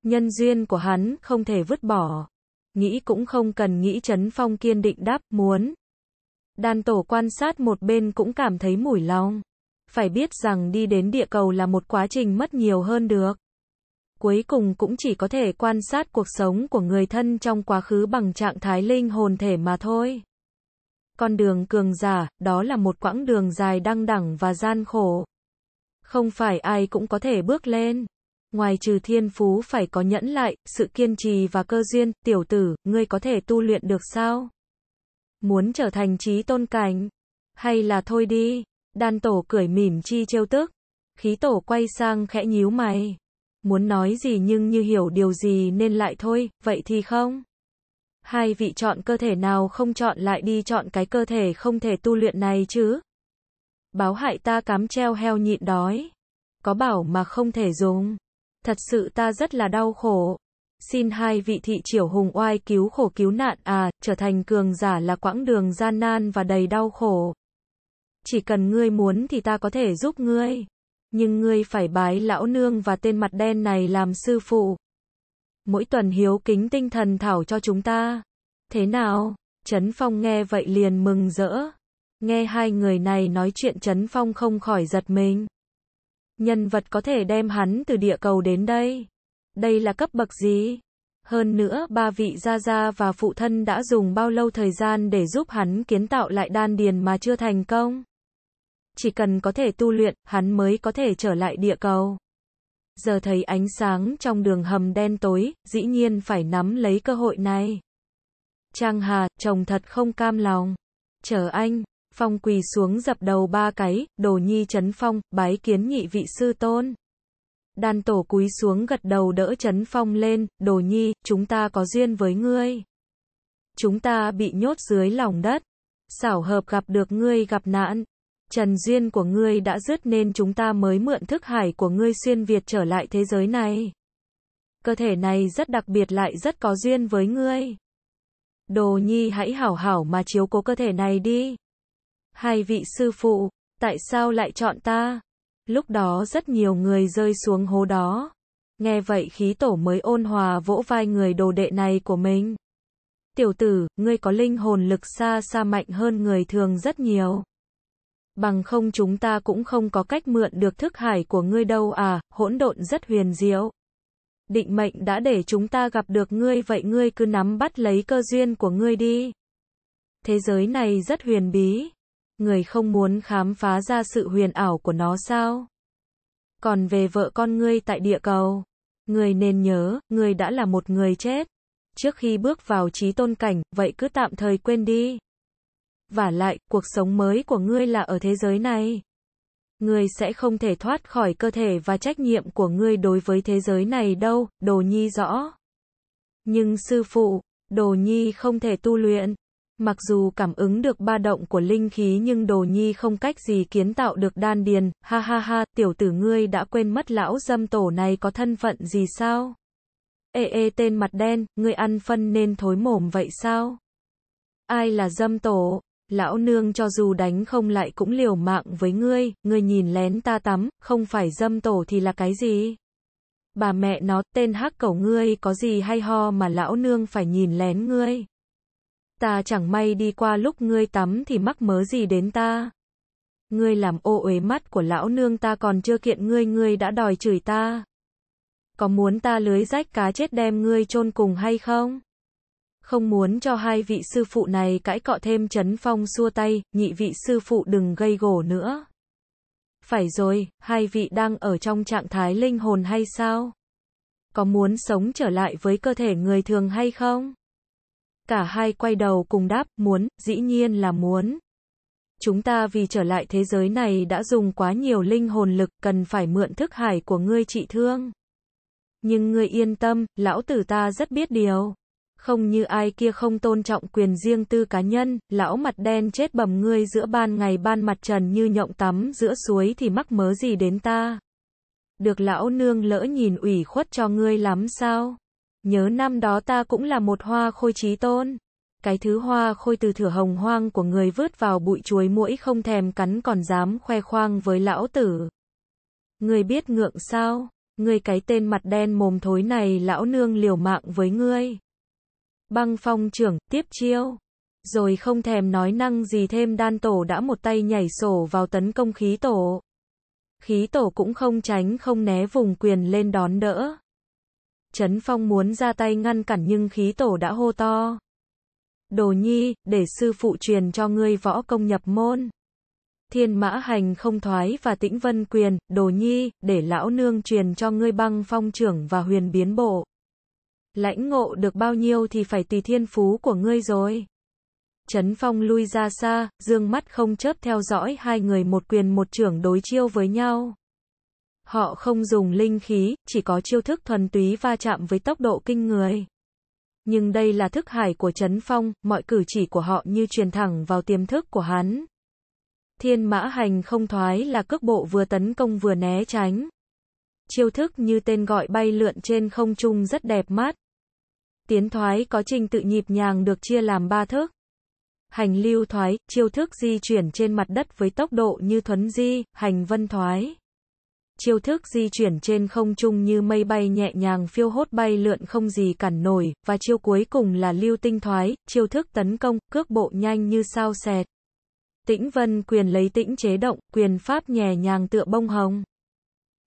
Nhân duyên của hắn không thể vứt bỏ. Nghĩ cũng không cần nghĩ Trấn Phong kiên định đáp muốn. Đàn tổ quan sát một bên cũng cảm thấy mùi lòng. Phải biết rằng đi đến địa cầu là một quá trình mất nhiều hơn được. Cuối cùng cũng chỉ có thể quan sát cuộc sống của người thân trong quá khứ bằng trạng thái linh hồn thể mà thôi con đường cường giả, đó là một quãng đường dài đăng đẳng và gian khổ. Không phải ai cũng có thể bước lên. Ngoài trừ thiên phú phải có nhẫn lại, sự kiên trì và cơ duyên, tiểu tử, ngươi có thể tu luyện được sao? Muốn trở thành trí tôn cảnh? Hay là thôi đi? Đan tổ cười mỉm chi trêu tức. Khí tổ quay sang khẽ nhíu mày. Muốn nói gì nhưng như hiểu điều gì nên lại thôi, vậy thì không? Hai vị chọn cơ thể nào không chọn lại đi chọn cái cơ thể không thể tu luyện này chứ. Báo hại ta cám treo heo nhịn đói. Có bảo mà không thể dùng. Thật sự ta rất là đau khổ. Xin hai vị thị triều hùng oai cứu khổ cứu nạn à, trở thành cường giả là quãng đường gian nan và đầy đau khổ. Chỉ cần ngươi muốn thì ta có thể giúp ngươi. Nhưng ngươi phải bái lão nương và tên mặt đen này làm sư phụ mỗi tuần hiếu kính tinh thần thảo cho chúng ta. Thế nào? Trấn Phong nghe vậy liền mừng rỡ. Nghe hai người này nói chuyện Trấn Phong không khỏi giật mình. Nhân vật có thể đem hắn từ địa cầu đến đây. Đây là cấp bậc gì? Hơn nữa, ba vị gia gia và phụ thân đã dùng bao lâu thời gian để giúp hắn kiến tạo lại đan điền mà chưa thành công? Chỉ cần có thể tu luyện, hắn mới có thể trở lại địa cầu giờ thấy ánh sáng trong đường hầm đen tối, dĩ nhiên phải nắm lấy cơ hội này. Trang Hà, chồng thật không cam lòng. Chờ anh, Phong quỳ xuống dập đầu ba cái, đồ nhi chấn phong, bái kiến nhị vị sư tôn. Đan tổ cúi xuống gật đầu đỡ chấn phong lên, đồ nhi, chúng ta có duyên với ngươi. Chúng ta bị nhốt dưới lòng đất. Xảo hợp gặp được ngươi gặp nạn, trần duyên của ngươi đã dứt nên chúng ta mới mượn thức hải của ngươi xuyên Việt trở lại thế giới này. Cơ thể này rất đặc biệt lại rất có duyên với ngươi. Đồ nhi hãy hảo hảo mà chiếu cố cơ thể này đi. Hai vị sư phụ, tại sao lại chọn ta? Lúc đó rất nhiều người rơi xuống hố đó. Nghe vậy khí tổ mới ôn hòa vỗ vai người đồ đệ này của mình. Tiểu tử, ngươi có linh hồn lực xa xa mạnh hơn người thường rất nhiều bằng không chúng ta cũng không có cách mượn được thức hải của ngươi đâu à, hỗn độn rất huyền diệu. Định mệnh đã để chúng ta gặp được ngươi vậy ngươi cứ nắm bắt lấy cơ duyên của ngươi đi. Thế giới này rất huyền bí. Người không muốn khám phá ra sự huyền ảo của nó sao? Còn về vợ con ngươi tại địa cầu, ngươi nên nhớ, ngươi đã là một người chết. Trước khi bước vào trí tôn cảnh, vậy cứ tạm thời quên đi và lại, cuộc sống mới của ngươi là ở thế giới này. Ngươi sẽ không thể thoát khỏi cơ thể và trách nhiệm của ngươi đối với thế giới này đâu, đồ nhi rõ. Nhưng sư phụ, đồ nhi không thể tu luyện. Mặc dù cảm ứng được ba động của linh khí nhưng đồ nhi không cách gì kiến tạo được đan điền, ha ha ha, tiểu tử ngươi đã quên mất lão dâm tổ này có thân phận gì sao? Ê ê tên mặt đen, ngươi ăn phân nên thối mồm vậy sao? Ai là dâm tổ? lão nương cho dù đánh không lại cũng liều mạng với ngươi, ngươi nhìn lén ta tắm, không phải dâm tổ thì là cái gì? Bà mẹ nó, tên hắc cẩu ngươi có gì hay ho mà lão nương phải nhìn lén ngươi? Ta chẳng may đi qua lúc ngươi tắm thì mắc mớ gì đến ta? Ngươi làm ô uế mắt của lão nương ta còn chưa kiện ngươi ngươi đã đòi chửi ta. Có muốn ta lưới rách cá chết đem ngươi chôn cùng hay không? Không muốn cho hai vị sư phụ này cãi cọ thêm chấn phong xua tay, nhị vị sư phụ đừng gây gổ nữa. Phải rồi, hai vị đang ở trong trạng thái linh hồn hay sao? Có muốn sống trở lại với cơ thể người thường hay không? Cả hai quay đầu cùng đáp, muốn, dĩ nhiên là muốn. Chúng ta vì trở lại thế giới này đã dùng quá nhiều linh hồn lực, cần phải mượn thức hải của ngươi trị thương. Nhưng ngươi yên tâm, lão tử ta rất biết điều. Không như ai kia không tôn trọng quyền riêng tư cá nhân, lão mặt đen chết bầm ngươi giữa ban ngày ban mặt trần như nhộng tắm giữa suối thì mắc mớ gì đến ta. Được lão nương lỡ nhìn ủy khuất cho ngươi lắm sao? Nhớ năm đó ta cũng là một hoa khôi trí tôn. Cái thứ hoa khôi từ thửa hồng hoang của người vớt vào bụi chuối mũi không thèm cắn còn dám khoe khoang với lão tử. người biết ngượng sao? người cái tên mặt đen mồm thối này lão nương liều mạng với ngươi. Băng phong trưởng, tiếp chiêu. Rồi không thèm nói năng gì thêm đan tổ đã một tay nhảy sổ vào tấn công khí tổ. Khí tổ cũng không tránh không né vùng quyền lên đón đỡ. Trấn phong muốn ra tay ngăn cản nhưng khí tổ đã hô to. Đồ nhi, để sư phụ truyền cho ngươi võ công nhập môn. Thiên mã hành không thoái và tĩnh vân quyền, đồ nhi, để lão nương truyền cho ngươi băng phong trưởng và huyền biến bộ. Lãnh ngộ được bao nhiêu thì phải tùy thiên phú của ngươi rồi. Trấn Phong lui ra xa, dương mắt không chớp theo dõi hai người một quyền một trưởng đối chiêu với nhau. Họ không dùng linh khí, chỉ có chiêu thức thuần túy va chạm với tốc độ kinh người. Nhưng đây là thức hải của Trấn Phong, mọi cử chỉ của họ như truyền thẳng vào tiềm thức của hắn. Thiên mã hành không thoái là cước bộ vừa tấn công vừa né tránh chiêu thức như tên gọi bay lượn trên không trung rất đẹp mắt. Tiến thoái có trình tự nhịp nhàng được chia làm ba thức. Hành lưu thoái, chiêu thức di chuyển trên mặt đất với tốc độ như thuấn di, hành vân thoái. Chiêu thức di chuyển trên không trung như mây bay nhẹ nhàng phiêu hốt bay lượn không gì cản nổi, và chiêu cuối cùng là lưu tinh thoái, chiêu thức tấn công, cước bộ nhanh như sao xẹt. Tĩnh Vân quyền lấy tĩnh chế động, quyền pháp nhẹ nhàng tựa bông hồng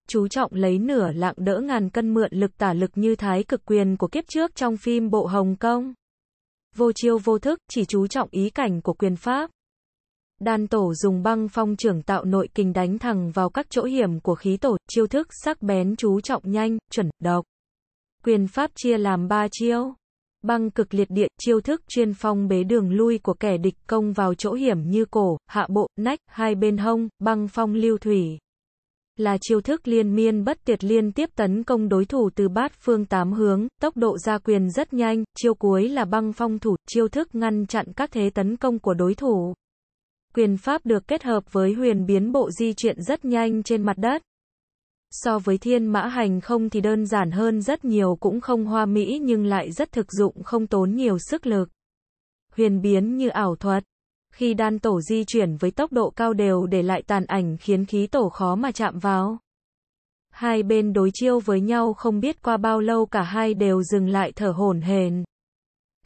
chú trọng lấy nửa lạng đỡ ngàn cân mượn lực tả lực như thái cực quyền của kiếp trước trong phim Bộ Hồng Kông. Vô chiêu vô thức, chỉ chú trọng ý cảnh của quyền pháp. Đan tổ dùng băng phong trưởng tạo nội kình đánh thẳng vào các chỗ hiểm của khí tổ, chiêu thức sắc bén chú trọng nhanh, chuẩn, độc. Quyền pháp chia làm ba chiêu. Băng cực liệt địa, chiêu thức chuyên phong bế đường lui của kẻ địch công vào chỗ hiểm như cổ, hạ bộ, nách, hai bên hông, băng phong lưu thủy là chiêu thức liên miên bất tuyệt liên tiếp tấn công đối thủ từ bát phương tám hướng, tốc độ ra quyền rất nhanh, chiêu cuối là băng phong thủ, chiêu thức ngăn chặn các thế tấn công của đối thủ. Quyền pháp được kết hợp với huyền biến bộ di chuyển rất nhanh trên mặt đất. So với thiên mã hành không thì đơn giản hơn rất nhiều cũng không hoa mỹ nhưng lại rất thực dụng không tốn nhiều sức lực. Huyền biến như ảo thuật khi đan tổ di chuyển với tốc độ cao đều để lại tàn ảnh khiến khí tổ khó mà chạm vào. Hai bên đối chiêu với nhau không biết qua bao lâu cả hai đều dừng lại thở hổn hển.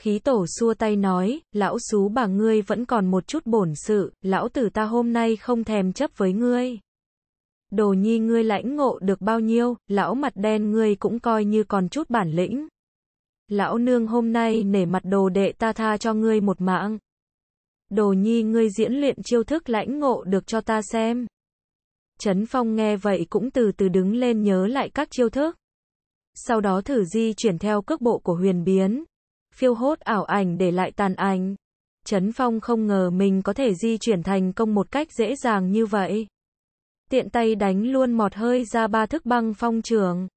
Khí tổ xua tay nói, lão xú bà ngươi vẫn còn một chút bổn sự, lão tử ta hôm nay không thèm chấp với ngươi. Đồ nhi ngươi lãnh ngộ được bao nhiêu, lão mặt đen ngươi cũng coi như còn chút bản lĩnh. Lão nương hôm nay nể mặt đồ đệ ta tha cho ngươi một mạng. Đồ nhi ngươi diễn luyện chiêu thức lãnh ngộ được cho ta xem. Trấn Phong nghe vậy cũng từ từ đứng lên nhớ lại các chiêu thức. Sau đó thử di chuyển theo cước bộ của huyền biến. Phiêu hốt ảo ảnh để lại tàn ảnh. Trấn Phong không ngờ mình có thể di chuyển thành công một cách dễ dàng như vậy. Tiện tay đánh luôn mọt hơi ra ba thức băng phong trường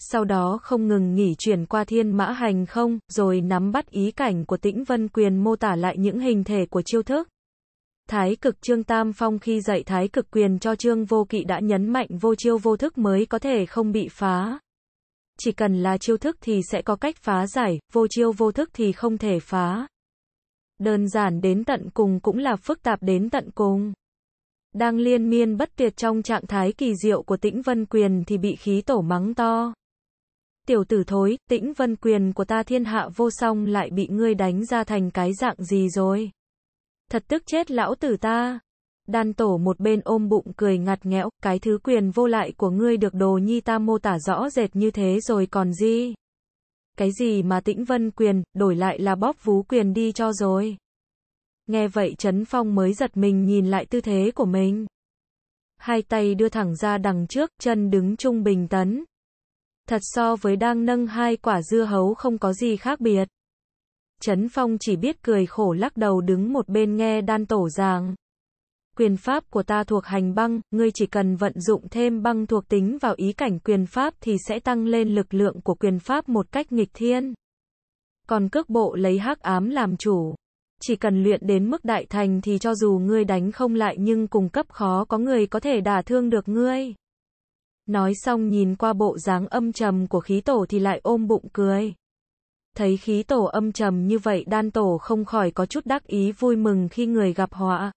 sau đó không ngừng nghỉ chuyển qua thiên mã hành không, rồi nắm bắt ý cảnh của tĩnh vân quyền mô tả lại những hình thể của chiêu thức. Thái cực Trương Tam Phong khi dạy thái cực quyền cho Trương Vô Kỵ đã nhấn mạnh vô chiêu vô thức mới có thể không bị phá. Chỉ cần là chiêu thức thì sẽ có cách phá giải, vô chiêu vô thức thì không thể phá. Đơn giản đến tận cùng cũng là phức tạp đến tận cùng. Đang liên miên bất tuyệt trong trạng thái kỳ diệu của tĩnh vân quyền thì bị khí tổ mắng to tiểu tử thối, tĩnh vân quyền của ta thiên hạ vô song lại bị ngươi đánh ra thành cái dạng gì rồi. Thật tức chết lão tử ta. Đan tổ một bên ôm bụng cười ngặt nghẽo, cái thứ quyền vô lại của ngươi được đồ nhi ta mô tả rõ rệt như thế rồi còn gì. Cái gì mà tĩnh vân quyền, đổi lại là bóp vú quyền đi cho rồi. Nghe vậy Trấn Phong mới giật mình nhìn lại tư thế của mình. Hai tay đưa thẳng ra đằng trước, chân đứng trung bình tấn, thật so với đang nâng hai quả dưa hấu không có gì khác biệt. Trấn Phong chỉ biết cười khổ lắc đầu đứng một bên nghe đan tổ giảng. Quyền pháp của ta thuộc hành băng, ngươi chỉ cần vận dụng thêm băng thuộc tính vào ý cảnh quyền pháp thì sẽ tăng lên lực lượng của quyền pháp một cách nghịch thiên. Còn cước bộ lấy hắc ám làm chủ. Chỉ cần luyện đến mức đại thành thì cho dù ngươi đánh không lại nhưng cùng cấp khó có người có thể đả thương được ngươi. Nói xong nhìn qua bộ dáng âm trầm của khí tổ thì lại ôm bụng cười. Thấy khí tổ âm trầm như vậy đan tổ không khỏi có chút đắc ý vui mừng khi người gặp họa.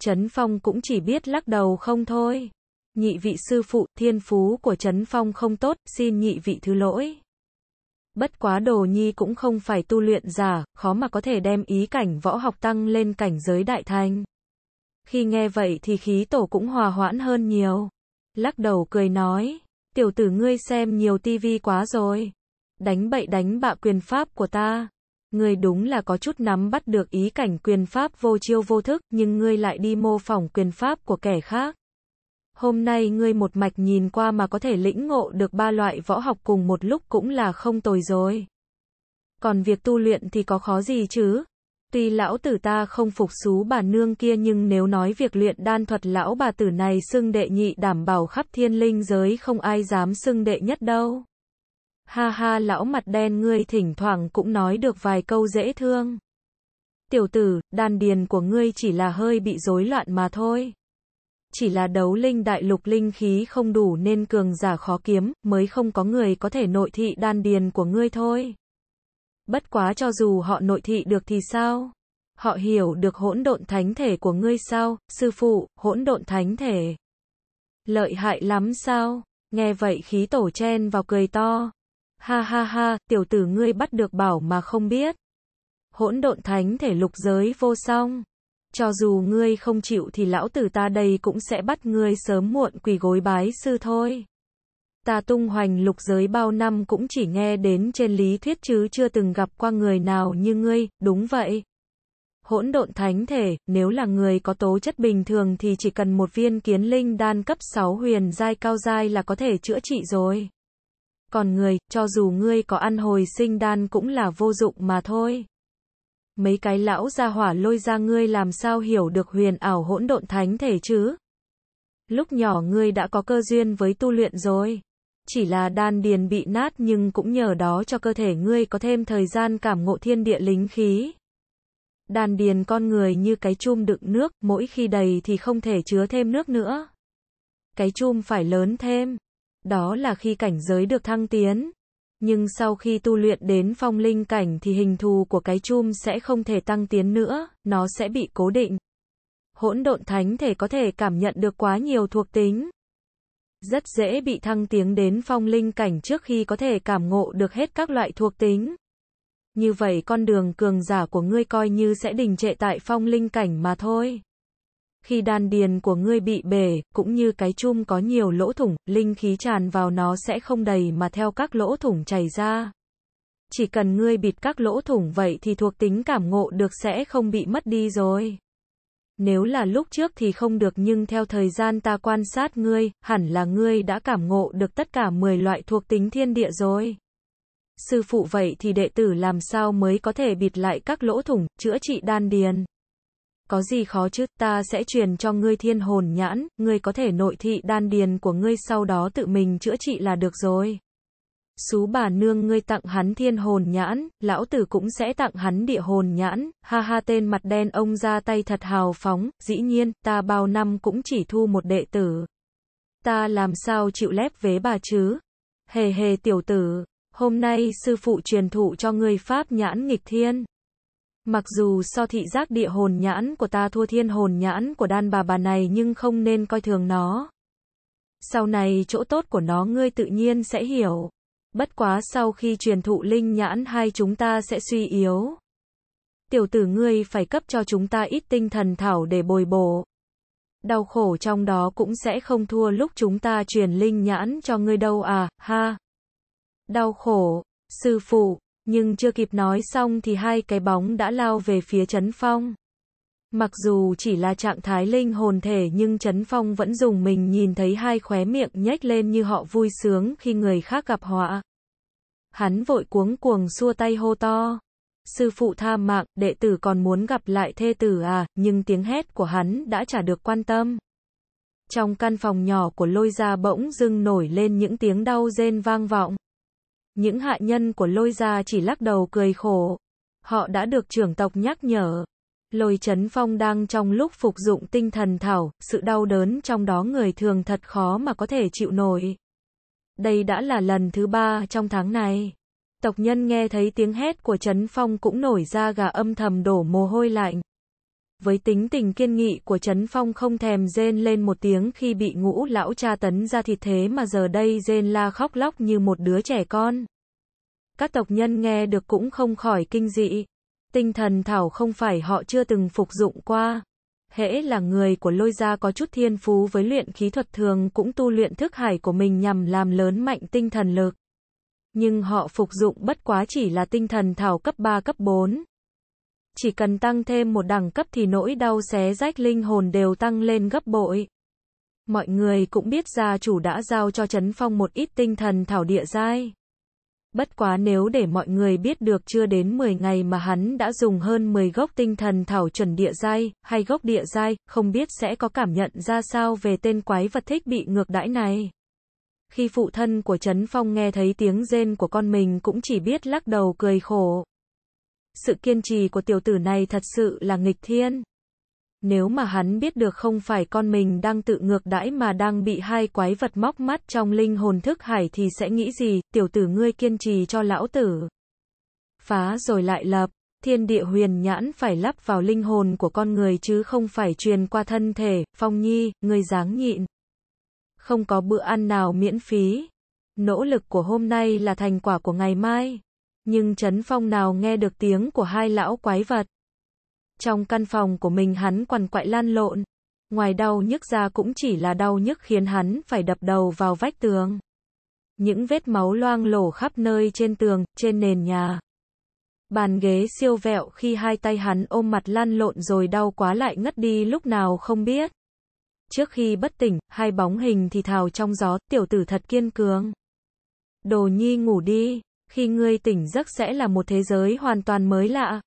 Trấn Phong cũng chỉ biết lắc đầu không thôi. Nhị vị sư phụ thiên phú của Trấn Phong không tốt, xin nhị vị thứ lỗi. Bất quá đồ nhi cũng không phải tu luyện giả, khó mà có thể đem ý cảnh võ học tăng lên cảnh giới đại thanh Khi nghe vậy thì khí tổ cũng hòa hoãn hơn nhiều lắc đầu cười nói, tiểu tử ngươi xem nhiều tivi quá rồi, đánh bậy đánh bạ quyền pháp của ta. Ngươi đúng là có chút nắm bắt được ý cảnh quyền pháp vô chiêu vô thức, nhưng ngươi lại đi mô phỏng quyền pháp của kẻ khác. Hôm nay ngươi một mạch nhìn qua mà có thể lĩnh ngộ được ba loại võ học cùng một lúc cũng là không tồi rồi. Còn việc tu luyện thì có khó gì chứ? Tuy lão tử ta không phục xú bà nương kia nhưng nếu nói việc luyện đan thuật lão bà tử này xưng đệ nhị đảm bảo khắp thiên linh giới không ai dám xưng đệ nhất đâu. Ha ha lão mặt đen ngươi thỉnh thoảng cũng nói được vài câu dễ thương. Tiểu tử, đan điền của ngươi chỉ là hơi bị rối loạn mà thôi. Chỉ là đấu linh đại lục linh khí không đủ nên cường giả khó kiếm, mới không có người có thể nội thị đan điền của ngươi thôi. Bất quá cho dù họ nội thị được thì sao? Họ hiểu được hỗn độn thánh thể của ngươi sao, sư phụ, hỗn độn thánh thể. Lợi hại lắm sao? Nghe vậy khí tổ chen vào cười to. Ha ha ha, tiểu tử ngươi bắt được bảo mà không biết. Hỗn độn thánh thể lục giới vô song. Cho dù ngươi không chịu thì lão tử ta đây cũng sẽ bắt ngươi sớm muộn quỳ gối bái sư thôi ta tung hoành lục giới bao năm cũng chỉ nghe đến trên lý thuyết chứ chưa từng gặp qua người nào như ngươi, đúng vậy. Hỗn độn thánh thể, nếu là người có tố chất bình thường thì chỉ cần một viên kiến linh đan cấp 6 huyền giai cao giai là có thể chữa trị rồi. Còn người, cho dù ngươi có ăn hồi sinh đan cũng là vô dụng mà thôi. Mấy cái lão gia hỏa lôi ra ngươi làm sao hiểu được huyền ảo hỗn độn thánh thể chứ? Lúc nhỏ ngươi đã có cơ duyên với tu luyện rồi chỉ là đan điền bị nát nhưng cũng nhờ đó cho cơ thể ngươi có thêm thời gian cảm ngộ thiên địa lính khí. Đan điền con người như cái chum đựng nước, mỗi khi đầy thì không thể chứa thêm nước nữa. Cái chum phải lớn thêm. Đó là khi cảnh giới được thăng tiến. Nhưng sau khi tu luyện đến phong linh cảnh thì hình thù của cái chum sẽ không thể tăng tiến nữa, nó sẽ bị cố định. Hỗn độn thánh thể có thể cảm nhận được quá nhiều thuộc tính rất dễ bị thăng tiếng đến phong linh cảnh trước khi có thể cảm ngộ được hết các loại thuộc tính. Như vậy con đường cường giả của ngươi coi như sẽ đình trệ tại phong linh cảnh mà thôi. Khi đan điền của ngươi bị bể, cũng như cái chum có nhiều lỗ thủng, linh khí tràn vào nó sẽ không đầy mà theo các lỗ thủng chảy ra. Chỉ cần ngươi bịt các lỗ thủng vậy thì thuộc tính cảm ngộ được sẽ không bị mất đi rồi. Nếu là lúc trước thì không được nhưng theo thời gian ta quan sát ngươi, hẳn là ngươi đã cảm ngộ được tất cả 10 loại thuộc tính thiên địa rồi. Sư phụ vậy thì đệ tử làm sao mới có thể bịt lại các lỗ thủng, chữa trị đan điền. Có gì khó chứ, ta sẽ truyền cho ngươi thiên hồn nhãn, ngươi có thể nội thị đan điền của ngươi sau đó tự mình chữa trị là được rồi. Xú bà nương ngươi tặng hắn thiên hồn nhãn, lão tử cũng sẽ tặng hắn địa hồn nhãn, ha ha tên mặt đen ông ra tay thật hào phóng, dĩ nhiên, ta bao năm cũng chỉ thu một đệ tử. Ta làm sao chịu lép vế bà chứ? Hề hề tiểu tử, hôm nay sư phụ truyền thụ cho ngươi pháp nhãn nghịch thiên. Mặc dù so thị giác địa hồn nhãn của ta thua thiên hồn nhãn của đan bà bà này nhưng không nên coi thường nó. Sau này chỗ tốt của nó ngươi tự nhiên sẽ hiểu bất quá sau khi truyền thụ linh nhãn hai chúng ta sẽ suy yếu. Tiểu tử ngươi phải cấp cho chúng ta ít tinh thần thảo để bồi bổ. Đau khổ trong đó cũng sẽ không thua lúc chúng ta truyền linh nhãn cho ngươi đâu à, ha. Đau khổ, sư phụ, nhưng chưa kịp nói xong thì hai cái bóng đã lao về phía chấn phong. Mặc dù chỉ là trạng thái linh hồn thể nhưng Trấn Phong vẫn dùng mình nhìn thấy hai khóe miệng nhếch lên như họ vui sướng khi người khác gặp họa. Hắn vội cuống cuồng xua tay hô to. Sư phụ tha mạng, đệ tử còn muốn gặp lại thê tử à, nhưng tiếng hét của hắn đã trả được quan tâm. Trong căn phòng nhỏ của lôi gia bỗng dưng nổi lên những tiếng đau rên vang vọng. Những hạ nhân của lôi gia chỉ lắc đầu cười khổ. Họ đã được trưởng tộc nhắc nhở, Lôi chấn phong đang trong lúc phục dụng tinh thần thảo, sự đau đớn trong đó người thường thật khó mà có thể chịu nổi. Đây đã là lần thứ ba trong tháng này. Tộc nhân nghe thấy tiếng hét của chấn phong cũng nổi ra gà âm thầm đổ mồ hôi lạnh. Với tính tình kiên nghị của chấn phong không thèm rên lên một tiếng khi bị ngũ lão cha tấn ra thịt thế mà giờ đây rên la khóc lóc như một đứa trẻ con. Các tộc nhân nghe được cũng không khỏi kinh dị. Tinh thần thảo không phải họ chưa từng phục dụng qua. Hễ là người của lôi gia có chút thiên phú với luyện khí thuật thường cũng tu luyện thức hải của mình nhằm làm lớn mạnh tinh thần lực. Nhưng họ phục dụng bất quá chỉ là tinh thần thảo cấp 3 cấp 4. Chỉ cần tăng thêm một đẳng cấp thì nỗi đau xé rách linh hồn đều tăng lên gấp bội. Mọi người cũng biết gia chủ đã giao cho Trấn Phong một ít tinh thần thảo địa giai. Bất quá nếu để mọi người biết được chưa đến 10 ngày mà hắn đã dùng hơn 10 gốc tinh thần thảo chuẩn địa giai, hay gốc địa giai, không biết sẽ có cảm nhận ra sao về tên quái vật thích bị ngược đãi này. Khi phụ thân của Trấn Phong nghe thấy tiếng rên của con mình cũng chỉ biết lắc đầu cười khổ. Sự kiên trì của tiểu tử này thật sự là nghịch thiên nếu mà hắn biết được không phải con mình đang tự ngược đãi mà đang bị hai quái vật móc mắt trong linh hồn thức hải thì sẽ nghĩ gì, tiểu tử ngươi kiên trì cho lão tử. Phá rồi lại lập, thiên địa huyền nhãn phải lắp vào linh hồn của con người chứ không phải truyền qua thân thể, phong nhi, ngươi dáng nhịn. Không có bữa ăn nào miễn phí. Nỗ lực của hôm nay là thành quả của ngày mai. Nhưng chấn phong nào nghe được tiếng của hai lão quái vật. Trong căn phòng của mình hắn quằn quại lan lộn. Ngoài đau nhức ra cũng chỉ là đau nhức khiến hắn phải đập đầu vào vách tường. Những vết máu loang lổ khắp nơi trên tường, trên nền nhà. Bàn ghế siêu vẹo khi hai tay hắn ôm mặt lan lộn rồi đau quá lại ngất đi lúc nào không biết. Trước khi bất tỉnh, hai bóng hình thì thào trong gió, tiểu tử thật kiên cường. Đồ nhi ngủ đi, khi ngươi tỉnh giấc sẽ là một thế giới hoàn toàn mới lạ.